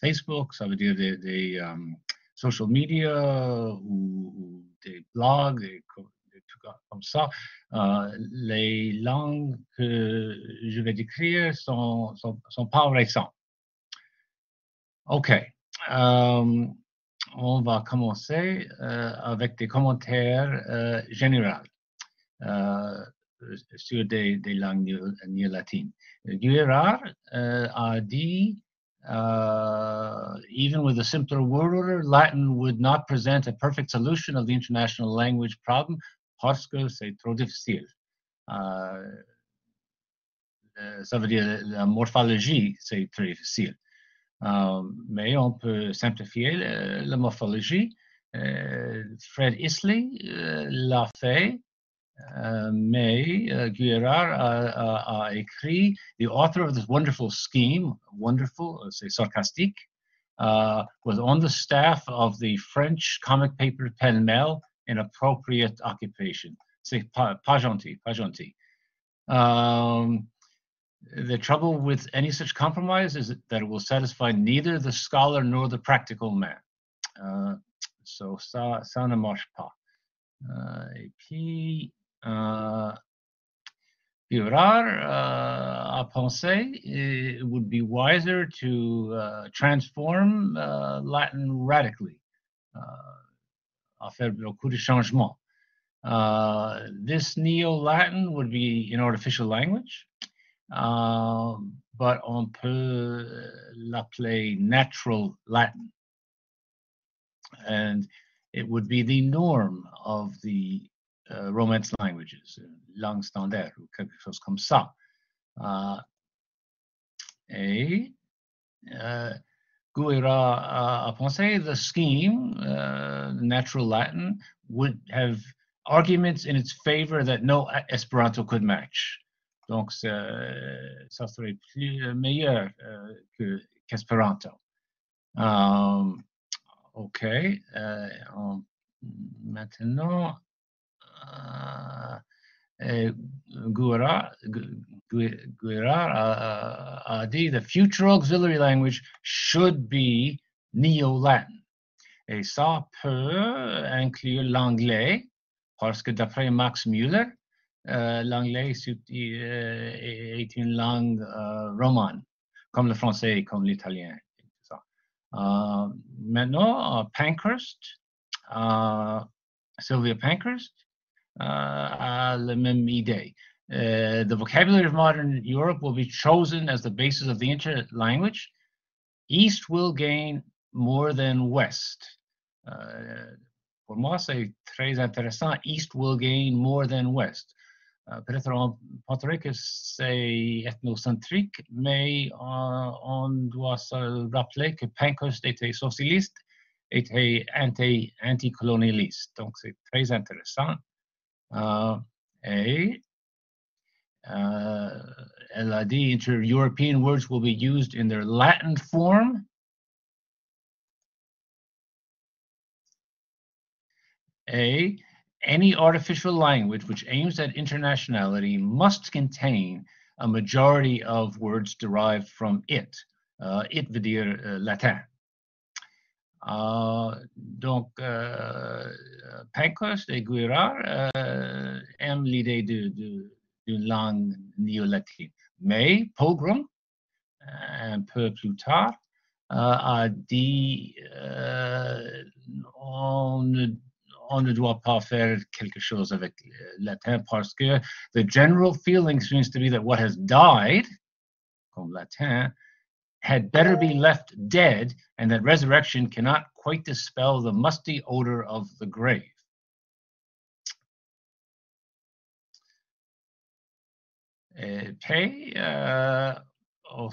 Facebook, ça veut dire des, social media ou, des blogs, des, trucs comme ça. Euh, les langues que je vais décrire sont, sont, pas récentes. OK. Euh, on va commencer euh, avec des commentaires généraux sur des, langues néo-latines. Guérard a dit uh, even with a simpler word order, Latin would not present a perfect solution of the international language problem porque se trop difficile. Uh, ça uh, veut dire la morphologie, c'est très difficile. Um, mais on peut simplifier uh, la, la morphologie. Uh, Fred Isley uh, l'a fait uh, May uh, Guerrar a uh, écrit, the author of this wonderful scheme, wonderful, say sarcastique, was on the staff of the French comic paper Pen Mel, in appropriate occupation. C'est pas, pas gentil, pas gentil. Um, the trouble with any such compromise is that it will satisfy neither the scholar nor the practical man. Uh, so ça, ça ne marche pas. Uh, et puis, uh, uh, pense, it would be wiser to uh, transform Latin radically, à faire beaucoup de This Neo Latin would be an artificial language, um, but on peut l'appeler natural Latin. And it would be the norm of the Euh, romance languages, euh, langue standard ou quelque chose comme ça. Euh, et Guira à Aponce, the scheme, uh, natural Latin, would have arguments in its favor that no Esperanto could match. Donc, ça serait plus meilleur euh, qu'Esperanto. Um, OK. Uh, maintenant, uh, uh, Guerra, uh, Adi, the future auxiliary language should be Neo-Latin. Et ça peut inclure l'anglais, parce que d'après Max Müller, euh, l'anglais euh, est une langue euh, romane, comme le français et comme l'italien. Euh, maintenant, euh, Pankhurst, euh, Sylvia Pankhurst, uh, uh, the vocabulary of modern Europe will be chosen as the basis of the interlanguage. East will gain more than West. Uh, pour moi, c'est très intéressant. East will gain more than West. Uh, Peut-être on penserait que c'est ethnocentrique, mais uh, on, on doit se rappeler que Pankhurst était socialiste, était anti-colonialiste. Donc c'est très intéressant. Uh, a. Uh, LID, inter-European words will be used in their Latin form. A, any artificial language which aims at internationality must contain a majority of words derived from it, uh, it veut dire uh, Latin. Uh, donc, uh, uh, Pankhurst et Guérard aiment l'idée d'une langue néo-latine. Mais Pogrom, un peu plus tard, a dit on ne on ne doit pas faire quelque chose avec latin parce que the general feeling seems to be that what has died, comme latin, had better be left dead, and that resurrection cannot quite dispel the musty odor of the grave. Eh, Pei, uh, oh,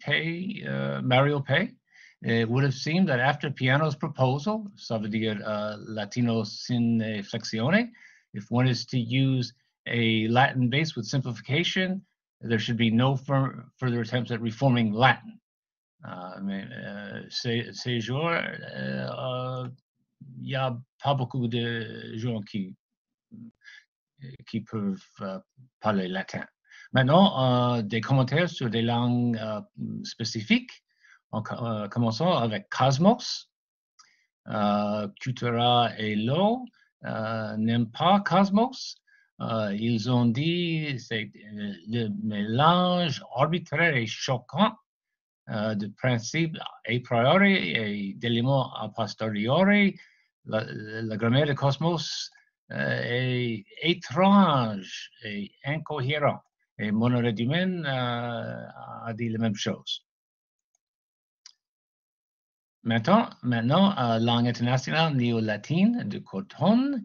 Pei, uh, Mario Pei, it eh, would have seemed that after Piano's proposal, Sabadir uh, Latino sin flexione, if one is to use a Latin base with simplification, there should be no further attempts at reforming Latin. Ah, mais euh, ces, jours, euh, il n'y a pas beaucoup de gens qui, euh, qui peuvent parler latin. Maintenant, des commentaires sur des langues spécifiques, en commençant avec Cosmos. Cutera et Lowe n'aiment pas Cosmos. ils ont dit c'est le mélange arbitraire et choquant euh, de principe a priori et d'éléments a posteriori, la, grammaire du cosmos euh, est étrange et incohérent. Et Monoredumen euh, a dit la même chose. Maintenant, maintenant langue internationale néo-latine de Coton.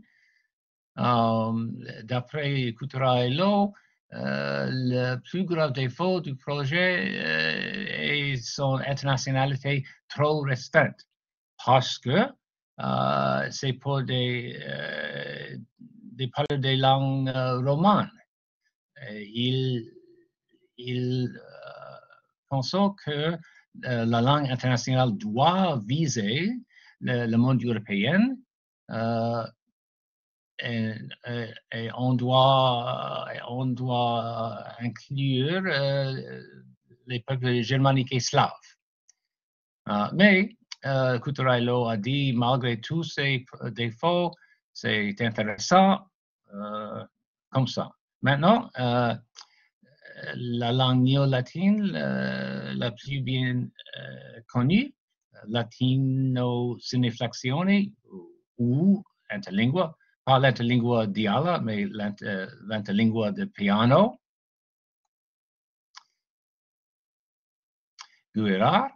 Coutura et l'eau euh, le plus grand défaut du projet euh, est son internationalité trop restreinte parce que euh, c'est pour des, des parleurs des langues romanes. Ils, pensent que la langue internationale doit viser le, le monde européen euh, euh, et, on doit, euh, on doit inclure les peuples germaniques et slaves. Ah, mais euh, a dit, malgré tous ces défauts, c'est intéressant comme ça. Maintenant, la langue néo-latine la plus bien connue, latino-siniflexione ou interlingua, Uh, la lingua di ala, la lanta uh, lingua de piano. Guirar,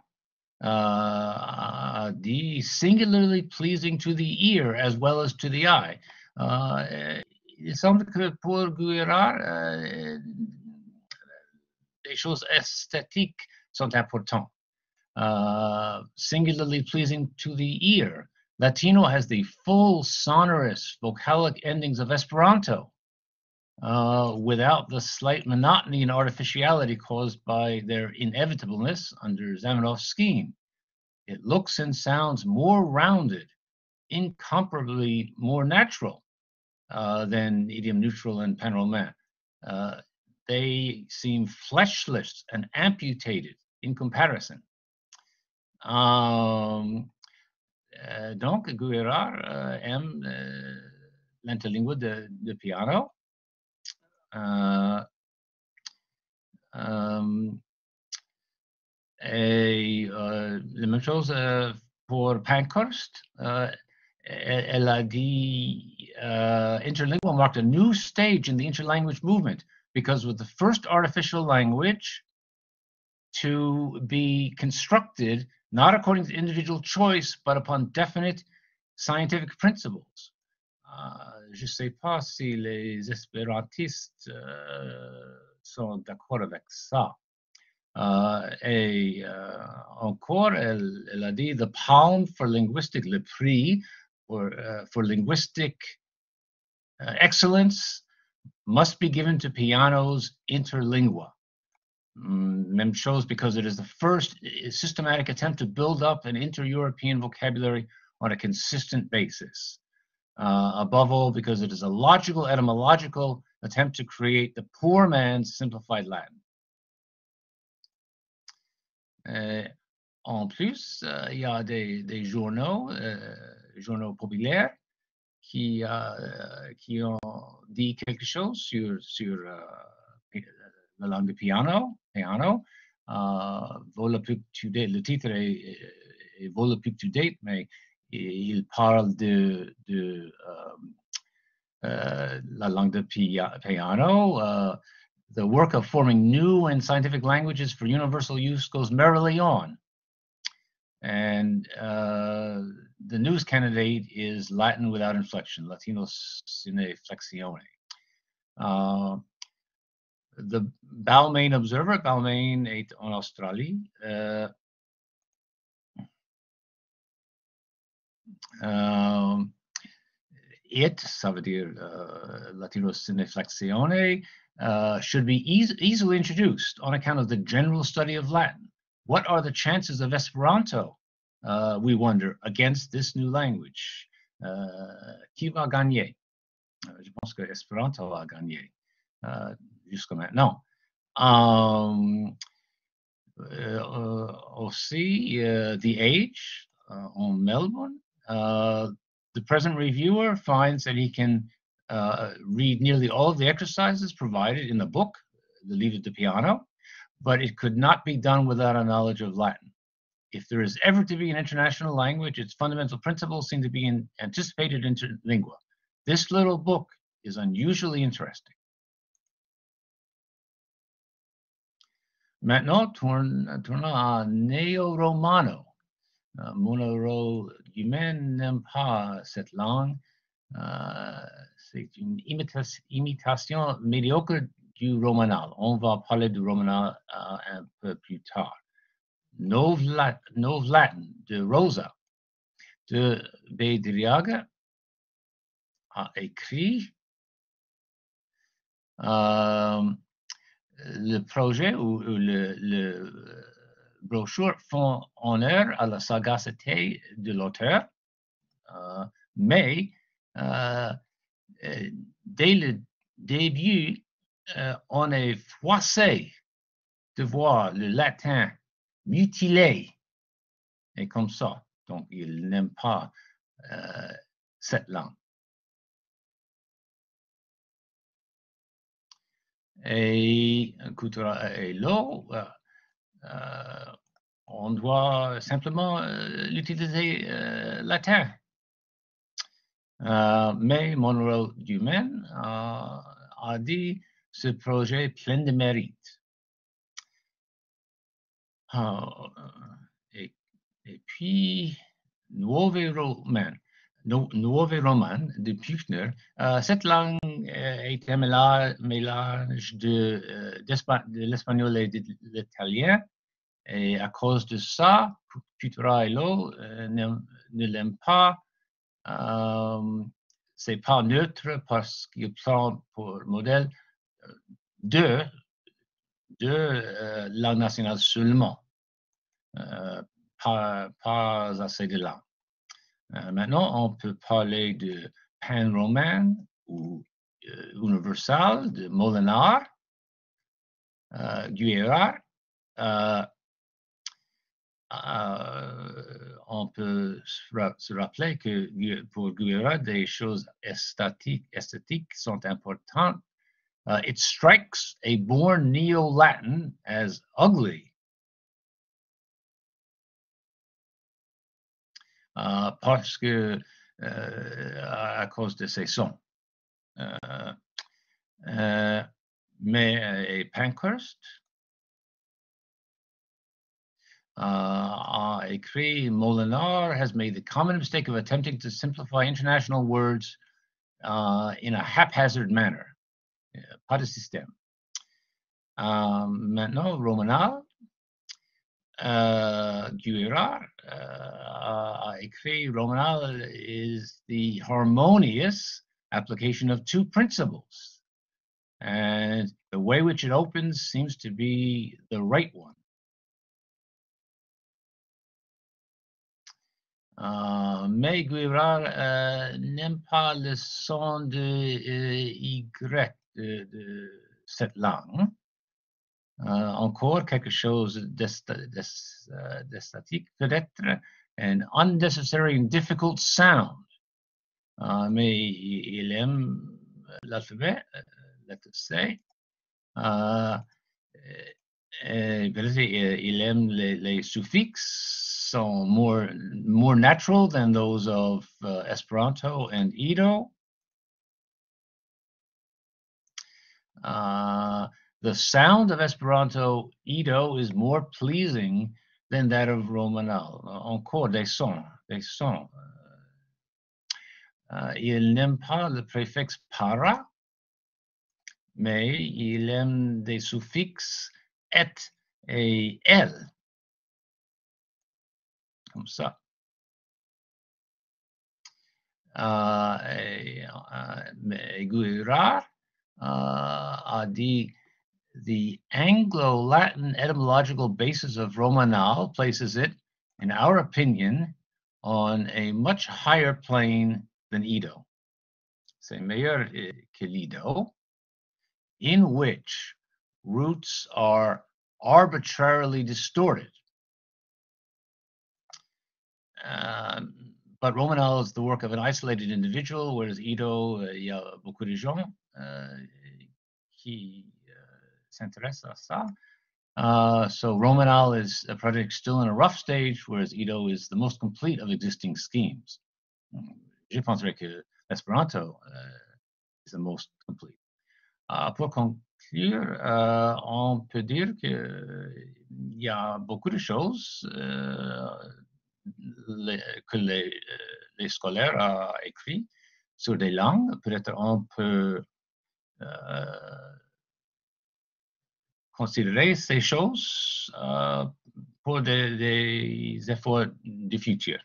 uh, the singularly pleasing to the ear as well as to the eye. Uh, semble que pour Guirar euh, les choses esthétiques sont importantes. Uh, singularly pleasing to the ear. Latino has the full sonorous vocalic endings of Esperanto uh, without the slight monotony and artificiality caused by their inevitableness under Zamenhof's scheme. It looks and sounds more rounded, incomparably more natural uh, than idiom neutral and pan uh, they seem fleshless and amputated in comparison. Um, Euh, donc, Guerrard euh, aime euh, l'interlingua de, de, piano. et la même chose pour Pankhurst. elle a dit interlingua marked a new stage in the interlanguage movement because was the first artificial language to be constructed not according to individual choice, but upon definite scientific principles. Uh, je ne sais pas si les espérantistes euh, sont d'accord avec ça. Uh, et uh, encore, elle, elle, a dit the palm for linguistic, le prix for, uh, for linguistic uh, excellence must be given to pianos interlingua mem mm, shows because it is the first systematic attempt to build up an inter-European vocabulary on a consistent basis. Uh, above all, because it is a logical etymological attempt to create the poor man's simplified Latin. Uh, en plus, il uh, y a des, des journaux, uh, journaux populaires, qui, qui ont dit quelque chose sur, sur along the piano, piano. Uh, le titre est, eh, est eh, Volapük mais il parle de, de um, uh, la langue de piano. Uh, the work of forming new and scientific languages for universal use goes merrily on. And uh, the news candidate is Latin without inflection, Latino sine flexione. Uh, the Balmain Observer. Balmain eight on Australia. Uh, um, it, sabadir uh, Latino Cineflexione, uh, should be eas easily introduced on account of the general study of Latin. What are the chances of Esperanto, uh, we wonder, against this new language? Qui va gagner? Je pense que Esperanto va gagner. Uh, jusque maintenant. Um, of uh, the, uh, uh, the Age on Melbourne, the present reviewer finds that he can read nearly all of the exercises provided in the book, The Lead of the Piano, but it could not be done without a knowledge of Latin. If there is ever to be an international language, its fundamental principles seem to be in anticipated interlingua. This little book is unusually interesting. Maintenant, tourne, tournons à néo-romano. mono euh, Monoro humain n'aime pas cette langue. Euh, c'est une imitation médiocre du romanal. On va parler du romanal euh, un peu plus tard. Nov, Latin de Rosa de Bedriaga a écrit le projet ou, le, euh, brochure font honneur à la sagacité de l'auteur, euh, mais euh, dès le début, on est froissé de voir le latin mutilé. Et comme ça, donc il n'aime pas cette langue. et, et l'eau, on doit simplement euh, l'utiliser euh, la terre. Euh, mais Monroe Dumaine a dit ce projet plein de mérite. Et, et, puis, nouveau Romain Nouveau Roman de Büchner, euh, cette langue euh, est un mélange, euh, de, l'espagnol et de l'italien. Et à cause de ça, et ne, ne l'aime pas. c'est pas neutre parce qu'il prend pour modèle de, de nationales seulement, pas, pas assez de langues. Euh, maintenant, on peut parler de pan-roman ou euh, universal, de Molinard, euh, Guérard. on peut se rappeler que pour Guerra, des choses esthétiques, sont importantes. it strikes a born neo-Latin as ugly Uh, parce que euh, à cause de ses sons. Euh, euh, mais Pankhurst uh, a écrit Molinar has made the common mistake of attempting to simplify international words uh, in a haphazard manner. Pas de système. Euh, maintenant, Romanal Gyura, uh, uh, Ikfi, Romanal is the harmonious application of two principles. And the way which it opens seems to be the right one. Uh, Mais Guirard n'aime pas le son de Y de cette langue encore quelque chose d'estatique, peut-être, un unnecessary and difficult sound. mais il aime l'alphabet, euh, let's say. Euh, euh, il aime les, les suffixes sont more more natural than those of uh, Esperanto and Edo. Ah, the sound of Esperanto Edo is more pleasing than that of Romanal. Encore des sons, des sons. Uh, uh, il n'aime pas le préfixe para, mais il aime des suffixes et et elle. Comme ça. Uh, et, uh, mais Guirard uh, a dit the Anglo-Latin etymological basis of Romanal places it, in our opinion, on a much higher plane than Edo, say Mayor Kelido, in which roots are arbitrarily distorted. Um, but Romanal is the work of an isolated individual, whereas Edo uh, Bokurijon, uh, he s'intéresse à ça. Uh, so Romanal is a project still in a rough stage, whereas Edo is the most complete of existing schemes. Mm, je penserais que Esperanto uh, is the most complete. Uh, pour conclure, uh, on peut dire qu'il uh, y a beaucoup de choses que les, les, scolaires ont écrites sur des langues. Peut-être on peut considérer ces choses euh, pour des, des, efforts du futur.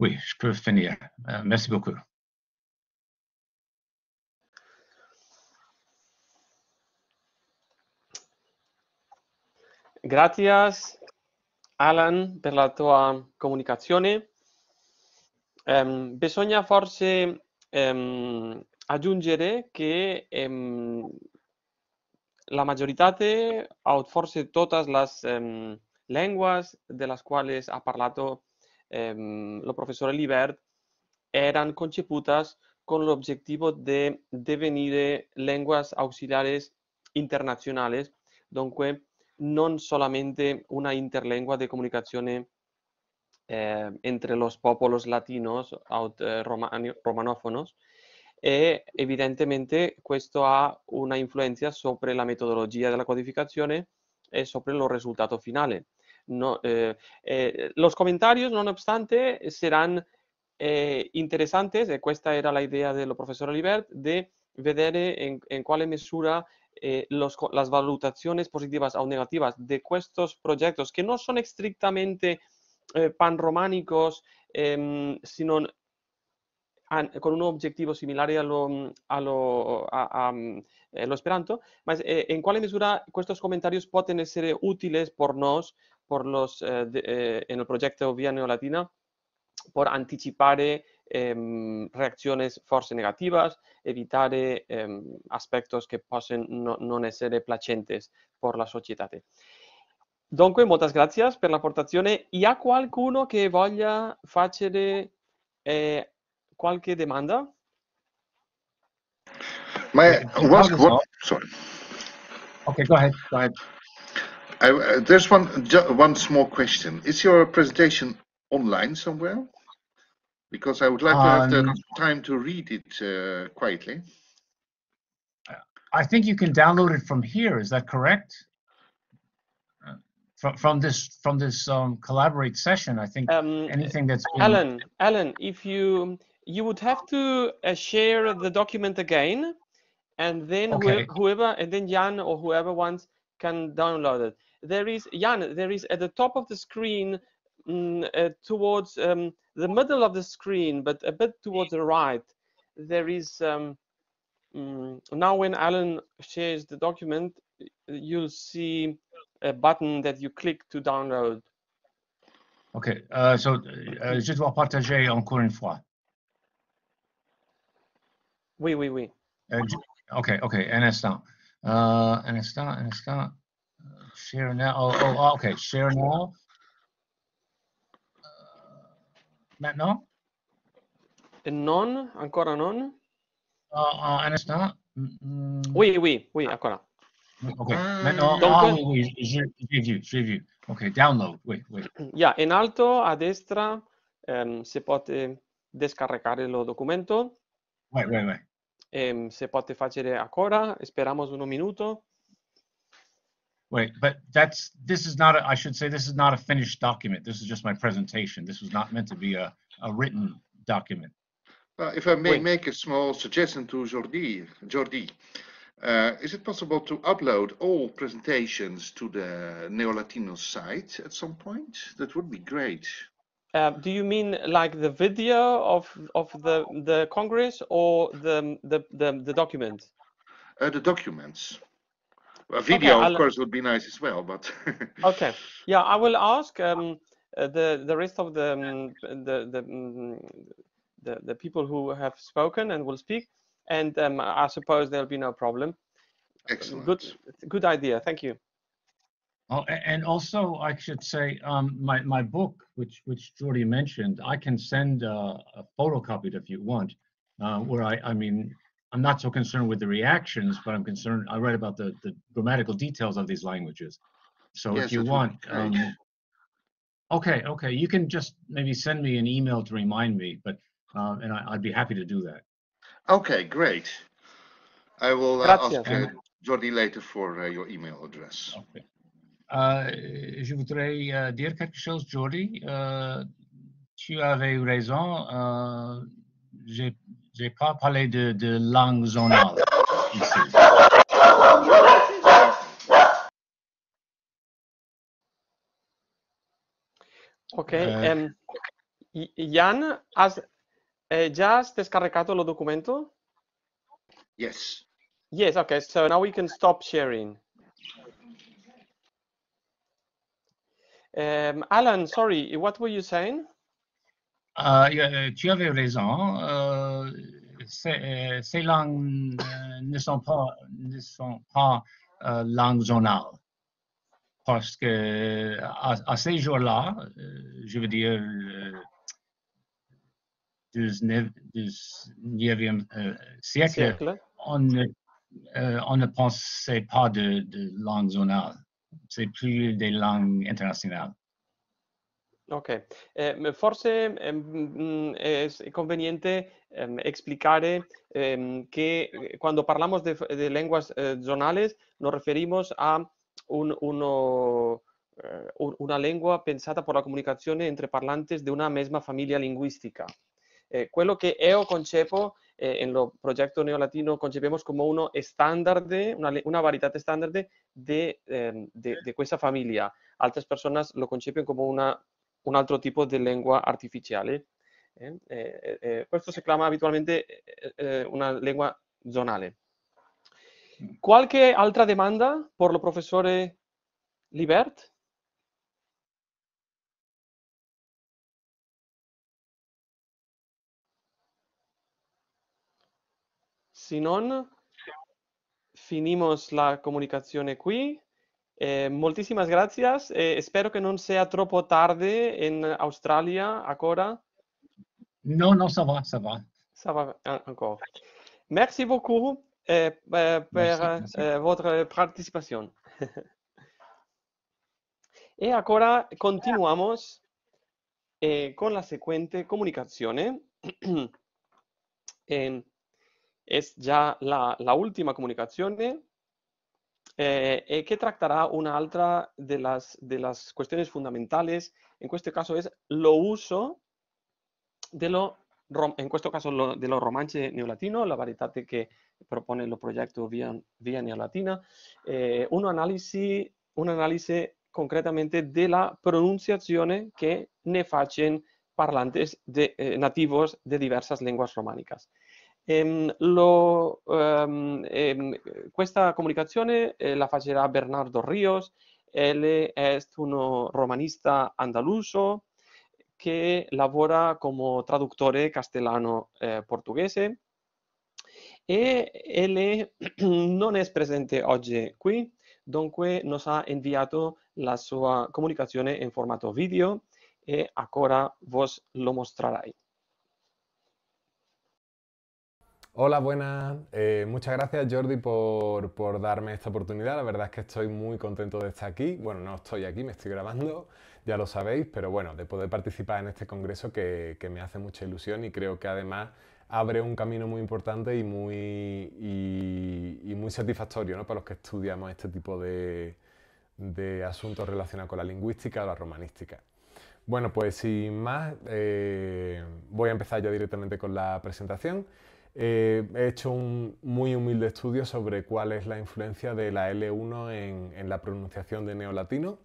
Oui, je peux finir. Euh, merci beaucoup. Gracias, Alan, per la tua comunicazione. Um, bisogna forse um, aggiungere che um, la mayoría, outforce forse todas las em, lenguas de las cuales ha hablado el em, lo profesor Libert eran conceputas con objetivo de devenir eh, lenguas auxiliares internacionales. dunque no solamente una interlengua de comunicación eh, entre los pueblos latinos eh, o romanófonos, eh, evidentemente questo ha una influencia sobre la metodología de la e eh, sopra il risultato finale. No, eh, los comentarios, no obstante, serán eh, interesantes, esta era la idea del profesor Olivert, de ver en, en cuál mesura las valoraciones positivas o negativas de estos proyectos, que no son estrictamente panrománicos, em, sino con un objetivo similar a lo, mm, a lo, a, mm, eh, esperanto, eh, en cuál medida estos comentarios pueden ser útiles por nos, por los, eh, en el proyecto Vía Neolatina, por anticipar em, reacciones forse negativas, evitar em, aspectos que pueden no, non ser placentes por la sociedad? Dunque, muchas gracias la aportación. ¿Y a qualcuno que voglia hacer... eh, qualche domanda? My what? Eh, sorry. Okay, go ahead. Go ahead. I, uh, there's one one small question. Is your presentation online somewhere? Because I would like to have the um, time to read it uh, quietly. I think you can download it from here. Is that correct? From, from this from this um, collaborate session, I think um, anything that's been... Alan, Alan, if you you would have to uh, share the document again, and then okay. wh whoever, and then Jan or whoever wants can download it. There is Jan. There is at the top of the screen, mm, uh, towards um, the middle of the screen, but a bit towards the right. There is um, mm, now when Alan shares the document, you'll see a button that you click to download. Ok, uh, so, euh, je dois partager encore une fois. Oui, oui, oui. Uh, okay, okay, un instant. Uh, eh, un instant, un instant. Share eh, now. Oh, oh, oh okay. Share now. Uh, maintenant? Non, ancora non. Uh, uh, un instant. Mm, mm, oui, oui, oui, ancora. Ok, maintenant, mm. Donc, ah, oui, oui, j'ai vu, j'ai vu. Ok, download, oui, oui. Yeah, [clears throat] in alto a destra um, si può descaricare il documento. Right, right, right. Ehm, se facere ancora. un minuto. Wait, but that's this is not a, I should say this is not a finished document. This is just my presentation. This was not meant to be a, a written document. Uh, if I may Wait. make a small suggestion to Jordi, Jordi, uh, is it possible to upload all presentations to the Neolatino site at some point? That would be great. Uh, do you mean like the video of of the the congress or the the the, the document? Uh, the documents. A video, okay, of course, would be nice as well, but. [laughs] okay. Yeah, I will ask um, uh, the the rest of the um, the the, um, the, the people who have spoken and will speak, and um, I suppose there'll be no problem. Excellent. Good good idea. Thank you. Oh, and also I should say, um, my, my book, which which Jordy mentioned, I can send uh, a photocopy if you want, uh, where I, I mean, I'm not so concerned with the reactions, but I'm concerned, I write about the, the grammatical details of these languages. So yes, if you want, um, okay, okay, you can just maybe send me an email to remind me, but, uh, and I, would be happy to do that. Okay, great. I will uh, ask uh, Jordy later for your email address. Okay. Euh, je voudrais euh, dire quelque chose, Jordi. Euh, tu avais raison. je n'ai pas parlé de, de langue zonale ici. Ok. Eh, Jan, has, eh, già has descaricato lo documento? Yes. Yes, okay. So now we can stop sharing. Um, Alan, sorry, what were you saying? Uh, uh, tu avais raison. Euh, euh, ces, langues euh, ne sont pas, ne langues zonales. Parce que à, ces jours-là, je veux dire, du 19e siècle, on ne, pensait pas de, de langue se de la langues internacional. Ok, eh, forse em, mm, em, em, eh, conveniente explicar que cuando hablamos de, lenguas eh, zonales nos referimos a uno, eh, una lengua pensada por la comunicación entre parlantes de una misma familia lingüística. quello che io concepo eh, en lo proyecto neolatino concebemos como uno estándar, una, una estándar em, de de familia. Otras personas Otras lo conciben como una, un otro tipo de lengua artificial. Esto eh? Eh, se clama habitualmente una lengua zonal. cualquier mm. otra demanda por los profesores Libert? Se non, finimos la comunicazione qui. Eh, muchísimas gracias. Eh, espero que no sea troppo tardi in Australia ancora. No, no, ça va, ça va. Ça va ancora. Merci beaucoup eh, eh per merci, eh, vostra partecipazione. [laughs] e ancora continuiamo continuamos eh, con la siguiente comunicación. [clears throat] es ya la, última comunicación ¿eh? Eh, eh, que tratará una otra de las, cuestiones fundamentales, en este caso es lo uso de lo, en este caso de neolatino, la variedad que propone el proyecto vía, neolatina, un, análisis, un análisis concretamente de la pronunciación que ne facen parlantes de, nativos de diversas lenguas románicas. Ehm, lo, ehm, ehm, questa comunicazione eh, la faceva Bernardo Ríos, él es un romanista andaluso che lavora come traduttore castellano-portuguese eh, e él [clears throat] non è presente oggi qui, dunque ci ha inviato la sua comunicazione in formato video e ancora vos lo mostrerai. Hola, buenas. Eh, muchas gracias Jordi por, darme esta oportunidad. La verdad es que estoy muy contento de estar aquí. Bueno, no estoy aquí, me estoy grabando, ya lo sabéis, pero bueno, de poder participar en este congreso que, me hace mucha ilusión y creo que además abre un camino muy importante y muy, muy satisfactorio ¿no? para los que estudiamos este tipo de, asuntos relacionados con la lingüística o la romanística. Bueno, pues sin más, eh, voy a empezar ya directamente con la presentación. Eh, he hecho un muy humilde estudio sobre cuál es la influencia de la L1 en, la pronunciación de neolatino.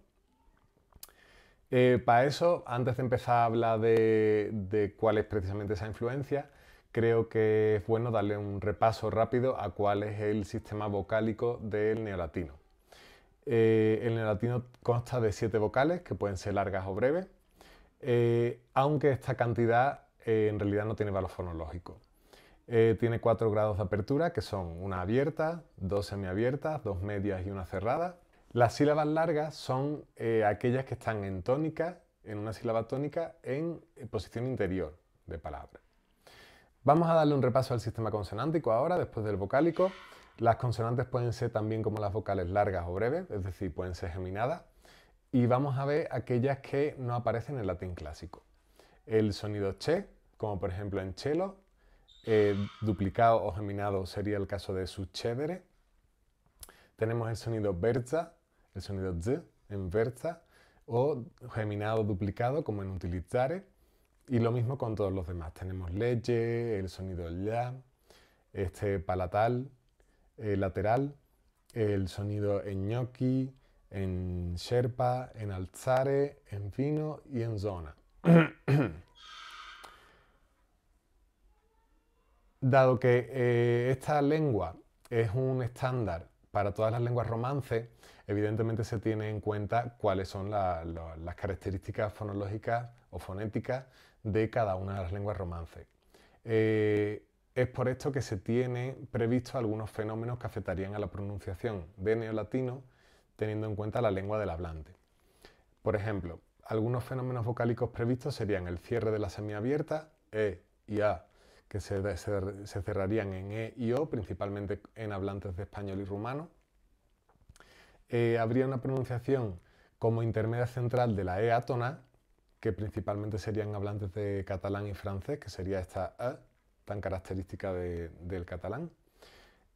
Eh, Para eso, antes de empezar a hablar de, cuál es precisamente esa influencia, creo que es bueno darle un repaso rápido a cuál es el sistema vocálico del neolatino. Eh, el neolatino consta de siete vocales, que pueden ser largas o breves, aunque esta cantidad en realidad no tiene valor fonológico. Eh, tiene cuatro grados de apertura, que son una abierta, dos semiabiertas, dos medias y una cerrada. Las sílabas largas son eh, aquellas que están en tónica, en una sílaba tónica, en eh, posición interior de palabra. Vamos a darle un repaso al sistema consonántico ahora, después del vocálico. Las consonantes pueden ser también como las vocales largas o breves, es decir, pueden ser geminadas. Y vamos a ver aquellas que no aparecen en el latín clásico. El sonido che, como por ejemplo en chelo. Eh, duplicado o geminado sería el caso de su Tenemos el sonido verza, el sonido z en verza, o geminado duplicado como en utilizare. Y lo mismo con todos los demás. Tenemos leche, el sonido ya, este palatal, eh, lateral, el sonido en gnocchi, en sherpa, en alzare, en vino y en zona. [clears throat] Dado que eh, esta lengua es un estándar para todas las lenguas romances, evidentemente se tiene en cuenta cuáles son las características fonológicas o fonéticas de cada una de las lenguas romances. Eh, es por esto que se tiene previsto algunos fenómenos que afectarían a la pronunciación de neolatino teniendo en cuenta la lengua del hablante. Por ejemplo, algunos fenómenos vocálicos previstos serían el cierre de la semiabierta, E y A que se, cerrarían en E y O, principalmente en hablantes de español y rumano. Eh, habría una pronunciación como intermedia central de la E átona, que principalmente serían hablantes de catalán y francés, que sería esta E tan característica del catalán.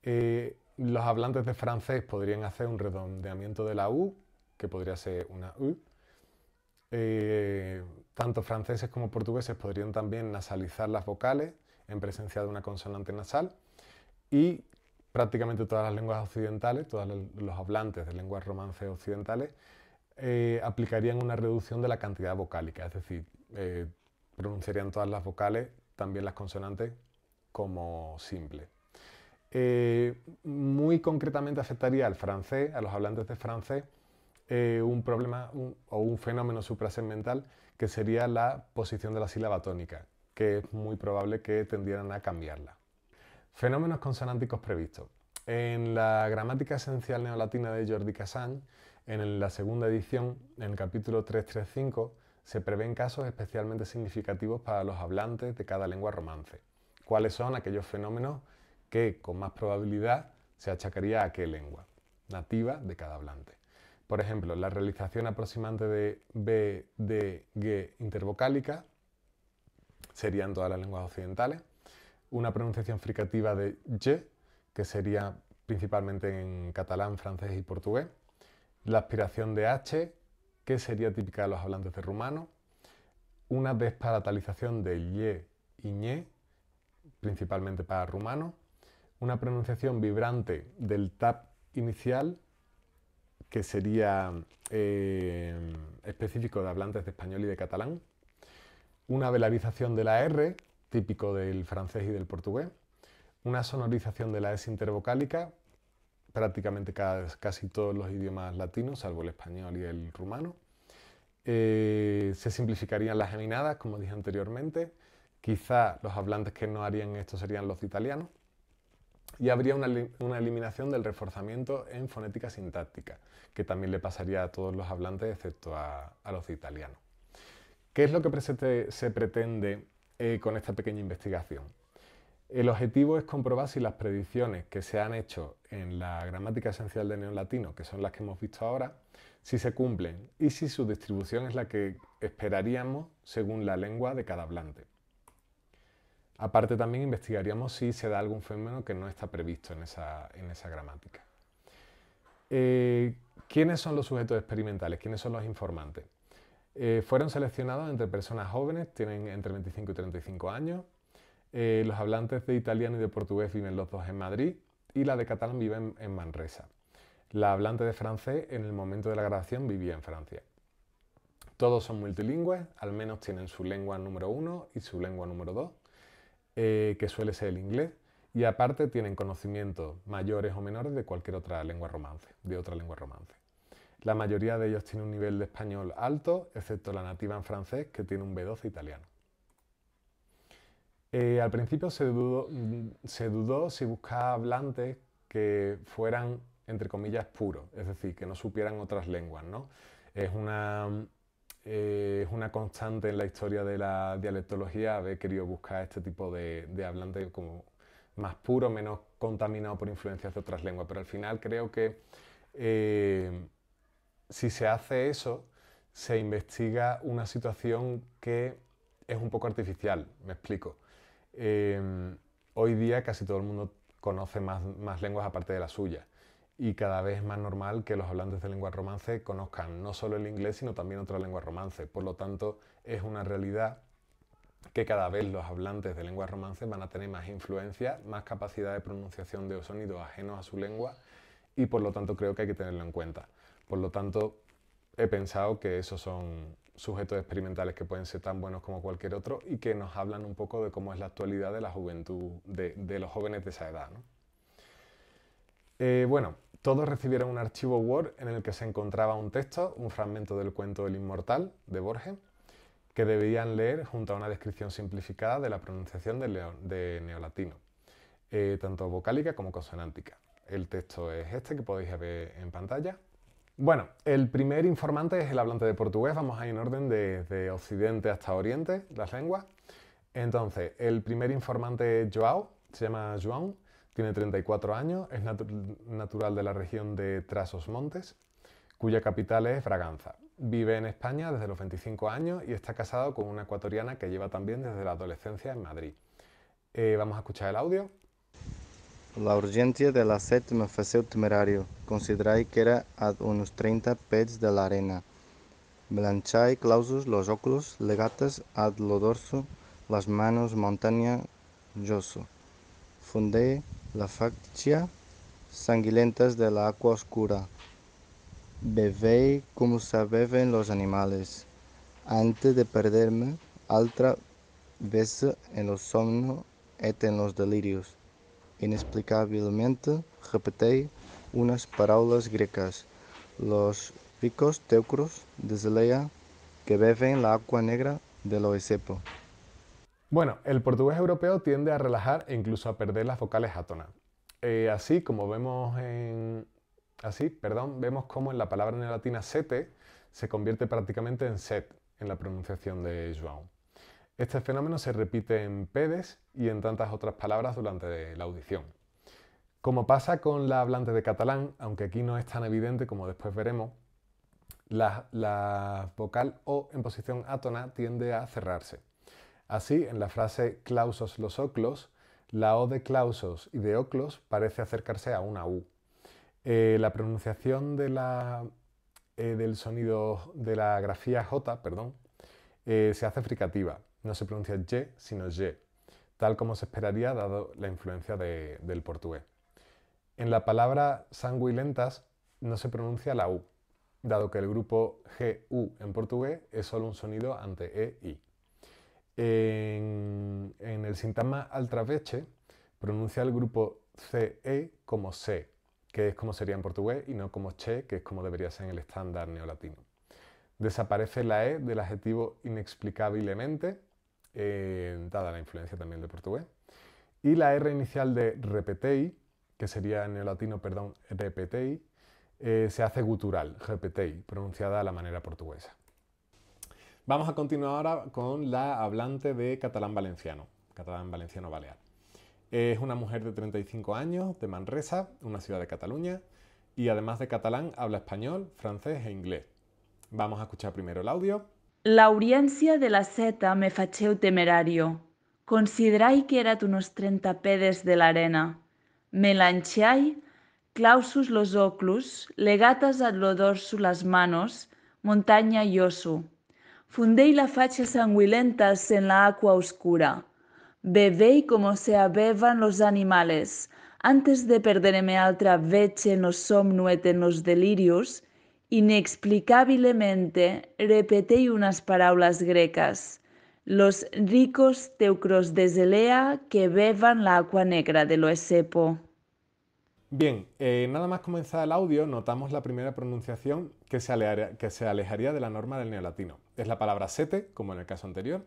Eh, los hablantes de francés podrían hacer un redondeamiento de la U, que podría ser una U. Eh, tanto franceses como portugueses podrían también nasalizar las vocales en presencia de una consonante nasal y prácticamente todas las lenguas occidentales, todos los hablantes de lenguas romances occidentales, eh, aplicarían una reducción de la cantidad vocálica, es decir, eh, pronunciarían todas las vocales, también las consonantes, como simple. Eh, muy concretamente afectaría al francés, a los hablantes de francés, un problema o un fenómeno suprasegmental que sería la posición de la sílaba tónica que es muy probable que tendieran a cambiarla. Fenómenos consonánticos previstos. En la gramática esencial neolatina de Jordi Casan en la segunda edición, en el capítulo 335, se prevén casos especialmente significativos para los hablantes de cada lengua romance. ¿Cuáles son aquellos fenómenos que con más probabilidad se achacaría a qué lengua nativa de cada hablante? Por ejemplo, la realización aproximante de B, D, G intervocálica, serían todas las lenguas occidentales. Una pronunciación fricativa de y, que sería principalmente en catalán, francés y portugués. La aspiración de h, que sería típica de los hablantes de rumano. Una desparatalización de y y principalmente para rumano. Una pronunciación vibrante del tap inicial, que sería eh, específico de hablantes de español y de catalán una velarización de la R, típico del francés y del portugués, una sonorización de la S intervocálica, prácticamente casi todos los idiomas latinos, salvo el español y el rumano. Eh, se simplificarían las geminadas, como dije anteriormente. Quizá los hablantes que no harían esto serían los italianos. Y habría una, eliminación del reforzamiento en fonética sintáctica, que también le pasaría a todos los hablantes excepto a, a los italianos. ¿Qué es lo que se, pretende eh, con esta pequeña investigación? El objetivo es comprobar si las predicciones que se han hecho en la gramática esencial de neolatino, que son las que hemos visto ahora, si se cumplen y si su distribución es la que esperaríamos según la lengua de cada hablante. Aparte también investigaríamos si se da algún fenómeno que no está previsto en esa, gramática. Eh, ¿Quiénes son los sujetos experimentales? ¿Quiénes son los informantes? Eh, fueron seleccionados entre personas jóvenes, tienen entre 25 y 35 años. Eh, los hablantes de italiano y de portugués viven los dos en Madrid y la de catalán vive en, Manresa. La hablante de francés en el momento de la grabación vivía en Francia. Todos son multilingües, al menos tienen su lengua número uno y su lengua número dos, eh, que suele ser el inglés, y aparte tienen conocimientos mayores o menores de cualquier otra lengua romance, de otra lengua romance. La mayoría de ellos tiene un nivel de español alto, excepto la nativa en francés, que tiene un B12 italiano. Eh, al principio se dudó, mm, se dudó si buscaba hablantes que fueran, entre comillas, puros, es decir, que no supieran otras lenguas. ¿no? Es, una, eh, es una constante en la historia de la dialectología haber querido buscar este tipo de, hablantes como más puro, menos contaminado por influencias de otras lenguas. Pero al final creo que eh, si se hace eso, se investiga una situación que es un poco artificial, me explico. Em, hoy día casi todo el mundo conoce más, lenguas aparte de la suya y cada vez es más normal que los hablantes de lengua romance conozcan no solo el inglés, sino también otra lengua romance. Por lo tanto, es una realidad que cada vez los hablantes de lenguas romance van a tener más influencia, más capacidad de pronunciación de sonidos ajenos a su lengua y por lo tanto creo que hay que tenerlo en cuenta. Por lo tanto, he pensado que esos son sujetos experimentales que pueden ser tan buenos como cualquier otro y que nos hablan un poco de cómo es la actualidad de la juventud, de, los jóvenes de esa edad. Eh, bueno, todos recibieron un archivo Word en el que se encontraba un texto, un fragmento del cuento El Inmortal de Borges, que debían leer junto a una descripción simplificada de la pronunciación de, neolatino, eh, tanto vocálica como consonántica. El texto es este que podéis ver en pantalla. Bueno, el primer informante es el hablante de portugués, vamos a ir en orden desde de occidente hasta oriente, las lenguas. Entonces, el primer informante Joao, se llama João, tiene 34 años, es natural de la región de Trasos Montes, cuya capital es Braganza. Vive en España desde los 25 años y está casado con una ecuatoriana que lleva también desde la adolescencia en Madrid. Eh, vamos a escuchar el audio. La urgència de l'assaig em fésseu temerària; considerai era a unos trenta pets de l'arena. Blanchai clausus los oclos legates ad lo dorso, las manos montania yoso. Fundei la factia sanguilentas de la aqua oscura. Bevei como se los animales. Antes de perderme, altra vez en los somno et en los delirios. inexplicablemente repeté unas parábolas griegas. Los ricos teucros de Zelea que beben la agua negra de del esepo Bueno, el portugués europeo tiende a relajar e incluso a perder las vocales átonas. Eh, así como vemos en así, perdón, vemos cómo en la palabra neolatina sete se convierte prácticamente en set en la pronunciación de João. Este fenómeno se repite en pedes y en tantas otras palabras durante la audición. Como pasa con la hablante de catalán, aunque aquí no es tan evidente como después veremos, la, vocal O en posición átona tiende a cerrarse. Así, en la frase clausos los oclos, la O de clausos y de oclos parece acercarse a una U. Eh, la pronunciación eh, del sonido de la grafía J eh, se hace fricativa no se pronuncia ye, sino y, tal como se esperaría dado la influencia del portugués. En la palabra sanguilentas no se pronuncia la U, dado que el grupo GU en portugués es solo un sonido ante EI. En, en el sintagma altraveche pronuncia el grupo CE e como C, que es como sería en portugués, y no como che, que es como debería ser en el estándar neolatino. Desaparece la E del adjetivo inexplicablemente eh, dada la influencia también de portugués. Y la R inicial de repetei, que sería en el latino, perdón, repetei, eh, se hace gutural, repetei, pronunciada a la manera portuguesa. Vamos a continuar ahora con la hablante de catalán valenciano, catalán valenciano balear. Es una mujer de 35 años, de Manresa, una ciudad de Cataluña, y además de catalán habla español, francés e inglés. Vamos a escuchar primero el audio La audiencia de la seta me facheu temerario. Considerai que erat unos trenta pedes de l'arena. Me lanchai, clausus los oclus, legatas ad lo dorsu las manos, montaña iosu. Fundei la facha sanguilentas en la aqua oscura. Bebei como se abevan los animales, antes de perderme altra veche en los somnuet en los delirios, inexplicablemente repetei unas parábolas grecas. Los ricos teucros de Zelea que beban la agua negra de lo Esepo. Bien, eh, nada más comenzar el audio, notamos la primera pronunciación que se, alejaría, de la norma del neolatino. Es la palabra sete, como en el caso anterior.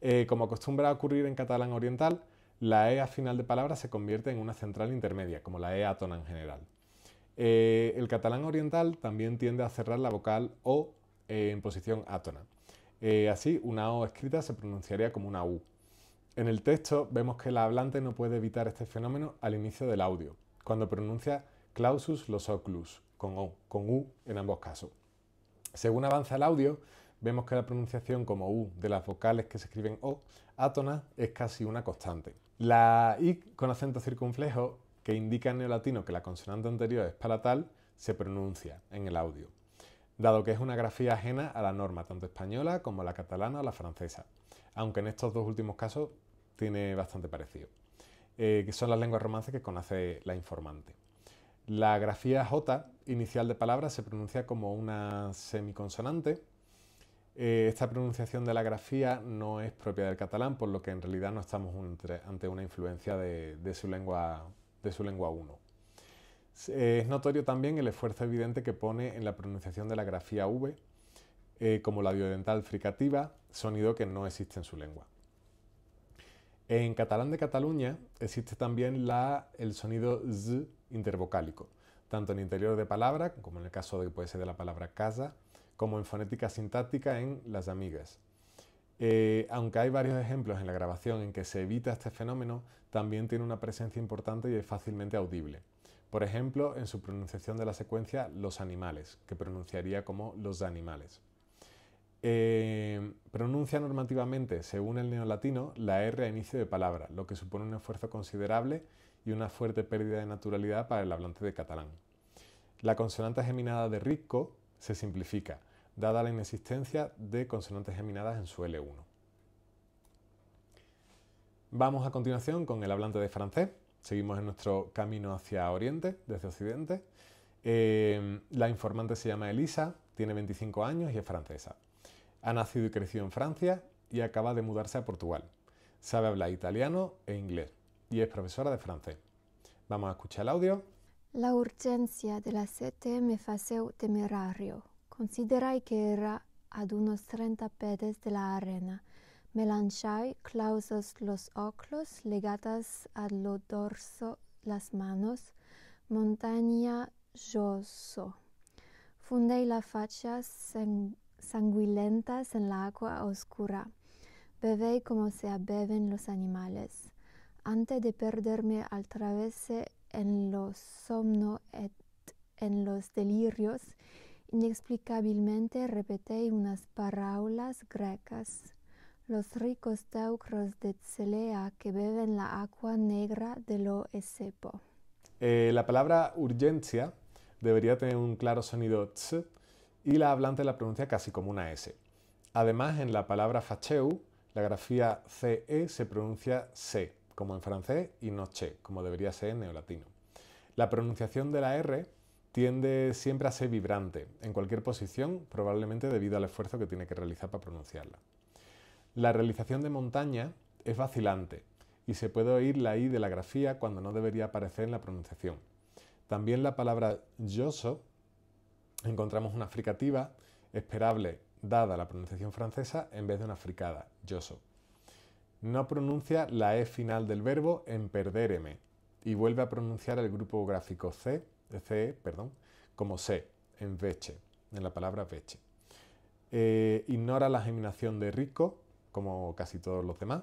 Eh, como acostumbra a ocurrir en catalán oriental, la E final de palabra se convierte en una central intermedia, como la E tona en general. Eh, el catalán oriental también tiende a cerrar la vocal O eh, en posición átona. Eh, así, una O escrita se pronunciaría como una U. En el texto vemos que el hablante no puede evitar este fenómeno al inicio del audio, cuando pronuncia clausus los oclus, con O, con U en ambos casos. Según avanza el audio, vemos que la pronunciación como U de las vocales que se escriben O, átonas, es casi una constante. La I con acento circunflejo que indica en latino que la consonante anterior es palatal, se pronuncia en el audio, dado que es una grafía ajena a la norma tanto española como la catalana o la francesa, aunque en estos dos últimos casos tiene bastante parecido, eh, que son las lenguas romances que conoce la informante. La grafía J inicial de palabra se pronuncia como una semiconsonante. Eh, esta pronunciación de la grafía no es propia del catalán, por lo que en realidad no estamos ante una influencia de su lengua de su lengua 1. Eh, es notorio también el esfuerzo evidente que pone en la pronunciación de la grafía V, eh, como la diodental fricativa, sonido que no existe en su lengua. En catalán de Cataluña existe también el sonido z intervocálico, tanto en interior de palabra, como en el caso de, puede ser de la palabra casa, como en fonética sintáctica en las amigas. Eh, aunque hay varios ejemplos en la grabación en que se evita este fenómeno, también tiene una presencia importante y es fácilmente audible. Por ejemplo, en su pronunciación de la secuencia los animales, que pronunciaría como los animales. Eh, pronuncia normativamente, según el neolatino, la R a inicio de palabra, lo que supone un esfuerzo considerable y una fuerte pérdida de naturalidad para el hablante de catalán. La consonante geminada de rico se simplifica, dada la inexistencia de consonantes geminadas en su L1. Vamos a continuación con el hablante de francés. Seguimos en nuestro camino hacia Oriente, desde Occidente. Eh, la informante se llama Elisa, tiene 25 años y es francesa. Ha nacido y crecido en Francia y acaba de mudarse a Portugal. Sabe hablar italiano e inglés y es profesora de francés. Vamos a escuchar el audio. La urgencia de la sete me hace temerario. Considerai que era ad unos treinta pedes de la arena. Me lanchai clausos los oculos, legatas a lo dorso las manos, montaña josso. Fundei la fachas sanguilentas en la agua oscura. Bevei como se beben los animales. Antes de perderme al través en los somno et en los delirios, Inexplicablemente, repetí unas parábolas grecas. Los ricos teucros de Tzelea que beben la agua negra de lo Esepo. Eh, la palabra urgencia debería tener un claro sonido ts y la hablante la pronuncia casi como una S. Además, en la palabra facheu, la grafía CE se pronuncia C, como en francés, y no che, como debería ser en neolatino. La pronunciación de la R tiende siempre a ser vibrante en cualquier posición, probablemente debido al esfuerzo que tiene que realizar para pronunciarla. La realización de montaña es vacilante y se puede oír la I de la grafía cuando no debería aparecer en la pronunciación. También la palabra yoso encontramos una fricativa esperable dada la pronunciación francesa en vez de una fricada, yoso. No pronuncia la E final del verbo en perderme y vuelve a pronunciar el grupo gráfico C C, perdón, como c en veche, en la palabra veche. Eh, ignora la geminación de rico, como casi todos los demás,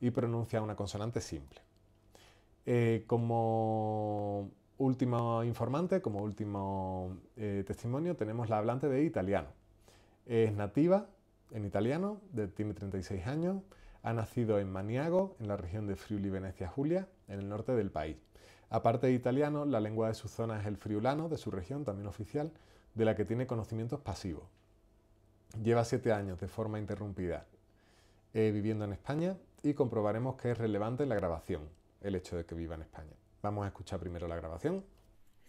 y pronuncia una consonante simple. Eh, como último informante, como último eh, testimonio, tenemos la hablante de italiano. Es nativa en italiano, de, tiene 36 años, ha nacido en Maniago, en la región de Friuli-Venecia Julia, en el norte del país. Aparte de italiano, la lengua de su zona es el friulano, de su región, también oficial, de la que tiene conocimientos pasivos. Lleva siete años de forma interrumpida eh, viviendo en España y comprobaremos que es relevante la grabación, el hecho de que viva en España. Vamos a escuchar primero la grabación.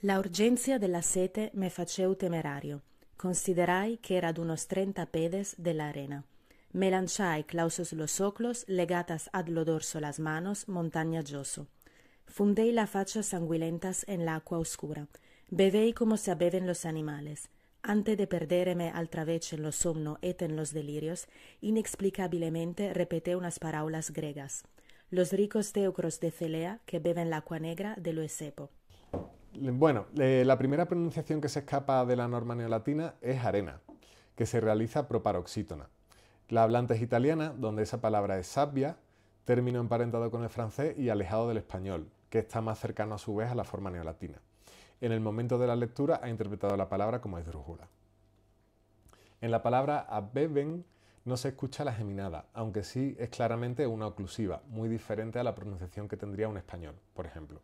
La urgencia de la sete me faceu temerario. Considerai que era de unos treinta pedes de la arena. Me lanchai clausos los soclos, legatas ad lo dorso las manos, montaña fundéis las fachas sanguilentas en la agua oscura, bebéis como se beben los animales. Antes de perderme otra vez en los somno et en los delirios, inexplicablemente repeté unas parábolas gregas. Los ricos teucros de Celea que beben la agua negra de lo Esepo. Bueno, eh, la primera pronunciación que se escapa de la norma neolatina es arena, que se realiza proparoxítona. La hablante es italiana, donde esa palabra es sabbia, término emparentado con el francés y alejado del español, que está más cercano a su vez a la forma neolatina. En el momento de la lectura ha interpretado la palabra como esdrújula. En la palabra abbeben no se escucha la geminada, aunque sí es claramente una oclusiva, muy diferente a la pronunciación que tendría un español, por ejemplo.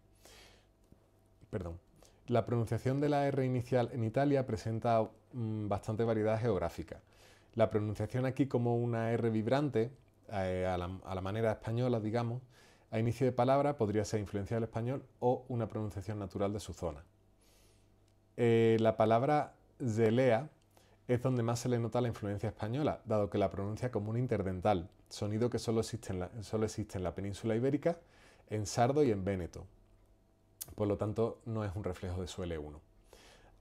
Perdón. La pronunciación de la R inicial en Italia presenta mm, bastante variedad geográfica. La pronunciación aquí como una R vibrante eh, a, la, manera española, digamos, a inicio de palabra podría ser influencia del español o una pronunciación natural de su zona. Eh, la palabra zelea es donde más se le nota la influencia española, dado que la pronuncia como un interdental, sonido que solo existe, en solo existe en la península ibérica, en sardo y en véneto. Por lo tanto, no es un reflejo de su L1.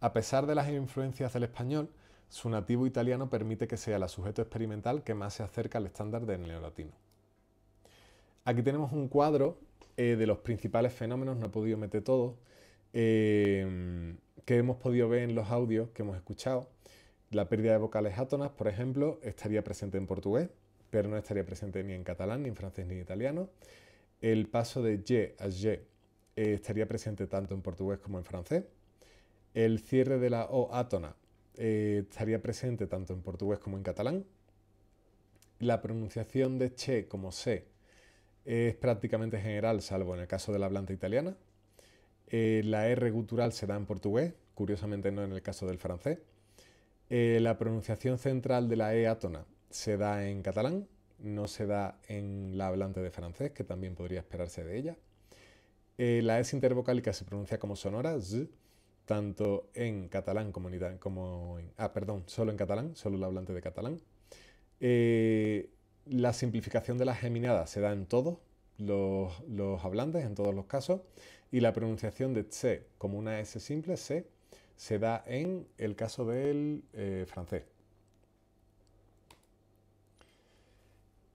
A pesar de las influencias del español, su nativo italiano permite que sea la sujeto experimental que más se acerca al estándar del neolatino. Aquí tenemos un cuadro eh, de los principales fenómenos, no he podido meter todos, em, que hemos podido ver en los audios que hemos escuchado. La pérdida de vocales átonas, por ejemplo, estaría presente en portugués, pero no estaría presente ni en catalán, ni en francés, ni en italiano. El paso de y a y eh, estaría presente tanto en portugués como en francés. El cierre de la o átona eh, estaría presente tanto en portugués como en catalán. La pronunciación de che como c es prácticamente general, salvo en el caso de la hablante italiana. Eh, la R gutural se da en portugués, curiosamente no en el caso del francés. Eh, la pronunciación central de la E átona se da en catalán, no se da en la hablante de francés, que también podría esperarse de ella. la S intervocálica se pronuncia como sonora, z, tanto en catalán como en como ah, perdón, solo en catalán, solo el hablante de catalán. Eh, la simplificación de la geminada se da en todos los, hablantes, en todos los casos, y la pronunciación de tse como una S simple, se, se da en el caso del eh, francés.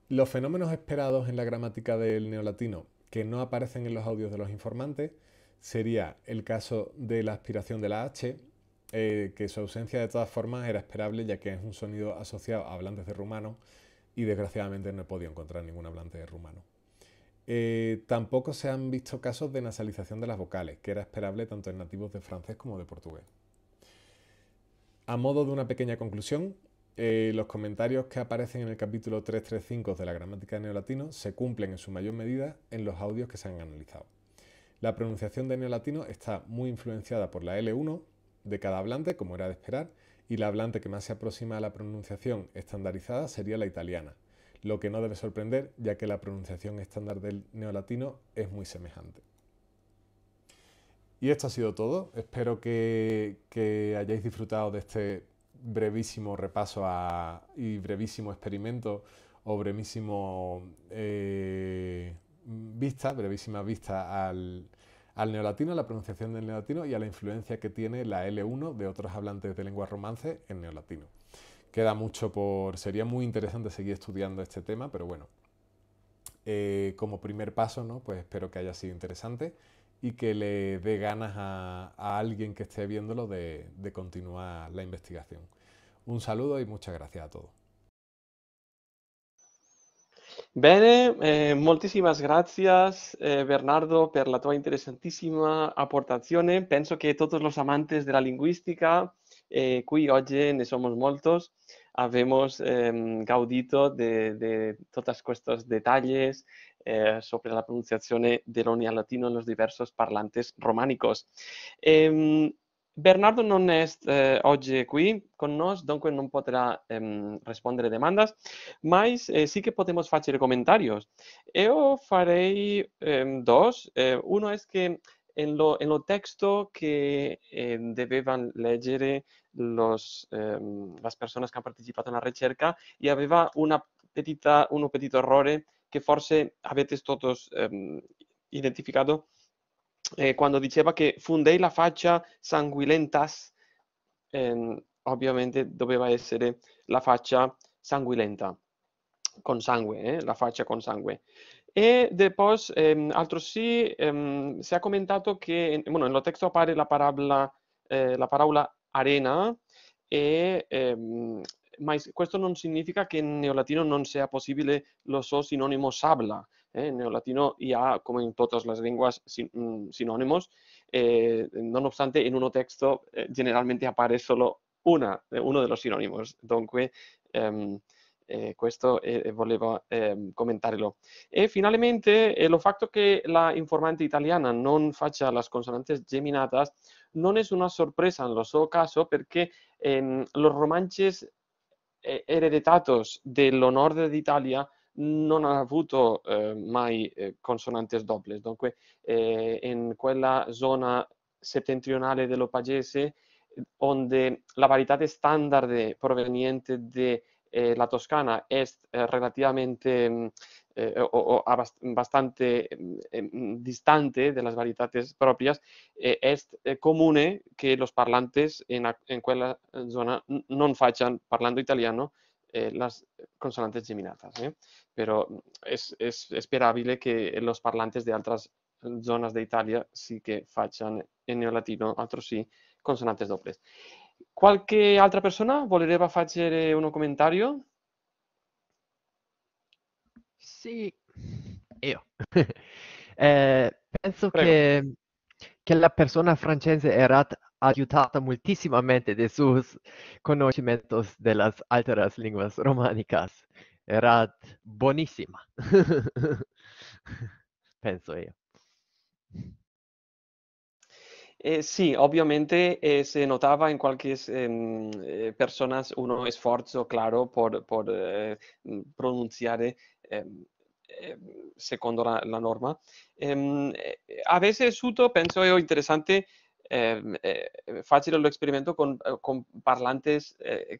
Los fenómenos esperados en la gramática del neolatino que no aparecen en los audios de los informantes sería el caso de la aspiración de la H, eh, que su ausencia de todas formas era esperable ya que es un sonido asociado a hablantes de rumano y desgraciadamente no he podido encontrar ningún hablante de rumano. Eh, tampoco se han visto casos de nasalización de las vocales, que era esperable tanto en nativos de francés como de portugués. A modo de una pequeña conclusión, eh, los comentarios que aparecen en el capítulo 335 de la gramática de neolatino se cumplen en su mayor medida en los audios que se han analizado. La pronunciación de neolatino está muy influenciada por la L1 de cada hablante, como era de esperar, y la hablante que más se aproxima a la pronunciación estandarizada sería la italiana, lo que no debe sorprender ya que la pronunciación estándar del neolatino es muy semejante. Y esto ha sido todo. Espero que, hayáis disfrutado de este brevísimo repaso y brevísimo experimento o brevísimo... Eh, vista, brevísima vista al, al neolatino, a la pronunciación del neolatino y a la influencia que tiene la L1 de otros hablantes de lengua romance en neolatino. Queda mucho por... Sería muy interesante seguir estudiando este tema, pero bueno. Eh, como primer paso, Pues espero que haya sido interesante y que le dé ganas a, alguien que esté viéndolo de continuar la investigación. Un saludo y muchas gracias a todos. Bene, eh, muchísimas gracias eh, Bernardo per la tua interessantissima apportazione. Penso todos todos los de la linguistica, eh, qui oggi ne somos moltos, abbiamo eh, gaudito de tutti questi detalles eh, sobre la pronunciazione del latino en los diversos parlantes románicos. Ehm, Bernardo no es eh, hoy aquí con nos, dunque no podrá responder ehm, rispondere a domande, ma eh, sì che possiamo fare farei ehm, dos. Eh, uno es que en lo, texto que eh, debían leer ehm, las personas que han participado en la recerca y había una un petito error que forse avete todos identificado eh, quando diceva che fundei la faccia sanguilentas, eh, ovviamente doveva essere la faccia sanguilenta, con sangue, eh? la faccia con sangue. E poi, ehm, sì, ehm, si è commentato che, bueno, nel testo appare la parola, eh, la parola arena, e, ehm, ma questo non significa che in neolatino non sia possibile lo so sinonimo sabla, En ¿eh? neolatino ya como en todas las lenguas, mm, sinónimos eh, no obstante, en uno texto eh, generalmente aparece solo una, uno de los sinónimos. Dunque, esto em, eh, questo eh, em, e, finalmente el hecho que la informante italiana no faccia las consonantes geminatas no es una sorpresa lo suo caso porque em, los romances hereditados del norte de Italia non ha avuto eh, mai eh, consonantes dobles. Dunque, eh, in quella zona settentrionale dello Pagese, onde la varietà standard proveniente dalla eh, Toscana è eh, relativamente mm, eh, o, o bastante mm, eh, mm, distante de varietà proprie, propias, eh, es común que los parlantes en, en quella zona non facciano, parlando italiano, eh, las consonantes geminadas. ¿eh? Pero es, mm, es esperable que los parlantes de otras eh, zonas de Italia sí che facciano in neolatino altresì consonanti doppie. Qualche altra persona voleva fare un commentario? Sì, io. [laughs] eh, penso che, che, la persona francese errata aiutata moltissimamente de sus suoi de las altre lingue románicas. Era buonissima, [laughs] penso io. Eh, sì, ovviamente eh, se notava in qualche ehm, eh, persona uno sforzo claro per eh, mm, pronunciare ehm, ehm, secondo la, la norma. Eh, a veces, Suto, penso io, interessante Fácil em, eh, eh, fácil lo experimento con, eh, parlantes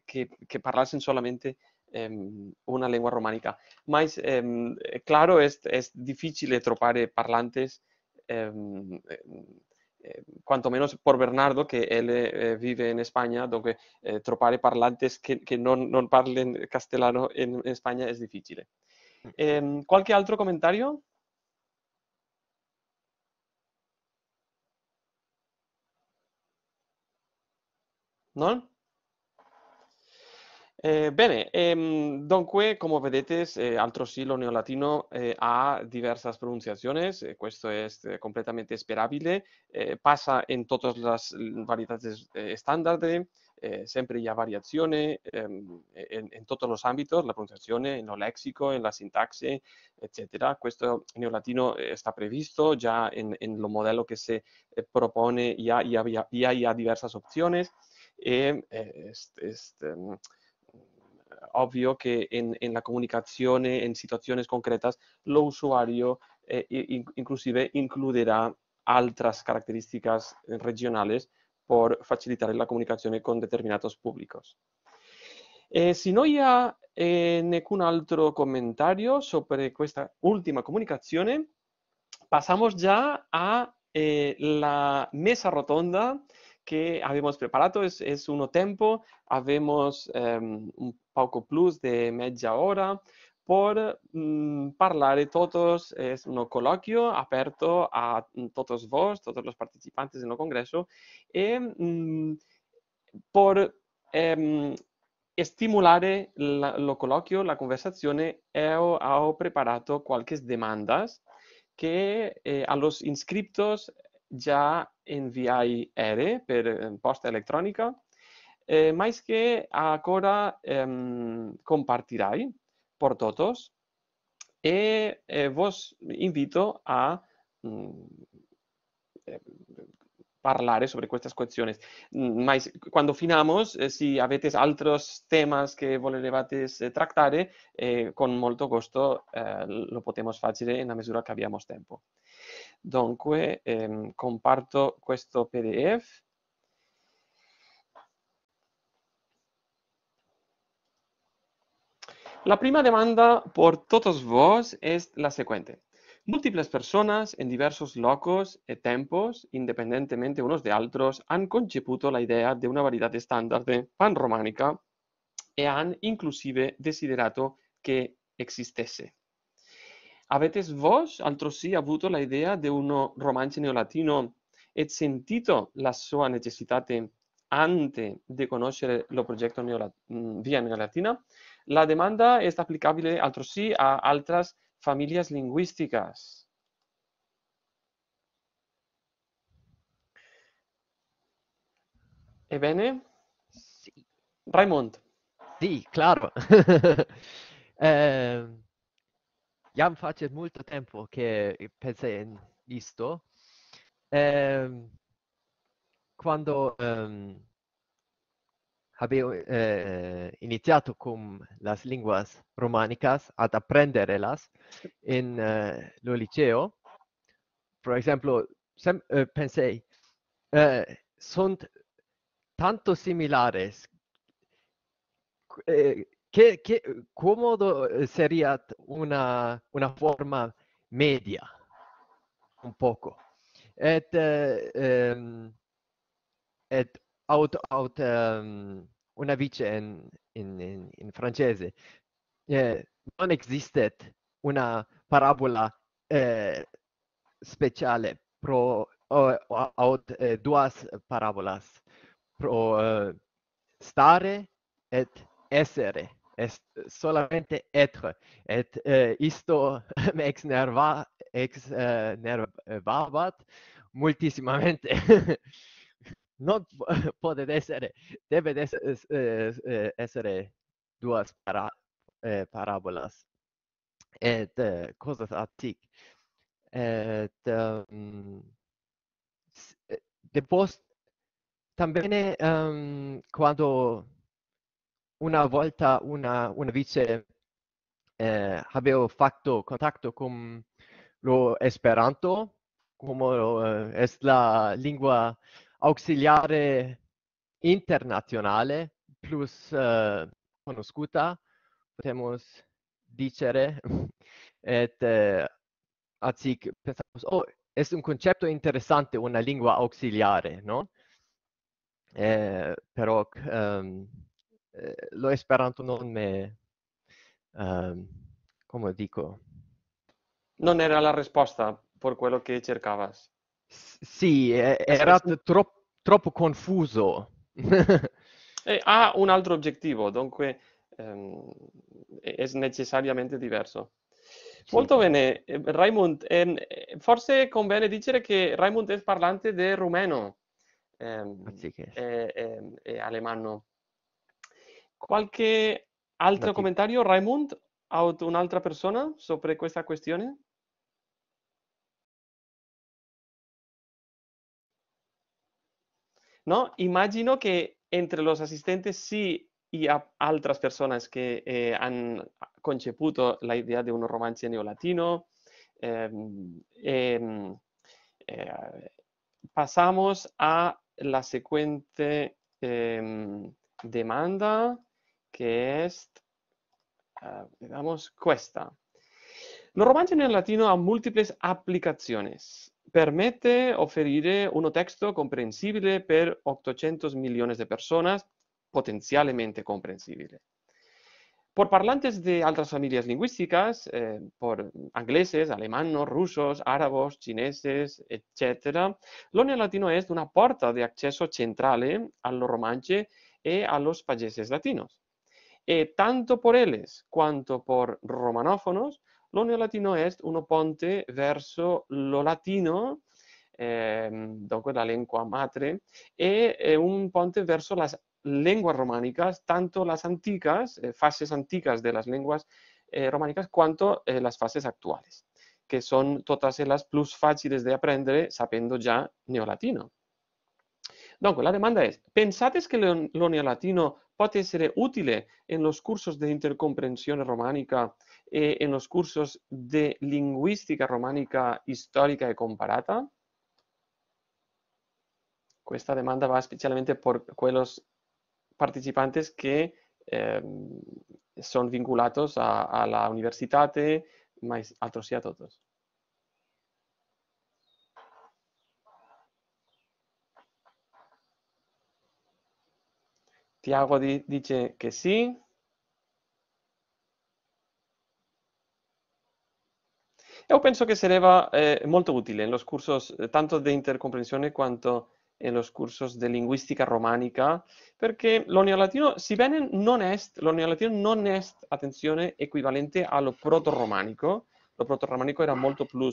que parlasen solamente em, una lengua románica. Pero em, claro, es es tropar parlantes cuanto menos por Bernardo, que él vive en España, donde tropar parlantes que, no, no parlen castellano en España es difícil. ¿Algún mm. ¿Cualquier otro comentario? no? Eh, bene, ehm, dunque, come vedete, eh, silo neolatino eh, ha diversas pronunciaciones, eh, Esto es eh, completamente esperable, eh, passa en todas las variedades standard, siempre hay variaciones ehm, en todos los ámbitos, la en lo léxico, en la sintaxe, eccetera. Questo neolatino está previsto ya en lo modello che se propone, y ya, diversas opciones. Em, eh, es, es em, obvio que en, en, la comunicación, eh, en situaciones concretas, lo usuario eh, inclusive incluirá otras características regionales por facilitar la comunicación con determinados públicos. Eh, si no hay ningún otro comentario sobre esta última comunicación, pasamos ya a la mesa rotonda que hemos preparado. es, es uno tempo, habemos em, un poco plus de media hora por mm, hablar todos, es un coloquio abierto a mm, todos vos, todos los participantes en el congreso, y eh, mm, por em, estimular el coloquio, lo la conversación, he eh, preparado algunas demandas que eh, a los inscritos ya NVI per ehm, posta elettronica, eh, mais que agora eh, compartirai por todos e eh, vos invito a mh, mm, eh, parlare sobre queste questioni. Mm, Ma quando finiamo, eh, se avete altri temi che volevate eh, trattare, eh, con molto gusto eh, lo potremo fare nella misura che abbiamo tempo. Dunque, ehm, comparto questo PDF. La prima domanda per tutti voi è la seguente. Múltiples personas en diversos locos e tempos, independentemente unos de otros, han conceputo la idea di una varietà standard panromanica e han inclusive desiderato che esistesse. Avete voi, altresì avuto l'idea di un romanzo neolatino e sentito la sua necessità ante di conoscere il progetto neolat- mm, via neolatina? La domanda è applicabile altresì a altre famiglie linguistiche. Ebbene? Sì. Raimond. Sì, claro. [laughs] eh, iam facet multo tempo che eh, pense in isto ehm quando ehm avevo eh, iniziato con la lingua romanicas ad apprendere las in eh, lo liceo per esempio sem eh, pense eh, sunt tanto similares eh, che che comodo eh, seria una una forma media un poco et ehm um, et out out um, una vice in in in, in francese eh, non existet una parabola eh, speciale pro out eh, duas parabolas pro eh, stare et essere est solamente etre et uh, isto [laughs] me ex nerva ex uh, nervabat multissimamente [laughs] non [laughs] pode essere debe eh, essere duas para parabolas et uh, attic et um, depost tambene um, quando una volta una, una vice eh, avevo fatto contatto con lo Esperanto, come eh, è la lingua ausiliare internazionale più eh, conosciuta, possiamo dire, [laughs] et, eh, anziché pensare, oh, è un concetto interessante una lingua ausiliare, no? Eh, però... Um, eh, lo Esperanto non me... Um, come dico? Non era la risposta per quello che cercavas. S- sì, eh, era tro- troppo confuso. [laughs] eh, ha un altro obiettivo, dunque ehm, è necessariamente diverso. Sì. Molto bene, eh, Raimund, forse conviene dire che Raimund è parlante del rumeno e, e, e, e alemano. Qualche otro comentario, Raimund, o otra persona sobre esta cuestión? No, imagino que entre los asistentes sí y a otras personas que eh, han conceputo la idea de un romance neolatino, em, em, eh, pasamos a la siguiente em, demanda que es, uh, digamos, cuesta. Normalmente en el latino a múltiples aplicaciones. Permite ofrecer eh, un texto comprensible per 800 millones de personas, potencialmente comprensible. Por parlantes de otras familias lingüísticas, eh, por ingleses, alemanos, rusos, árabes, chineses, etc., lo neolatino es una puerta de acceso central eh, a los romanche y a los países latinos. Eh, tanto por ellos cuanto por romanófonos, lo neolatino es uno ponte verso lo latino, ehm, la lengua madre, y e, e un ponte verso las lenguas románicas, tanto las antiguas eh, fases antiguas de las lenguas eh, románicas, cuanto las fases actuales, que son todas las plus fáciles de aprender sabiendo ya neolatino. Entonces, pues la ¿pensáis que pensate lenguaje latino puede ser útil en los cursos de intercomprensión románica, eh, en los cursos de lingüística románica histórica y comparada? Pues esta demanda va especialmente por aquellos participantes que em, son vinculados a la universitate, pero otros y a todos. Tiago di dice che sì. Io penso che sarebbe eh, molto utile nello cursos tanto di intercomprensione quanto nello eh, cursos di linguistica romanica, perché l'onio latino, sebbene non è, lo neolatino non è, attenzione, equivalente allo proto-romanico, lo proto-romanico era molto più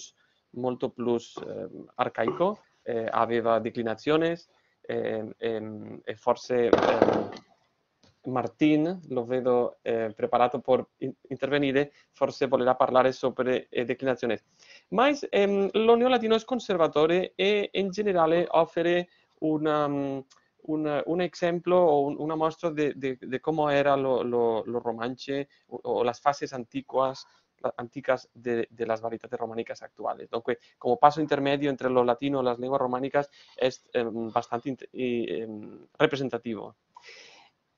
molto plus, ehm, eh, arcaico, aveva declinazioni, forse Martín, lo vedo eh, preparado por intervenir, eh, forse volerà parlare eh, declinaciones sobre declinaciones. Pero Latino es conservatore e en general ofrece una, mm, un, un, ejemplo o una muestra de, cómo era lo, lo, o, las fases antiguas antiguas de, las variedades románicas actuales. actuales. como paso intermedio entre lo latino y las lenguas románicas es em, bastante em, representativo.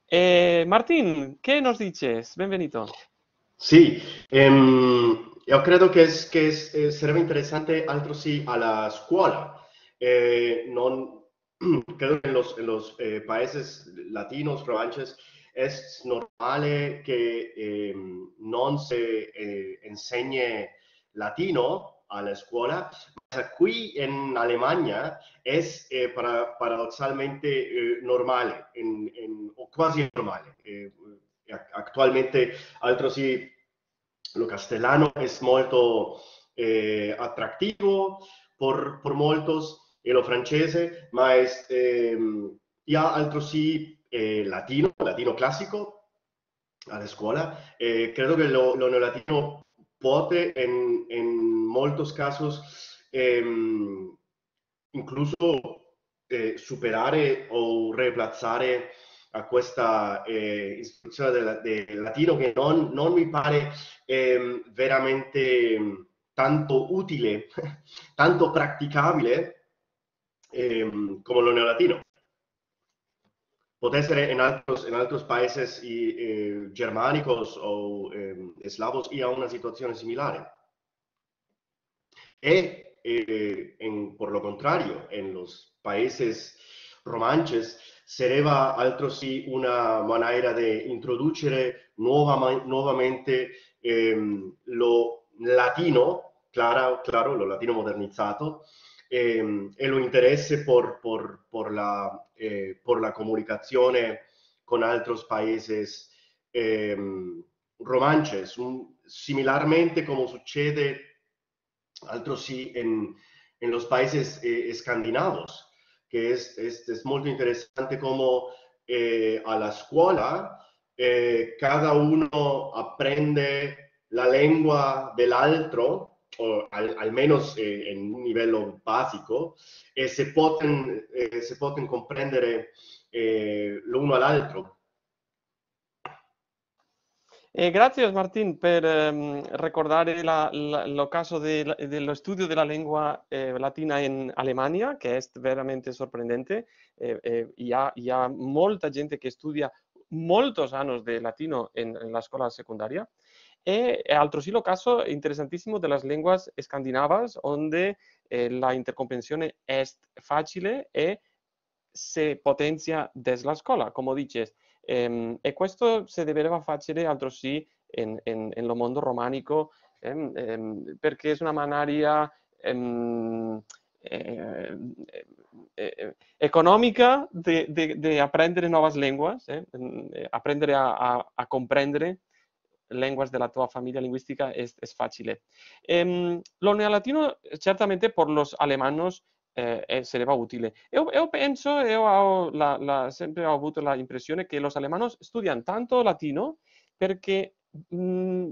Eh, Martín, ¿qué nos dices? Bienvenido. Sí, em, yo creo que, es, que es, será interesante altro sí a la escuela. Eh, [clears throat] creo que en los, eh, países latinos, romanches, es normal eh, que em, no se eh, enseñe eh, a latino escuela, pero escuela en en Alemania es eh, paradoxalmente normal, paradossalmente normal o casi normal. Actualmente, lo castellano es muy atractivo por por y lo francés, pero em, ya eh, sí, eh, latino, latino classico alla scuola. Eh, credo que lo, lo neolatino puede en, en muchos casos ehm, eh, incluso superare o reemplazare a questa eh, istruzione del, del, latino che non, non mi pare ehm, veramente tanto utile, [laughs] tanto praticabile ehm, come lo neolatino. puede ser en otros, en países y, eh, germánicos o eh, eslavos y a una situación similar. Y, e, eh, por lo contrario, en los países romanches sería otra una manera de introducir nuevamente em, lo latino, claro, claro, lo latino modernizado, el em, interés eh, por, la, comunicación eh, con otros países em, romanches, similarmente como sucede en los países eh, escandinavos, que es, muy interesante como a la escuela cada uno aprende la lengua del otro o al, menos eh, en un nivel básico, eh, se pueden comprender eh, se pueden comprender eh, Eh, gracias, Martín, por em, recordar el, caso del de, estudio de la lengua latina en Alemania, que es verdaderamente sorprendente. y hay mucha gente que estudia muchos años de latino en la escuela secundaria. E eh, altro lo caso interesantísimo de las lenguas escandinavas, donde eh, la intercomprensión es fácil e eh, se potencia desde la escuela, como dices. Y em, e esto se debe a fácil altresì en en lo mundo románico em, em, porque es una manera económica de aprender nuevas lenguas, aprender a, a, a lenguas de tua familia lingüística, es es fácil. ¿eh? Em, lo neolatino ciertamente, por los alemanos eh, eh va útil. ¿eh? Yo, pienso, yo siempre he tenido la impresión que los alemanes estudian tanto latino porque mmm,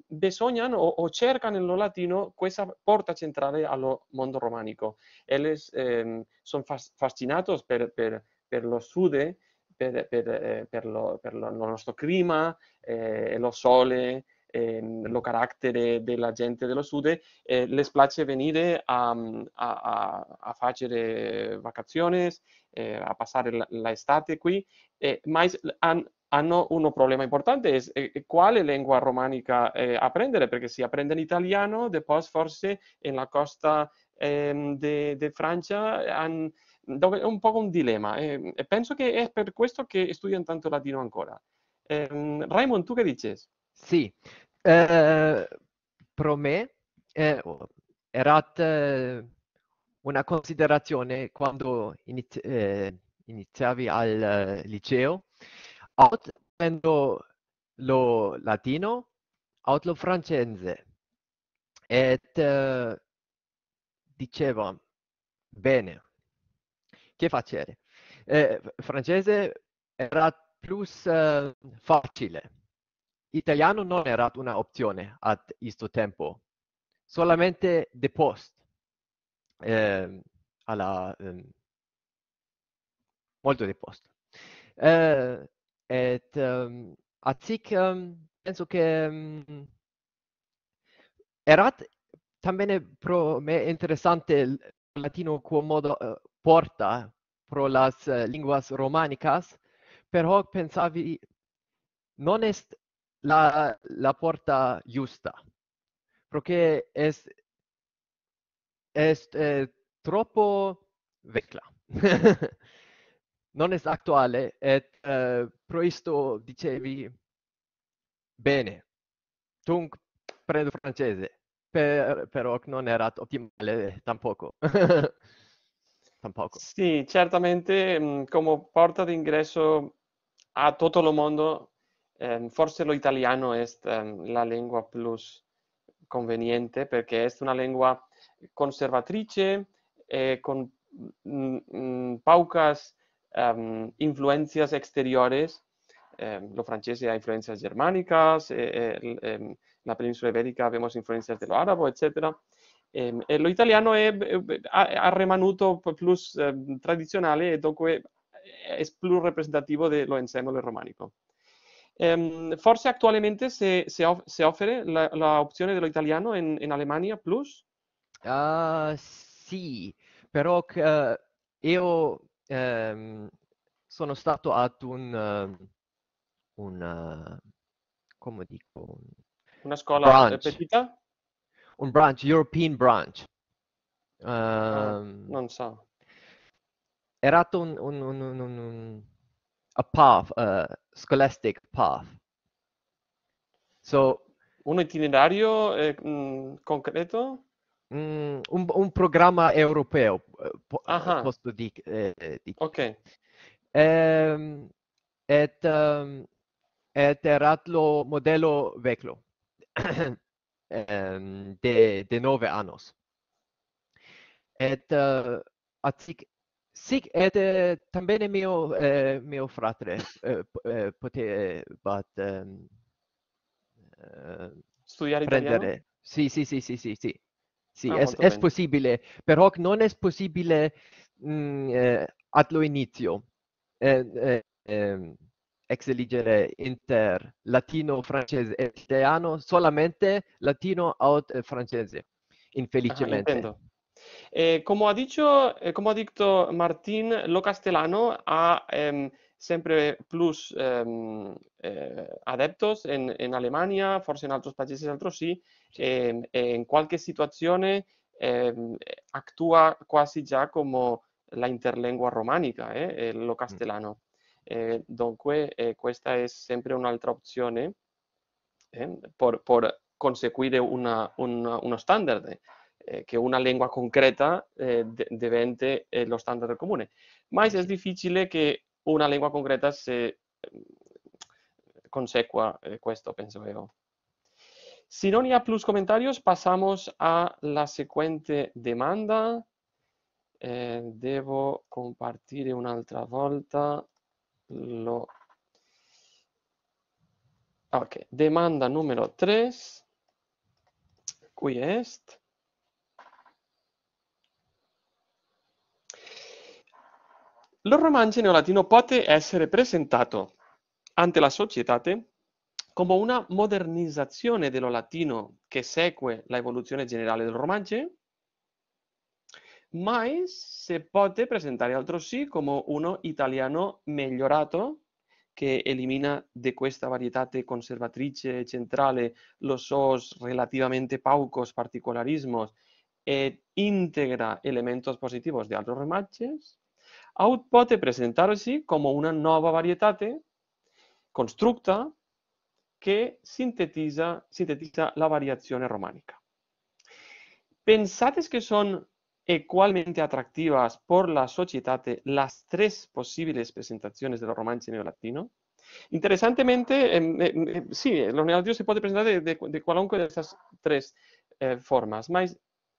o, o, cercan en lo latino esa puerta central al mundo románico. Ellos em, son fascinados por, por, por lo sude per, per, eh, per, lo, per lo, nostro clima, eh, lo sole, eh, lo carattere della gente dello sud, eh, les piace venire mm, a, a, a fare vacazioni, eh, a passare l'estate qui, eh, ma han, hanno un problema importante, è, è quale lingua romanica eh, apprendere, perché se apprendono italiano, poi forse nella costa ehm, di Francia hanno dove è un po' un dilemma e, ehm, e penso che è per questo che studiano tanto latino ancora. Eh, Raymond, tu che dici? Sì, eh, per me eh, era eh, una considerazione quando inizi- eh, iniziavi al eh, liceo, out lo latino, out lo francese. E eh, diceva, bene, che facere. Eh, francese era più eh, facile. Italiano non era un'opzione a questo tempo, solamente de ehm, ehm, post. Eh, alla, molto de post. et, um, ehm, a zic, um, penso che um, era tambene per me interessante il latino come modo, eh, porta pro las uh, linguas romanicas per hoc pensavi non est la la porta justa proque est est eh, troppo vecla [laughs] non est actuale et uh, pro isto dicevi bene tunc predo francese per per hoc non erat optimale tampoco [laughs] Sí, ciertamente, mm, como puerta de ingreso a todo mundo, mundo, em, forse lo italiano es em, la lengua plus conveniente porque es una lengua conservatrice, eh, con mm, mm, pocas em, influencias exteriores. lo francés hay influencias germánicas, en eh, eh, la península ibérica vemos influencias de lo árabe, etcétera E, ehm, e lo italiano è, rimanuto più eh, tradizionale e dunque è più rappresentativo dello ensemble romanico. Eh, forse attualmente si, offre l'opzione dello italiano in, in Alemania Plus? Uh, sì, però uh, io um, sono stato ad un, uh, un eh, come dico, una scuola branch. Petita? un branch european branch ah, ehm uh, non so erato un un un un, un, un a path a uh, scholastic path so un itinerario eh, concreto mm, un un programma europeo eh, po eh, Aha. posso dic eh, ok ehm et um, et erat lo modello veclo [clears throat] um, de de nove annos et uh, eh, at sic sic et uh, tambene mio uh, mio fratre uh, uh, pote um, uh, studiare prendere. italiano si si si sì sì si ah, es es possibile però non es possibile mh, mm, uh, ad lo inizio e uh, uh, ehm, ex inter latino, francese e italiano, solamente latino o eh, francese, infelicemente. Ajá, eh, como, ha dicho, eh, como ha dicho Martín, lo castellano ha ehm, ehm, eh, siempre plus adeptos en, en, Alemania, forse en otros países, en otros sí, ehm, en cualquier situación actúa casi ya como la interlengua románica, eh, lo mm. castellano. Eh, dunque, eh, questa è sempre un'altra opzione eh, per, per, conseguire una, una, uno standard, eh, che una lingua concreta eh, de, diventi lo standard comune. Ma è difficile che una lingua concreta si mm, consegua questo, penso io. Si no hay plus comentarios, pasamos a la siguiente demanda. Eh, devo compartire un'altra volta lo... Ok, demanda numero 3, qui est. Lo romanzo neolatino poté essere presentato ante la societate come una modernizzazione dello latino che segue l'evoluzione generale del romanzo mais se pote presentare sì come uno italiano migliorato che elimina di questa varietà conservatrice centrale los sos relativamente paucos particolarismos e integra elementi positivi di altri romatges, aut pote presentarsi come una nuova varietà constructa che sintetizza, sintetizza la variazione romanica. Pensate che sono igualmente atractivas por la sociedad las tres posibles presentaciones del romance neolatino. Interesantemente, em, em, em, sí, lo neolatino se puede presentar de, de, de esas tres eh, formas, mas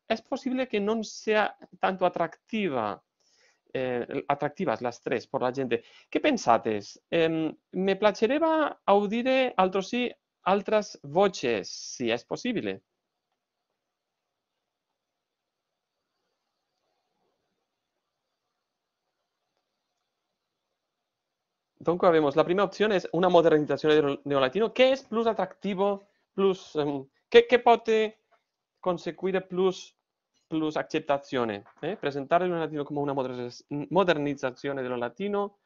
es posible que no sea tanto atractiva eh, las tres por la gente. ¿Qué pensates? me placereba audire sí, otras voces, si es posible. Entonces, vemos, la primera opción es una modernización del neolatino. ¿Qué es plus atractivo? Plus, em, ¿qué, ¿Qué puede conseguir plus, plus aceptación? Eh? Presentar el latino como una modernización del latino,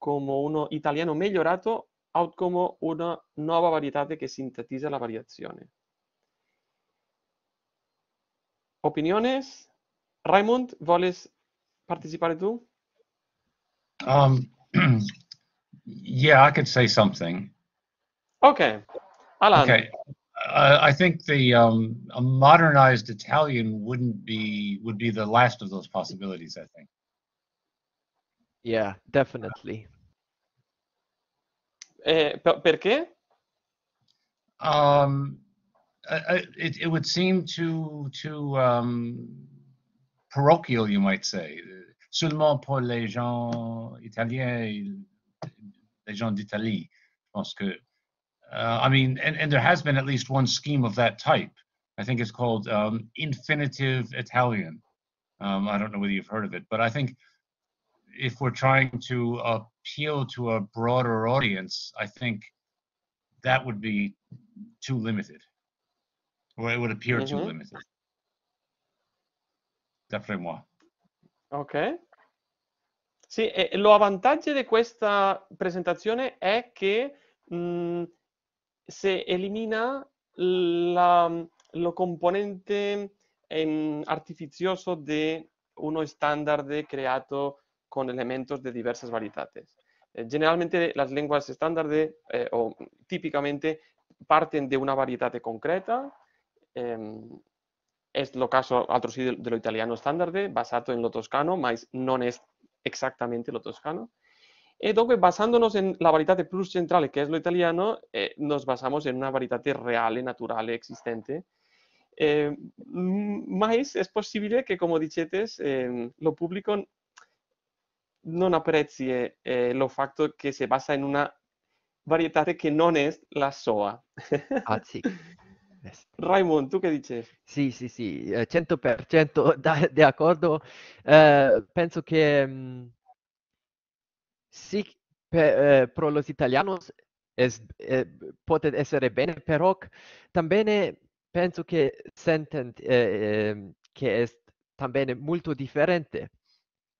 como uno italiano mejorado o como una nueva variedad que sintetiza la variación. Opiniones? Raymond, ¿voles participar tú? Um, [clears throat] Yeah, I could say something. Okay. Alan. Okay. Uh, I think the um, a modernized Italian wouldn't be would be the last of those possibilities. I think. Yeah, definitely. Uh, perché? Um, it it would seem too too um, parochial, you might say. Seulement pour les gens italiens, les gens d'Italie. Je pense que, uh, I mean, and, and there has been at least one scheme of that type. I think it's called um, infinitive Italian. Um, I don't know whether you've heard of it, but I think if we're trying to appeal to a broader audience, I think that would be too limited, or it would appear mm -hmm. too mm-hmm. limited. D'après moi. Okay. Sí, eh, lo vantaggio de questa presentación es que mm, se elimina la, lo componente em, artificioso de uno estándar creato con elementos de diversas variedades. Eh, generalmente las lenguas estándar eh, o típicamente parten de una variedad concreta, em, es lo caso altro de lo italiano standard, basado en lo toscano, pero non es exactamente lo toscano. E basándonos en la de plus centrale, que es lo italiano, eh, nos basamos en una variedad real, natural, existente. Eh, es posible que, como dicetes, eh, lo público no aprecie el lo fatto que se basa en una variedad que no es la soa. Ah, [laughs] Raimond, tu che dici? Sì, sì, sì, 100% eh, [laughs] d'accordo. Eh, penso che mh, mm, sì, per, eh, per los italianos eh, può essere bene, però anche penso che sentono eh, ehm, che è anche molto differente.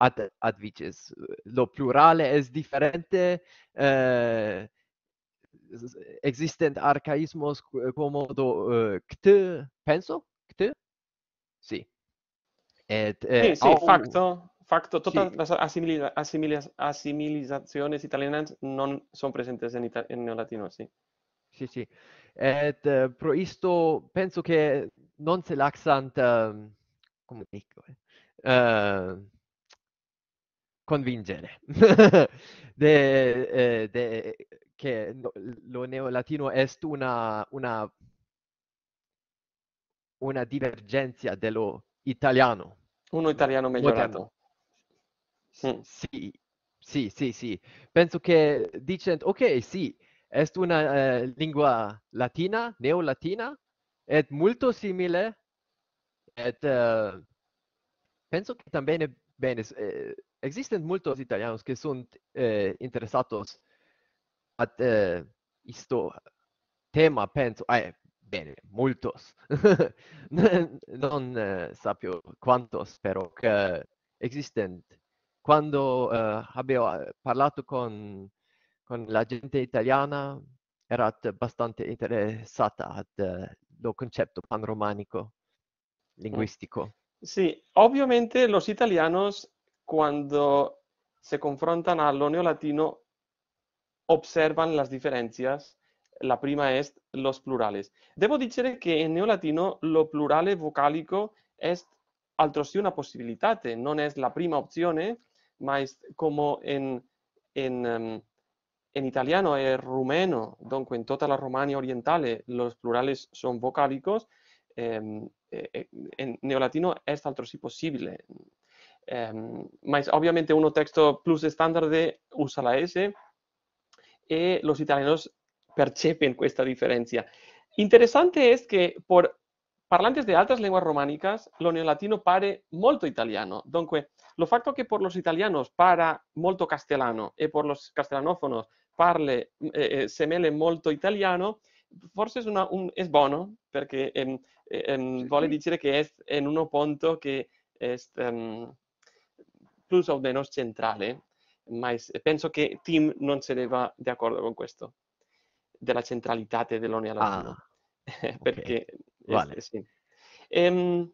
Ad, ad vices. Lo plurale è differente. Eh, existent arcaismos commodo eh, uh, eh, penso qt si et eh, sì, sì, oh, facto facto tutta sì. la non son presente in, in neolatino sì sì sì et uh, pro isto penso che non se laxant ehm, come dico uh, ehm, convincere [laughs] de, de che lo neolatino è una, una, una divergenza dello italiano. Uno italiano migliorato. Mm. Sì, sì, sì, sì. Penso che dicendo, ok, sì, è una eh, lingua latina, neolatina, è molto simile, è, uh, eh, penso che también bene, eh, esistono molti italiani che sono eh, interessati a, eh, isto, tema penso, eh, bene, moltos, [laughs] non eh, sappio quantos, però che esistono. Quando eh, abbiamo eh, parlato con, con, la gente italiana, era abbastanza interessata al concetto panromanico lingüístico. Mm. Sí, obviamente los italianos cuando se confrontan al neolatino observan las diferencias. La prima es los plurales. Debo decir que en neolatino lo vocálico es es sí una posibilidad. No es la prima opción, pero como en en em, italiano y rumeno, en en toda la romania oriental, los plurales son vocálicos, em, e, e, en neolatino es sí posible posible. Em, obviamente obviamente uno texto plus estándar de usa la S, eh, los italianos perciben esta diferencia. Interesante es que por parlantes de altre lingue románicas, lo neolatino pare molto italiano. Dunque, lo fatto che per los italianos para molto castellano e per los castellanófonos parle eh, eh, semele molto italiano, forse è, una, un, è buono, perché eh, eh, vuole dire che è in uno punto che è um, più o meno centrale ma penso che Tim non se ne va d'accordo con questo, della centralità dell'Unione Europea. Ah, [laughs] Perché... Okay. Vale. Este, um,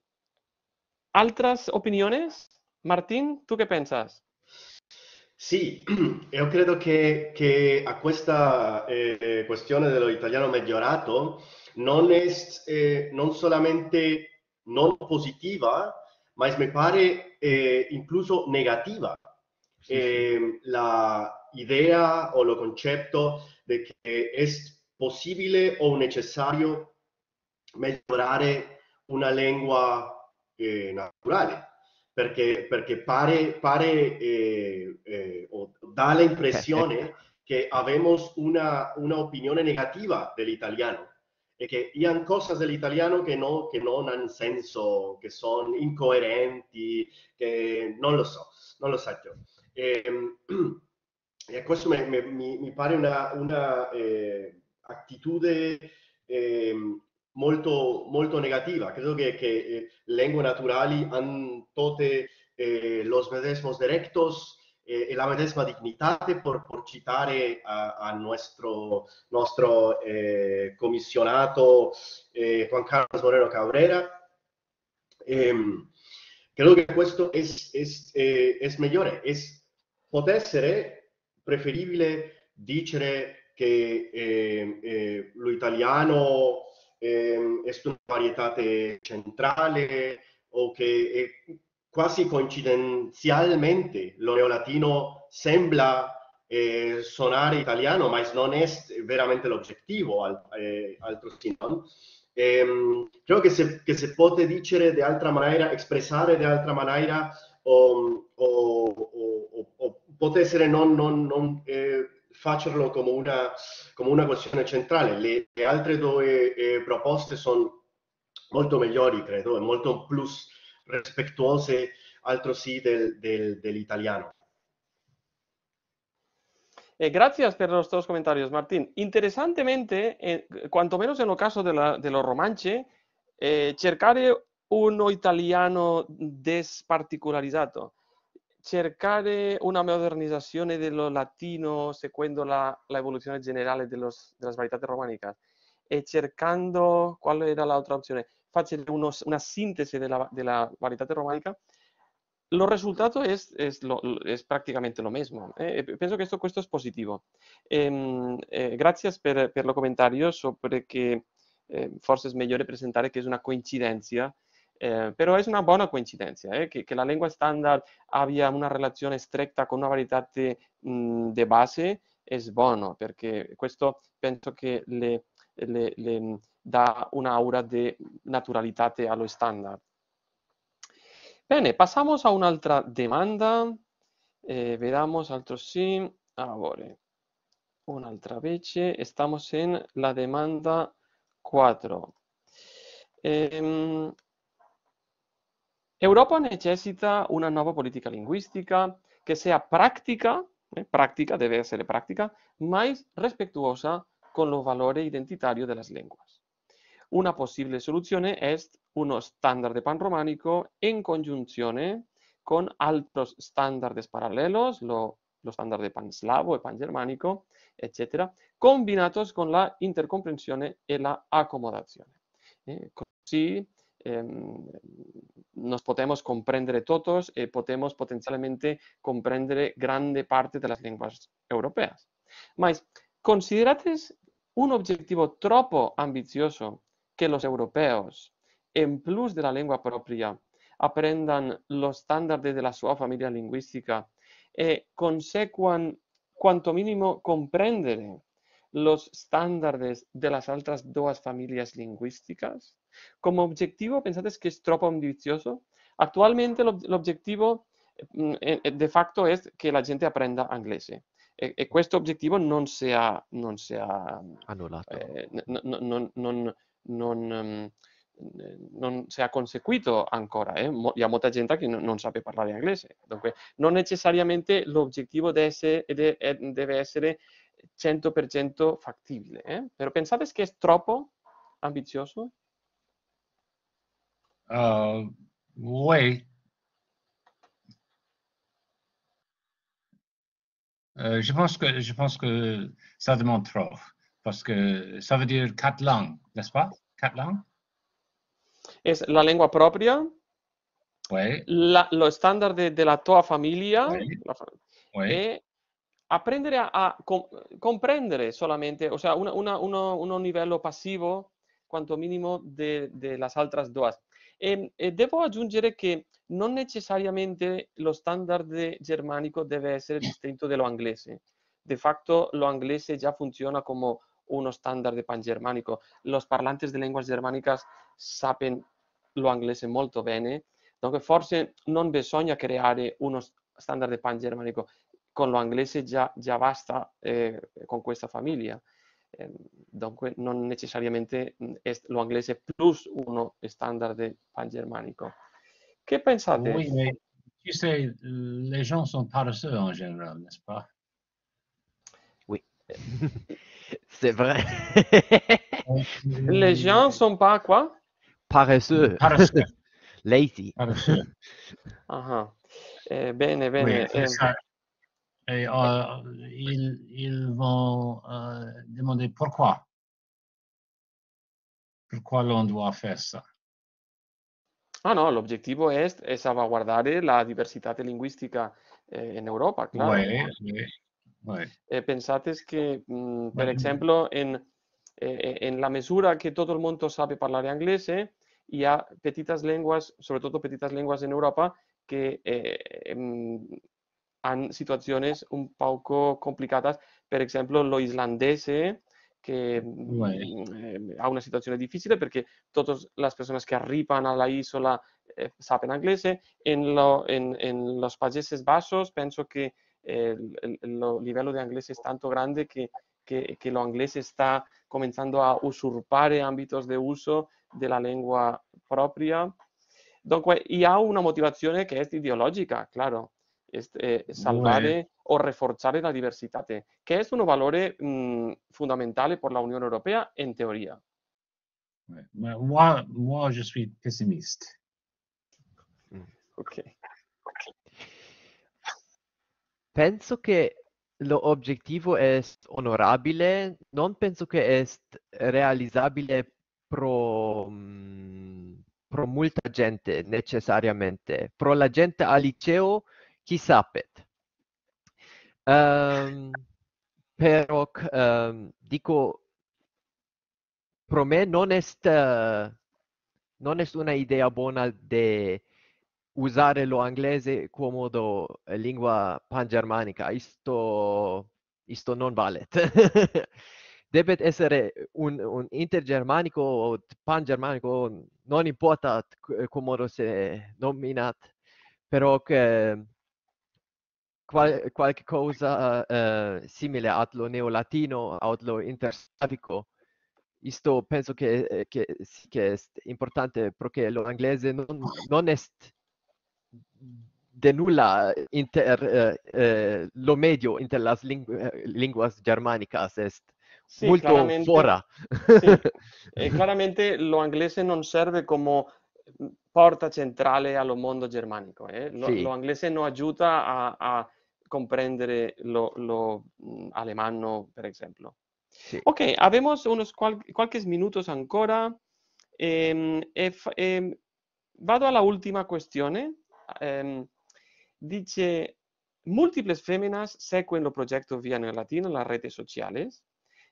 ¿Otras opiniones? Martín, tu che piensas? Sì, [clears throat] io credo che, che a questa eh, questione dell'italiano migliorato non è eh, non solamente non positiva, ma mi pare eh, incluso negativa eh, la idea o lo concetto di che è possibile o necessario migliorare una lingua eh, naturale, perché, perché pare, pare eh, eh, o dà l'impressione che abbiamo una, una, opinione negativa dell'italiano e che ci sono cose dell'italiano che, no, che, non hanno senso, che sono incoerenti, che non lo so, non lo so io. Y em, [clears throat] esto eh, questo mi, una, una eh, ehm, molto, molto negativa. Creo que que eh, lenguas naturali hanno tutte eh, los medesmos directos y e la medesma dignidad, por, por citare a, a nuestro, comisionado Juan Carlos Moreno Cabrera. Em, creo que esto es, es, es mejor, es potesse essere preferibile dire che eh, eh, l'italiano eh, è una varietà centrale o che quasi coincidenzialmente lo neolatino sembra eh, suonare italiano, ma non è veramente l'obiettivo, al, eh, altro sì. Ehm, credo che se, che se pote dire di altra maniera, espressare di altra maniera o, o, o, o potessero non, non, non eh, farlo come una, come una, questione centrale. Le, le altre due eh, proposte sono molto migliori, credo, e molto più rispettuose altro sì del, del, dell'italiano. Eh, gracias por los comentarios, Martín. Interesantemente, eh, cuanto menos en el caso de, la, de los romanche, eh, cercare uno italiano desparticularizado. cercare una modernizzazione dello latino secondo la, la evoluzione de las variedades románicas y e cercando, qual era otra opción? Hacer una síntesis de la variedad románica. lo risultato es, prácticamente lo mismo. Eh. eh pienso que esto, esto es positivo. Em, eh, gracias por, los comentarios sobre que eh, forse es mejor presentar que es una coincidencia Eh, però è una buona coincidenza eh, che, che, la lingua standard abbia una relazione stretta con una varietà di base, è buono perché questo penso che le, le, le dà un'aura di naturalità allo standard. Bene, passiamo a un'altra domanda. Eh, vediamo altro sì. Allora, un'altra vece. Stiamo in la domanda 4. Eh, Europa necesita una nueva política lingüística que sea práctica, eh, práctica, debe ser práctica, más respetuosa con los valores identitarios de las lenguas. Una posible solución es uno estándar de pan románico en conjunción eh, con otros estándares paralelos, lo, los estándares de pan eslavo y pan germánico, etc., combinados con la intercomprensión y la acomodación. Eh, Em, nos podemos comprender todos eh, podemos potencialmente comprender grande parte de las lenguas europeas. Mas, ¿considerates un objetivo troppo ambicioso que los europeos, en plus de la lengua propia, aprendan los estándares de la su familia lingüística e cuanto mínimo, comprender? los estándares de las otras dos familias lingüísticas. Como objetivo, ¿pensáis que es troppo ambicioso? Actualmente el objetivo mm, eh, eh, de facto es que la gente aprenda inglés. Eh. E, questo obiettivo non sia, non sia annullato. Mm, eh, non, non, non, non si è conseguito ancora. Eh? Hi ha molta gente che non, non sa parlare inglese. Dunque, non necessariamente l'obiettivo deve essere 100% factible, Eh? ¿Pero que que es troppo ambicioso? Uh, wait. Euh, je, pense que, je pense que ça demande trop, parce que ça veut dire quatre langues, n'est-ce pas? Es la lengua propia, oui. la, lo estándar de, de la toda familia, oui. Aprendere a, a comp comprendere solamente, o sea, una, una, uno, uno nivel pasivo, cuanto mínimo, de, de las otras dos. Eh, devo aggiungere che non necessariamente lo standard germanico deve essere distinto dallo inglese. De facto, lo inglese già funziona come uno standard pangermanico. Los parlantes de lenguas germanicas saben lo inglese molto bene, dunque forse non bisogna creare uno standard pangermanico, con lo inglese già, già basta eh, con questa famiglia. Eh, dunque non necessariamente è mm, lo inglese plus uno standard pan-germanico. Che pensate? Oui, mais, tu sais, les gens sont paresseux en général, n'est-ce pas? Oui. [laughs] C'est vrai. les gens sont pas quoi? Paresseux. Paresseux. [laughs] Lazy. Paresseux. Uh ah -huh. Ah. eh, bene, bene. Oui, Et ils, ¿por qué? demander pourquoi. Pourquoi l'on doit faire ça. Ah, no, el objetivo es, es salvaguardar la diversidad lingüística eh, en Europa, claro. que, mm, por ejemplo, en, eh, en, la mesura que todo el mundo sabe hablar inglés, y eh, hay pequeñas lenguas, sobre todo pequeñas lenguas en Europa, que em, han situaciones un poco complicadas. por ejemplo, lo islandés, que bueno. ha una situación difícil porque todas las personas que arriban a la isla eh, saben inglés. En, en, los Países Bajos pienso que el nivel de inglés es tanto grande que que lo inglés está comenzando a usurpar ámbitos de uso de la lengua propia. y ha una motivación que es ideológica, claro. este, eh, salvare eh, o reforzar la diversità, che eh, è un valore mh, mm, fundamental por la Unión Europea en teoría. Moi, moi, je suis pessimiste. Ok. Penso che l'obiettivo objetivo onorabile, non penso che es realizzabile pro, mm, pro multa gente necesariamente. Pro la gente al liceo chi sapet. Ehm però ehm dico pro me non est non est una idea bona de usare lo inglese como do eh, lingua pan germanica. Isto isto non valet. [laughs] Debet essere un un intergermanico o pan germanico, non importa eh, como se nominat, però che qual- qualche cosa eh, simile allo neolatino, allo interslavico. Questo penso che, eh, che, che, è importante perché l'inglese non, non è de nulla inter, eh, eh, lo medio inter las lingu- eh, linguas germanicas est sì, molto fuori. Sì. [laughs] chiaramente lo inglese non serve come mm, porta centrale al mondo germanico. Eh? Lo, sì. inglese non aiuta a, a comprendere lo, lo um, mm, alemán, por ejemplo. Sí. Ok, abbiamo unos cual, cualques ancora. Eh, eh, vado alla ultima questione. Eh, dice, múltiples femminas seguono il progetto Via neolatino en las redes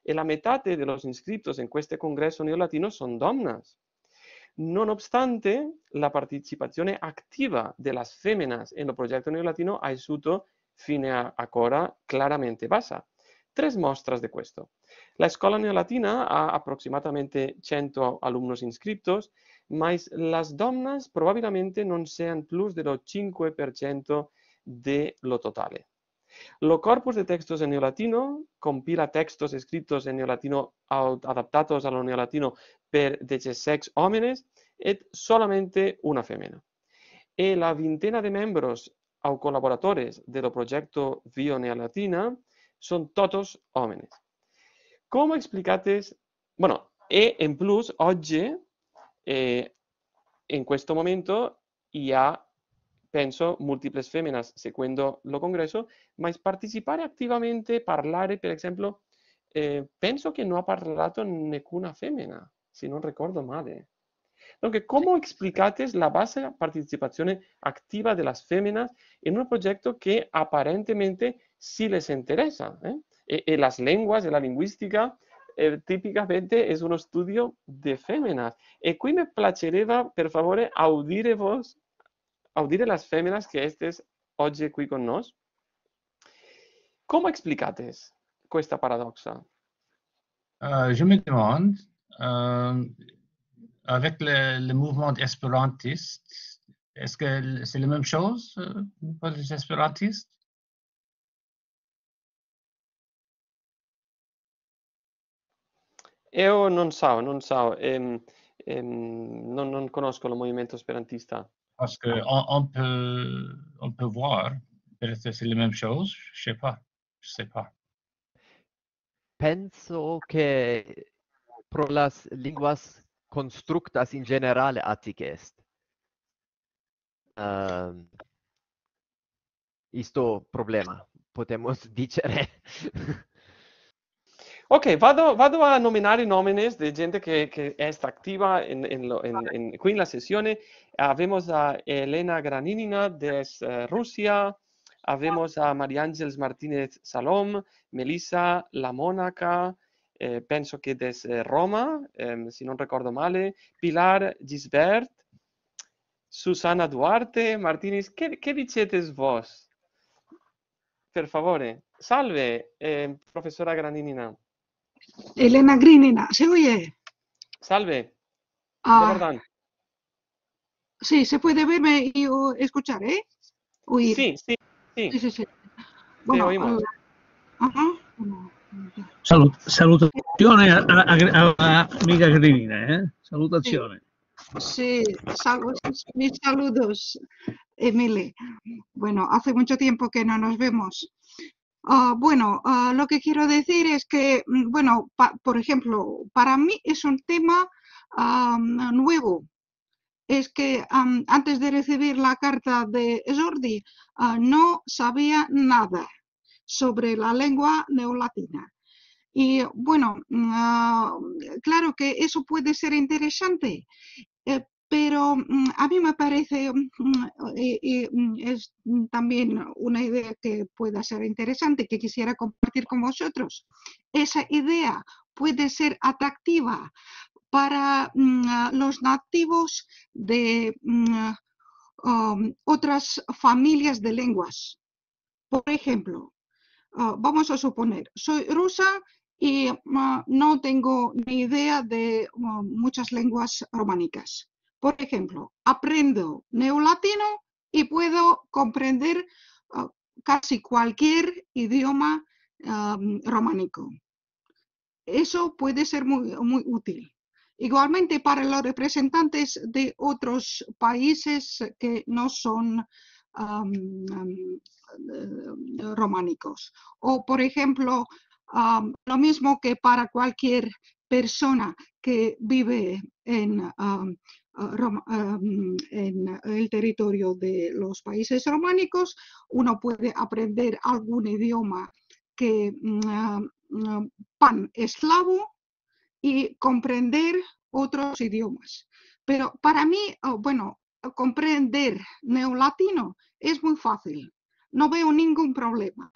e la metà de iscritti inscritos questo congresso congreso neolatino son domnas. Nonostante la partecipazione attiva delle femminas nel progetto neolatino ha assunto fine cora claramente basa. Tres muestras de esto. La escuela neolatina ha aproximadamente 100 alumnos inscritos, mais las probablemente probablemente non sean de del 5% de lo total. Lo corpus de textos en neolatino compila textos escritos en neolatino adaptados a lo neolatino per sex hombres et solamente una femena. E la vintena de miembros ao colaboradores del proyecto Vionia Latina son todos hombres. Como explicates? Bueno, e en plus, hoy, eh, en este momento, ya penso múltiples féminas seguendo lo Congreso, pero participar activamente, hablar, por ejemplo, eh, pienso que no ha parlato ninguna si si no recuerdo mal. Eh. ¿Entonces cómo explicates la participación activa de las féminas en un proyecto que aparentemente sí les interesa? ¿eh? eh, eh las lenguas eh, la lingüística, típicamente es un estudio de féminas. E aquí me placería, por favor, audire vos, audire las féminas que estés hoy aquí con nosotros. ¿Cómo explicates esta paradoxa? Ah, me pregunto. avec le, mouvement espérantiste. Est-ce que c'est la même chose pour euh, les espérantistes? Io non so, non so, ehm, non, non, conosco il movimento esperantista. Parce que on, on, peut, on peut voir, peut-être que c'est la même chose, je ne sais pas, je sais pas. Penso che pro las lingue constructas in generale attic est. Uh, isto problema, podemos [laughs] dicere. ok, vado, vado, a nominare i nomes di gente che, che è attiva in, in lo, in, qui nella sessione. Abbiamo a Elena Graninina des eh, Russia, abbiamo a Mariangels Martínez Salom, Melissa La Monaca, eh, penso que desde eh, Roma, ehm, si no recuerdo mal. Pilar Gisbert, Susana Duarte, Martínez, ¿qué, qué vos? Por favor, salve, ehm, profesora Graninina. Elena Grinina, ¿se oye? Salve. Ah, sí, se puede verme y escuchar, ¿eh? Sí, sí, sí. sí, sí, Salut, a la Grilina, eh? Saludaciones. Sí, mis saludos, Emile. Bueno, hace mucho tiempo que no nos vemos. Ah, bueno, ah, lo que quiero decir es que, mm, bueno, por ejemplo, para mí es un tema nuevo. Es que antes de recibir la carta de Jordi ah, no sabía nada sobre la lengua neolatina. Y bueno, ah, claro que eso puede ser interesante, eh, pero mm, a mí me parece mm, eh, mm, es también una idea que pueda ser interesante, que quisiera compartir con vosotros. Esa idea puede ser atractiva para ah, los nativos de ah, um, otras familias de lenguas. Por ejemplo, Ah, vamos a suponer, soy rusa y ah, no tengo ni idea de ah, muchas lenguas románicas. Por ejemplo, aprendo neolatino y puedo comprender casi cualquier idioma románico. Eso puede ser muy, útil. Igualmente para los representantes de otros países que no son eh, románicos. O, por ejemplo, lo mismo que para cualquier persona que vive eh, en, el territorio de los países románicos, uno puede aprender algún idioma que mm, pan eslavo y comprender otros idiomas. Pero para mí, bueno, comprender neolatino es muy fácil no veo ningún problema.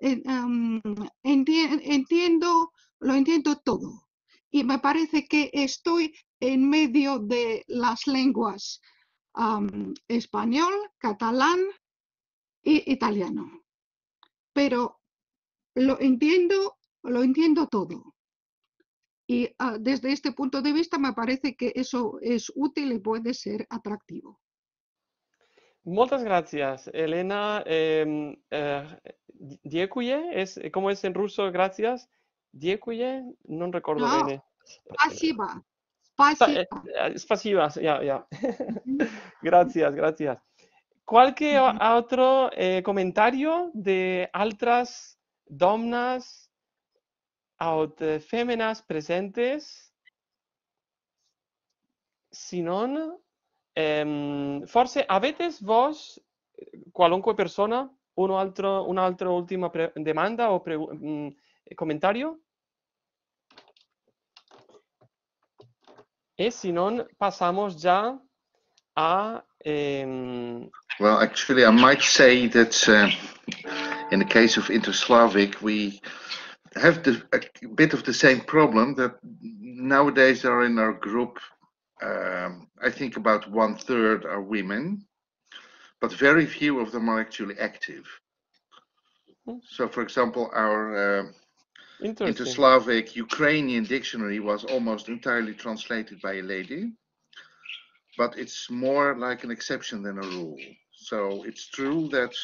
Eh, entiendo, lo entiendo todo. Y me parece que estoy en medio de las lenguas español, catalán e italiano. Pero lo entiendo, lo entiendo todo. Y ah, desde este punto de vista me parece que eso es útil y puede ser atractivo. Muchas gracias, Elena. Em, eh, es, eh, ¿cómo es en ruso? Gracias. Diekuye, no recuerdo bien. Eh. pasiva. Gracias. Eh, ya, [laughs] gracias, gracias. ¿Cualquier otro comentario de otras domnas o féminas presentes? Si no, Ehm, forse avete voi, qualunque persona, un'altra un ultima domanda o mh, mm, commentario? E se non, passiamo già a... Ehm... Well, actually, I might say that uh, in the case of Interslavic, we have the, a bit of the same problem that nowadays are in our group um, I think about one third are women, but very few of them are actually active. Hmm. So, for example, our uh, um, inter Slavic Ukrainian dictionary was almost entirely translated by a lady, but it's more like an exception than a rule. So, it's true that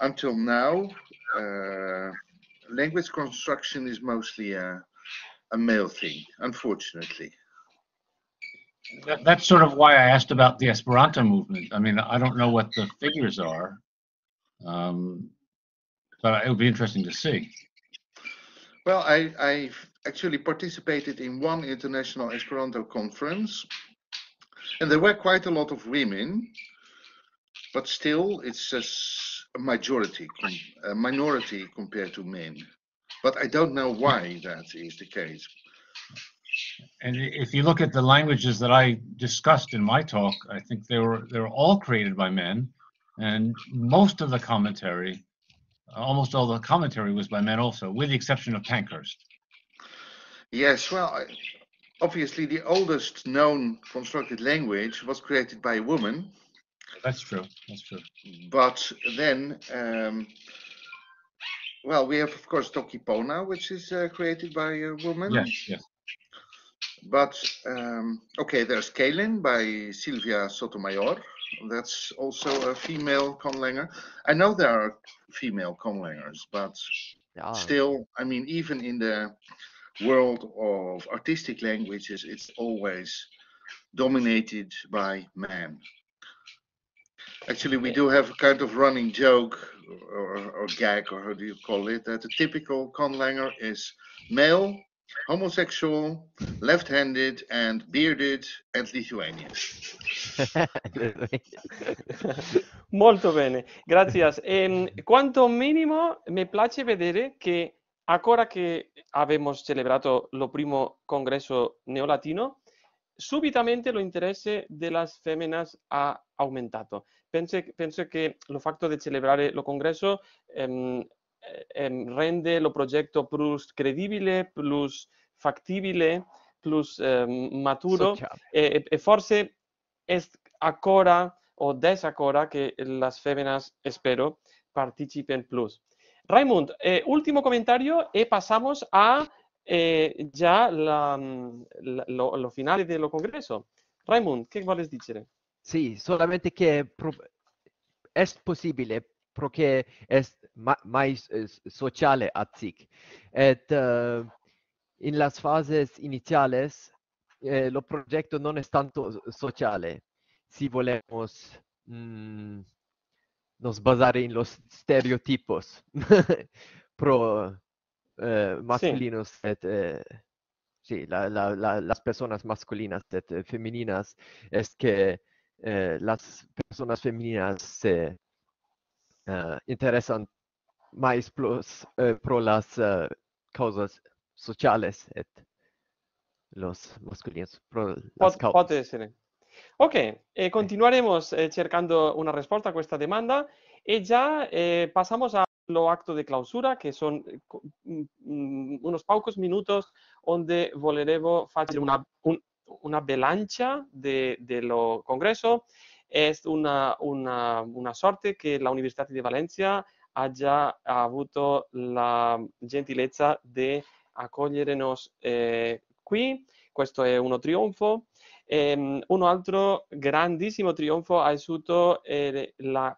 until now, uh, language construction is mostly a, a male thing, unfortunately that, that's sort of why I asked about the Esperanto movement. I mean, I don't know what the figures are, um, but it would be interesting to see. Well, I, I actually participated in one international Esperanto conference, and there were quite a lot of women, but still, it's a majority, a minority compared to men. But I don't know why that is the case. And if you look at the languages that I discussed in my talk, I think they were they were all created by men, and most of the commentary, uh, almost all the commentary was by men also, with the exception of Pankhurst. Yes, well, obviously the oldest known constructed language was created by a woman, That's true. That's true. but then, um, well, we have of course Tokipona, which is uh, created by a woman. Yes. Yes. But um, okay, there's Kaelin by Silvia Sotomayor. That's also a female conlanger. I know there are female conlangers, but still, I mean, even in the world of artistic languages, it's always dominated by men. Actually, we do have a kind of running joke or, or gag, or how do you call it, that the typical conlanger is male, homosexual, left handed, and bearded and Lithuanian. [laughs] Molto bene, grazie. E, quanto minimo mi piace vedere che ancora che abbiamo celebrato il primo congresso neolatino, subitamente l'interesse delle femmine ha aumentato. Penso, penso, che il fatto di celebrare il congresso ehm, rende lo proyecto plus credible plus factible plus em, maturo eh, e, e, forse es ancora o desacora que las femminas, espero, participen plus Raimund, eh, último comentario y eh, pasamos a ya la, mm, lo, final de lo congreso. Raimund, ¿qué vales decir? Sí, solamente que es posible porque es más social a Et, en eh, las fases iniciales, el eh, proyecto no es tanto social. Si queremos basarnos mm, nos basar en los estereotipos [laughs] pro eh, masculinos, las personas masculinas y femeninas, es que las personas femeninas se eh, interesan más plus, eh, las eh, causas sociales et los masculinos. Ok, continuaremos eh, cercando una respuesta a esta demanda. Y ya pasamos a lo acto de clausura, que son mm, mm, unos pocos minutos donde a hacer una, un, una de, de lo congreso è una, una, una sorte che la Università di Valencia ha già avuto la gentilezza di accogliere eh, qui, questo è uno trionfo. Um, un altro grandissimo trionfo ha stato eh, la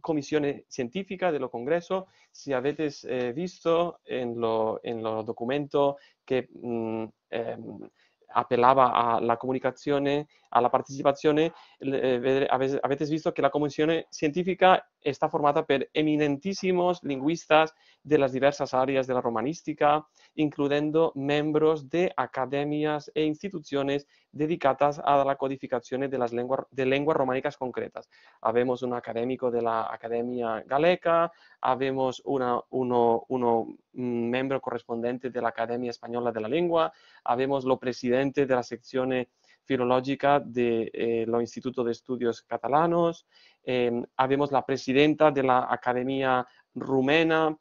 commissione scientifica dello congresso. Se avete eh, visto nel documento che mh, mm, ehm, apelaba a la comunicación, a la participación, eh, veces habéis visto que la comisión científica está formada por eminentísimos lingüistas de las diversas áreas de la romanística, incluyendo miembros de academias e instituciones dedicadas a la codificación de las lenguas, románicas concretas. Habemos un académico de la Academia Galeca, habemos un mm, miembro correspondiente de la Academia Española de la Lengua, habemos lo presidente de la sección filológica de Instituto eh, los de Estudios Catalanos, em, habemos la presidenta de la Academia rumena,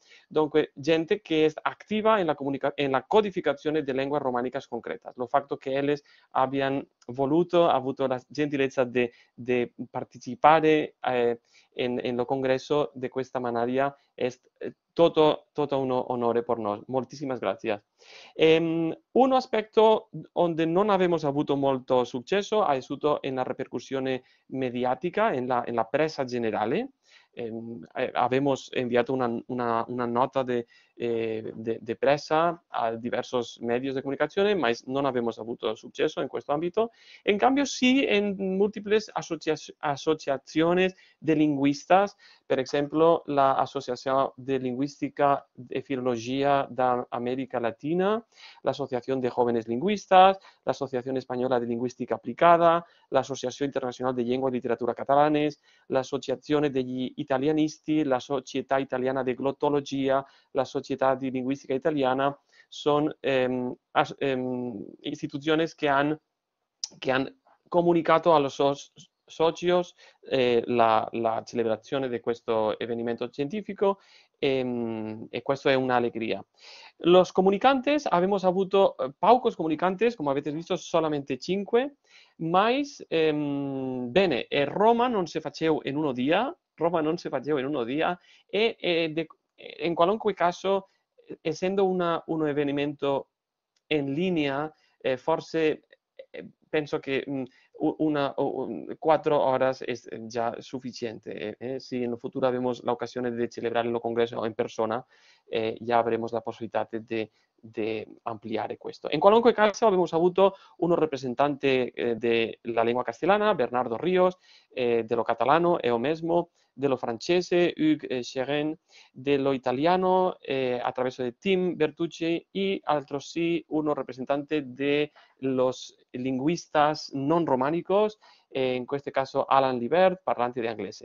eh, gente que es activa en la, en de lenguas románicas concretas. románicas hecho Lo que que ellos habían voluto, tenido la gentileza de, de participar eh, en, en congreso de esta manera es eh, todo, todo un honor por nosotros. Muchísimas gracias. Em, un aspecto donde no hemos avuto mucho suceso ha sido en la repercusión mediática, en la, en la presa generale, Hemos eh, enviado una, una, nota de eh, prensa a diversos medios de comunicación, pero no hemos tenido éxito en este ámbito. En cambio, sí en múltiples asociaciones de lingüistas, por ejemplo, la Asociación de Lingüística y e Filología de América Latina, la Asociación de Jóvenes Lingüistas, la Asociación Española de Lingüística Aplicada, l'Associazione Internazionale di de Lengua y Literatura Catalanes, l'Associazione degli Italianisti, la Società Italiana di Glottologia, la Società di Linguistica Italiana, sono eh, as, eh, instituciones que han, que han comunicado a los socios eh, la, la, celebrazione di questo avvenimento scientifico Y em, esto es una alegría. Los comunicantes, hemos avuto eh, pocos comunicantes, como habéis visto, solamente 5, mais em, bene, eh, Roma non se en en uno día Roma non se en en uno día e, e caso, e, e siendo un evento en línea, eh, forse pienso que mm, una cuatro horas es eh, ya suficiente. Eh, eh. Si en el futuro vemos la ocasión de celebrar el congreso en persona, ya habremos la posibilidad de, de ampliar esto. En cualquier caso hemos avuto uno representante eh, de la lengua castellana, Bernardo Ríos, eh, de lo catalano, mismo, de lo francés, Hugues eh, de lo italiano, a través de Tim Bertucci, y sí, un uno de los lingüistas no románicos, en este caso Alan Libert, parlante de inglés.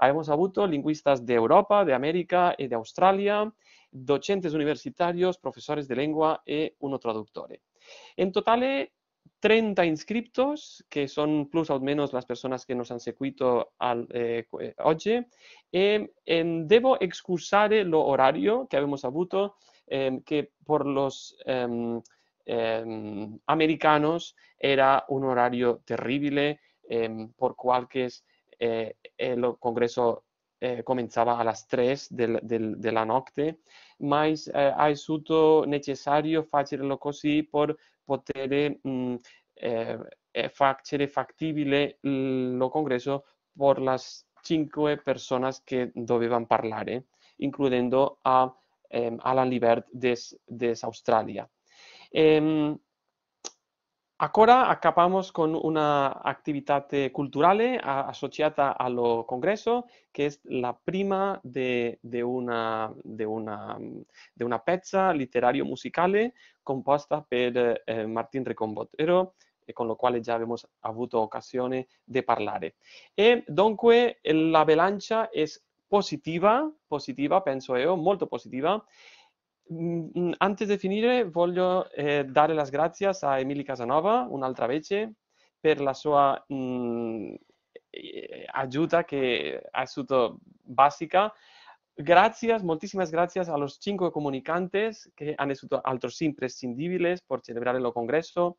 Hemos avuto lingüistas de Europa, de América y de Australia, docentes universitarios, profesores de lengua y uno traductor. En total, 30 inscriptos, que son plus o menos las personas que nos han seguido al, eh, eh, hoy. Eh, debo excusar el horario que habíamos avuto, em, que por los em, em, americanos era un horario terrible, por cual que es el Congreso eh, comenzaba a las 3 de la noche, pero ha sido necesario hacerlo así por poder mm, hacer eh, eh, factible el mm, congreso por las 5 personas que debían hablar, incluyendo a, em, Alan Libert de Australia. Em, Ahora acabamos con una actividad cultural asociada al Congreso, que es la prima de una, de una, de una pezza literario-musicale compuesta por eh, Martín Recombotero, eh, con lo cual ya hemos tenido ocasión de hablar. E dunque la avalancha es positiva, positiva, pienso yo, muy positiva, Mm, mm, antes de finire voglio eh, dar las gracias a Emily Casanova otra vez, per la sua mm, eh, ayuda que ha sido básica. Gracias, muchísimas gracias a los cinco comunicantes que han sido altos imprescindibles por celebrar el congreso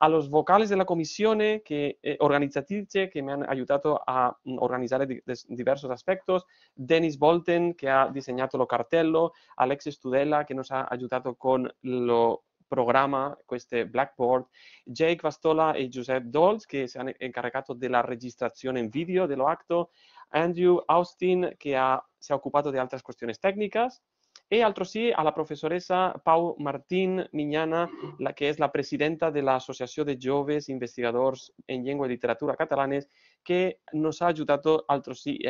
a los vocales de la comisión, que que eh, que me han ayudado a mm, organizar diversos aspectos. Dennis Bolten que ha diseñado lo cartel. Alex Studella que nos ha ayudado con lo programa, este Blackboard, Jake Vastola y Giuseppe Dolz han encargado de la registración en vídeo de lo acto, Andrew Austin que se ha, ocupado de otras cuestiones técnicas e sí a la professoressa Pau Martín Miñana, la que es la presidenta de la Asociación de Joves Investigadores en Llengua y Literatura Catalanes, que nos ha ayudado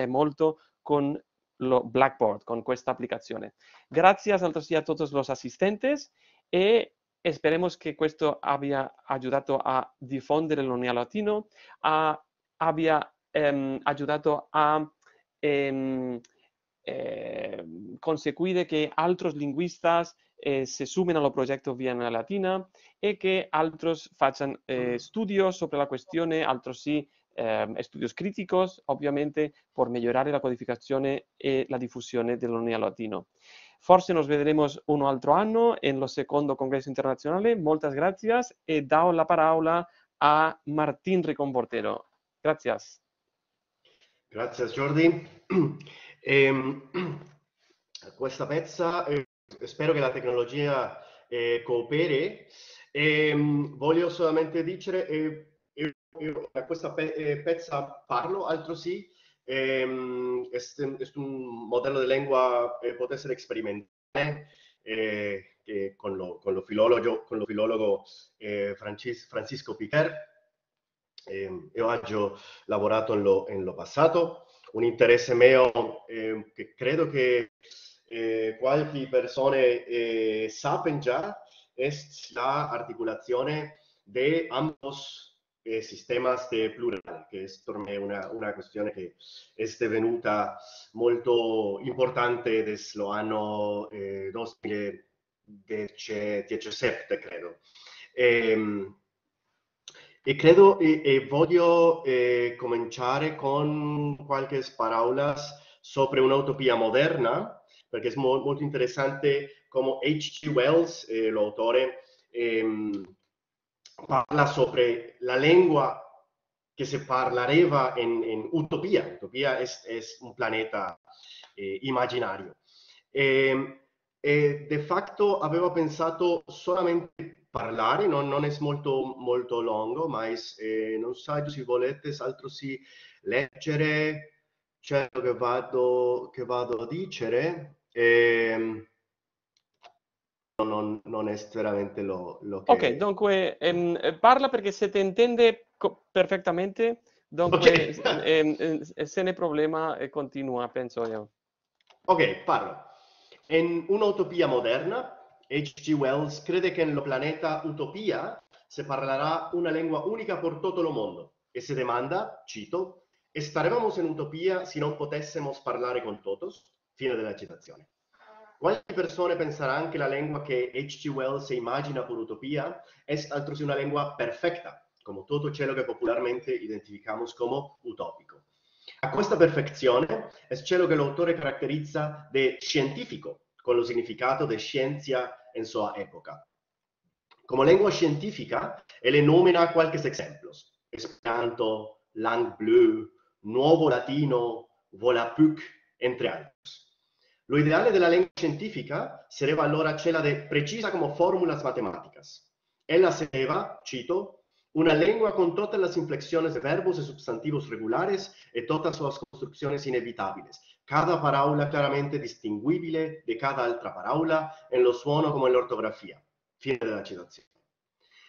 mucho eh, con lo Blackboard, con questa applicazione. Gracias a todos los asistentes. Y esperemos que esto haya ayudado a difundir el neolatino, a, abbia em, ayudado a em, eh, conseguire que otros lingüistas eh, sumen a al proyectos Viana Latina otros que otros eh, sobre eh, cuestión, otros sí otros sí eh, por mejorar obviamente, por y la difusión de la Unión del neolatino. Forse nos veremos un otro año en el segundo Congreso Internacional. Muchas gracias y e dado la palabra a Martín Riconportero. Gracias. Gracias, Jordi. [clears throat] Em, questa pezza, eh, spero che la tecnologia eh, cooperi. E, ehm, mh, voglio solamente dire, eh, eh, io a questa pe- eh, pezza parlo altro sì, è, ehm, è un modello di lingua che può essere sperimentale eh, con, lo, con, lo, filologo, con lo filologo Francis, Francisco Piquer. Ehm, io oggi ho lavorato in lo, in lo passato un interesse mio eh, che credo che eh, qualche persona eh, sappia già, è la articolazione di ambo eh, sistemi plurali, che per me è una, una, questione che è divenuta molto importante deslo anno eh, 2017, credo. E, ehm, e credo e, e voglio eh, cominciare con qualche parola sobre una utopía moderna, perché è mo molto interessante come H.G. Wells, eh, l'autore, ehm, parla sobre la lengua que se parlareva en, en utopia. Utopía es, es un planeta eh, immaginario. Ehm, e, eh, de facto aveva pensato solamente parlare, non, non è molto, molto lungo, ma è, eh, non so se volete altro sì leggere certo che vado, che vado a dire. Eh, non, non, è veramente lo, lo che... Ok, dunque ehm, eh, parla perché se ti intende perfettamente, dunque okay. ehm, eh, eh, se ne problema eh, continua, penso io. Ok, parlo. In un'utopia moderna H.G. Wells crede che nel planeta Utopia si parlerà una lingua unica per tutto il mondo e si domanda, cito, estaremos in utopia se non potessimo parlare con tutti? Fine della citazione. Quante persone penseranno che la lingua che H.G. Wells immagina per utopia è altresì una lingua perfetta, come tutto ciò che popularmente identificamos come utópico? A questa perfezione è ciò che l'autore caratterizza di scientifico, con lo significato di scienza en su época. Como lengua científica, él enumera algunos ejemplos. Esperanto, Lang Bleu, Nuevo Latino, Volapük, entre otros. Lo ideal de la lengua científica sería allora la de precisa como fórmulas matemáticas. Ella sería, cito, una lengua con todas las inflexiones de verbos y substantivos regulares y todas sus construcciones inevitables, Cada parola chiaramente distinguibile di cada altra parola en lo suono come l'ortografia. Fine della citazione.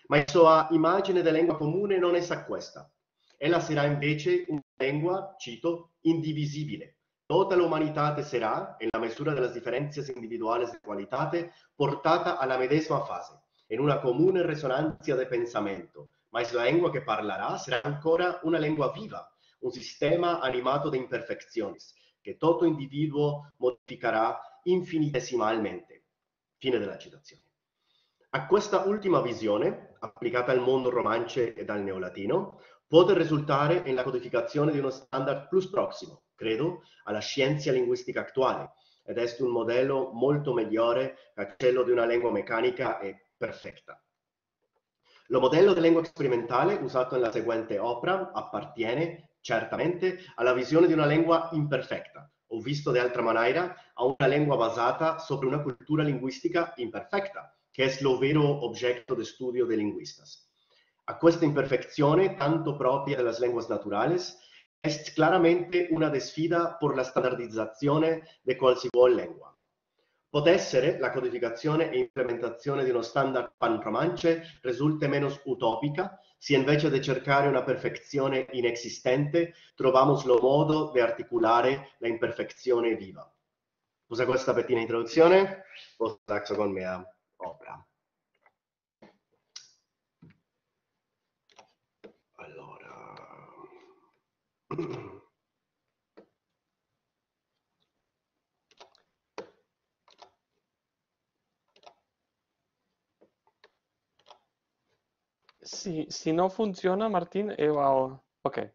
Ma la sua immagine della lingua comune non è questa. Ella sarà invece una lingua, cito, indivisibile. Tutta l'umanità sarà, in la misura delle differenze individuali e qualità, portata alla medesima fase, in una comune risonanza di pensamento. Ma la lingua che parlerà sarà ancora una lingua viva, un sistema animato di imperfezioni, che tutto individuo modificherà infinitesimalmente. Fine della citazione. A questa ultima visione, applicata al mondo romance e al neolatino, può risultare in la codificazione di uno standard più prossimo, credo, alla scienza linguistica attuale, ed è un modello molto migliore che quello di una lingua meccanica e perfetta. Lo modello di lingua sperimentale usato nella seguente opera appartiene certamente, alla visione di una lingua imperfetta, o visto de altra maniera, a una lingua basata sobre una cultura linguistica imperfetta, che è lo vero objeto de estudio de linguistas. A questa imperfezione, tanto propria delle lingue naturali, è chiaramente una desfida per la standardizzazione di qualsiasi lingua. Può essere la codificazione e implementazione di uno standard pan romance risulta meno utopica se invece di cercare una perfezione inesistente, troviamo lo modo di articolare la imperfezione viva. Usa questa pettina introduzione, o saxo con mia eh. opera. Allora... [clears throat] si, si no funciona, Martín, he ok.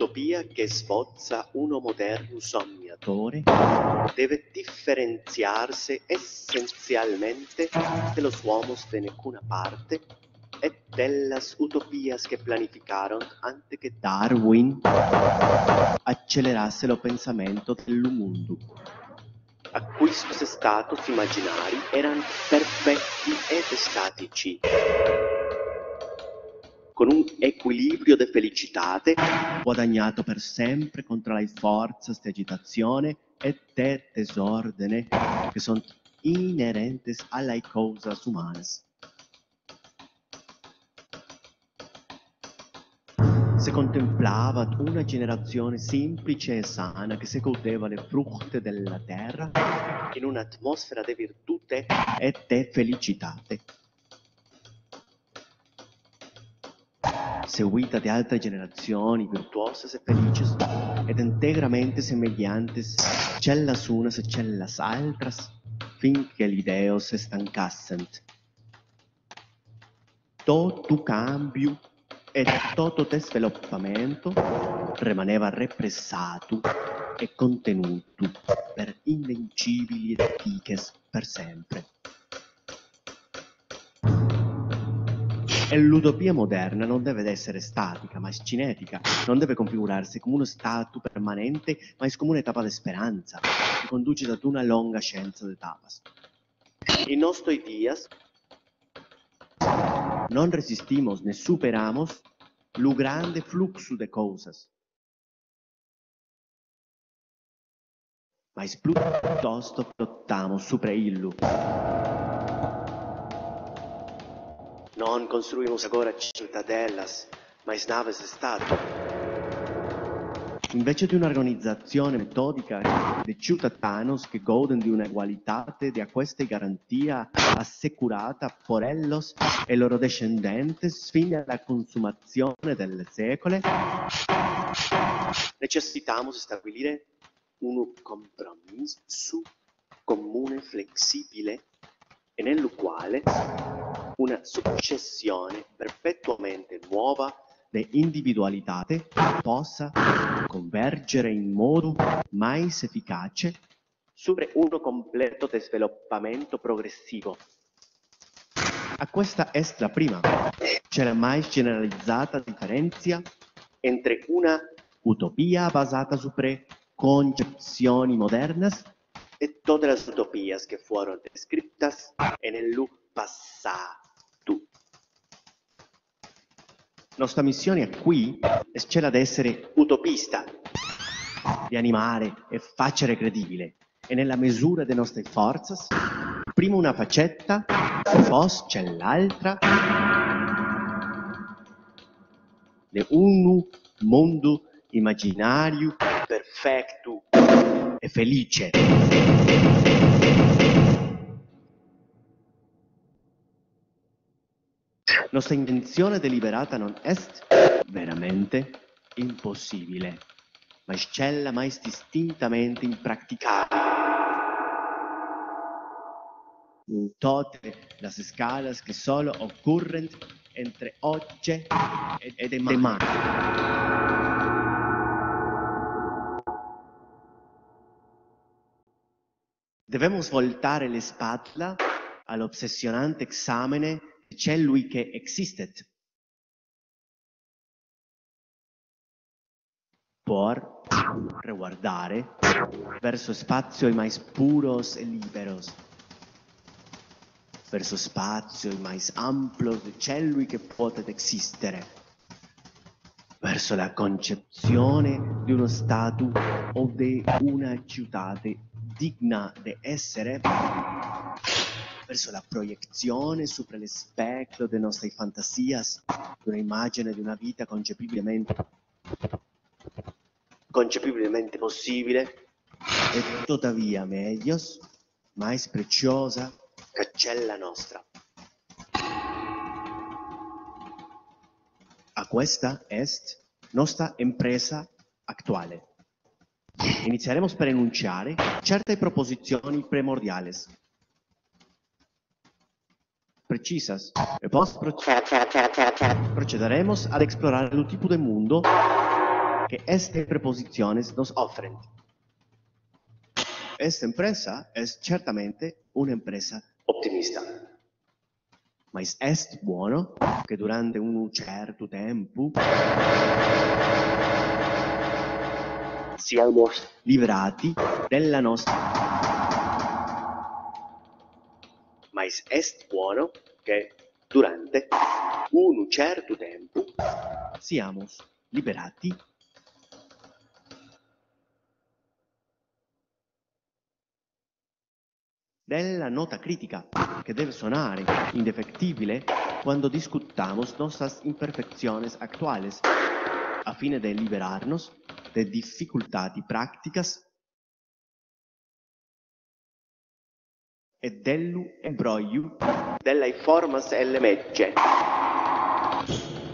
L'utopia che sbozza uno moderno sognatore deve differenziarsi essenzialmente dello uomos de nessuna parte e dellas utopías che planificaron antes che Darwin accelerasse lo pensamento dell'umundo, a cui status immaginari erano perfetti ed estatici con un equilibrio di felicitate, guadagnato per sempre contro la forza, ste agitazione e te desordine che sono inerenti alle cose umane. Se contemplava una generazione semplice e sana che si godeva le frutte della terra in un'atmosfera di virtù e di felicitate. seguita di altre generazioni virtuose e felici ed integramente semegliante cellas unas e cellas altras, finché l'ideo se stancassent. Tutto cambio e tutto sviluppamento rimaneva repressato e contenuto per invincibili antiche per sempre. E l'utopia moderna non deve essere statica, ma è cinetica, non deve configurarsi come uno stato permanente, ma è come un'etapa di speranza, che conduce ad una lunga scienza di tapas. I nostri dias non resistimos né superamos lo grande fluxo de cosas. Ma è piuttosto che flottamos supra illu. Non construímos agora cittadellas, ma naves de Stato. Invece di un'organizzazione metodica de ciudadanos che godono di una di questa garantia assicurata per ellos e loro descendenti fino alla consumazione delle secole, necessitamos stabilire un compromesso comune flessibile e nel quale una successione perpetuamente nuova le individualità possa convergere in modo mais efficace su un completo sviluppamento progressivo. A questa è prima, c'è la mai generalizzata differenza entre una utopia basata su preconcezioni moderne e tutte le utopie che furono descritte nel passato. nostra missione qui è quella di essere utopista, di animare e facere credibile. E nella misura delle nostre forze, prima una faccetta, poi c'è l'altra. De un mondo immaginario, perfetto e felice. Nostra invenzione deliberata non est veramente impossibile, ma scella mais distintamente impracticabile. Tote las escalas che solo ocurren entre oggi e domani. Dobbiamo voltare le spalle all'ossessionante esame celui che existet. Por riguardare verso spazio spazioi mais puros e liberos, verso spazio spazioi mais amplos de celui che potet existere, verso la concezione di uno stato o di una città digna di essere attraverso la proiezione sopra le specchio delle nostre fantasie di un'immagine di una vita concepibilmente, concepibilmente possibile e tuttavia meglio, mais preziosa, che c'è la nostra. A questa est nostra impresa attuale. Inizieremo per enunciare certe proposizioni primordiali precisas. E poi procederemo ad esplorare el tipo di mondo che queste preposizioni nos ofrecen. Esta empresa es certamente una empresa optimista. Ma è buono che durante un certo tempo siamo liberati della nostra mais est buono che durante un certo tempo siamo liberati della nota critica che deve suonare indefectibile quando discutiamo nostre imperfezioni actuales a fine di liberarnos de di prácticas e dellu ebroiu della informas el legge.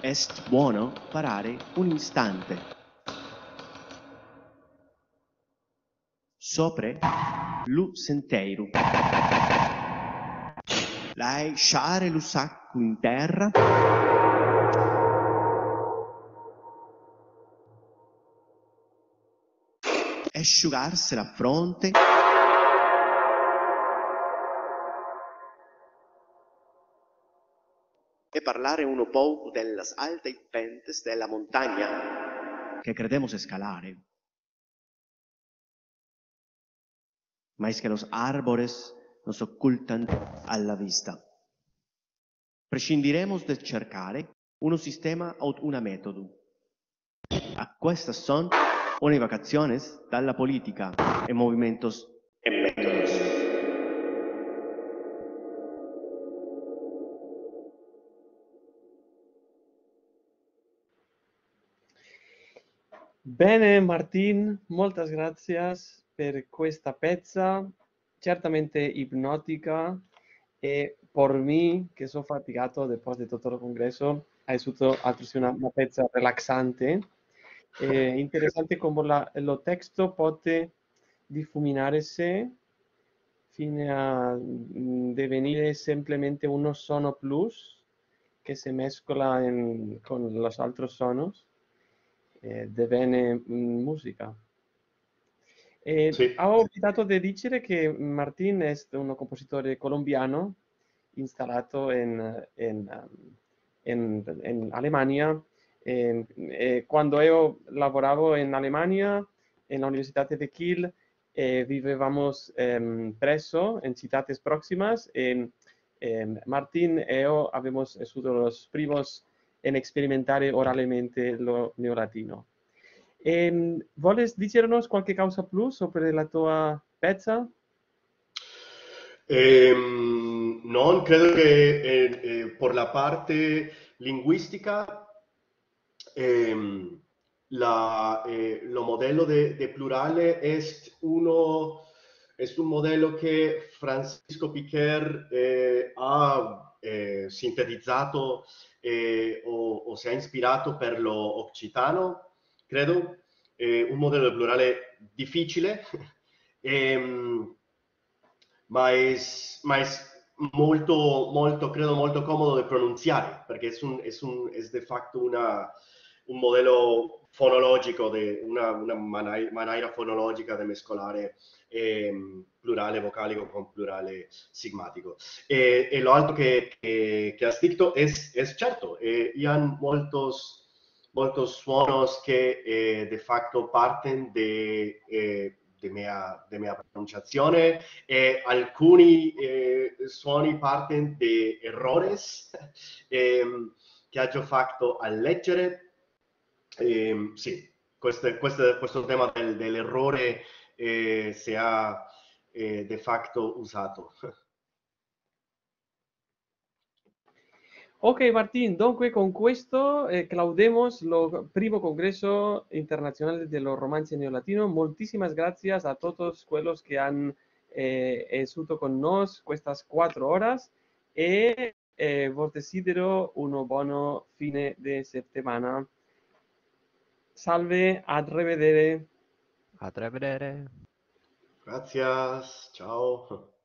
Est buono parare un istante. Sopre lu senteiru. Lasciare lo sacco in terra. Asciugarsi la fronte. parlare uno poco delle alte pentes della montagna che credemos Ma è che los árboles nos occultan alla vista. Prescindiremo dal cercare uno sistema o una metodo. A queste sono le vacaciones dalla politica e movimenti Bene Martin, molte grazie per questa pezza, certamente ipnotica e per me che sono faticato dopo di tutto il congresso ha risultato una, una, pezza relaxante. Eh, interessante come il testo può diffuminarsi fino a mm, divenire semplicemente uno sono plus che si mescola con gli altri sonos eh, devene mm, musica. Sì. Ho olvidato di dire che Martín è un compositore colombiano installato in, in, in, in Alemania. E, e quando io lavoravo in Alemania, nell'Università di Kiel, eh, vivevamo eh, presso, in città prossime, e eh, Martín e io abbiamo studiato i primi en sperimentare oralmente lo neolatino. E, ehm, voles dicernos qualche causa più sobre la tua pezza? Eh, non, credo che eh, eh, per la parte linguistica ehm, la, eh, lo modello di plurale è uno es un modello che Francisco Piquer eh, ha eh, sintetizzato eh, o, o, se ha ispirato per lo occitano, credo, eh, un modello plurale difficile, [laughs] eh, ma, è, ma è molto, molto, credo, molto comodo di pronunciare, perché è, un, es, un, es de facto una, un modelo fonologico, de, una, una manai, maniera fonologica di mescolare eh, plurale vocálico con plurale sigmatico. E, eh, lo alto che, que, que has dicho es, es cierto, y hay muchos, muchos suonos que eh, de facto parten de, eh, de, mia, de mia pronunciazione e alcuni eh, suoni parten de errores [laughs] ehm, che ho fatto a leggere eh, sì, questo, questo, questo, tema del, dell'errore eh, si è eh, de facto usato. Ok Martín, dunque con questo eh, claudemos lo primo congresso internazionale dello romance neolatino. Moltissime grazie a tutti quelli che hanno eh, esuto con noi queste quattro ore e eh, vi desidero un buon fine di settimana. Salve, arrivedere. Arrivedere. Grazie, ciao.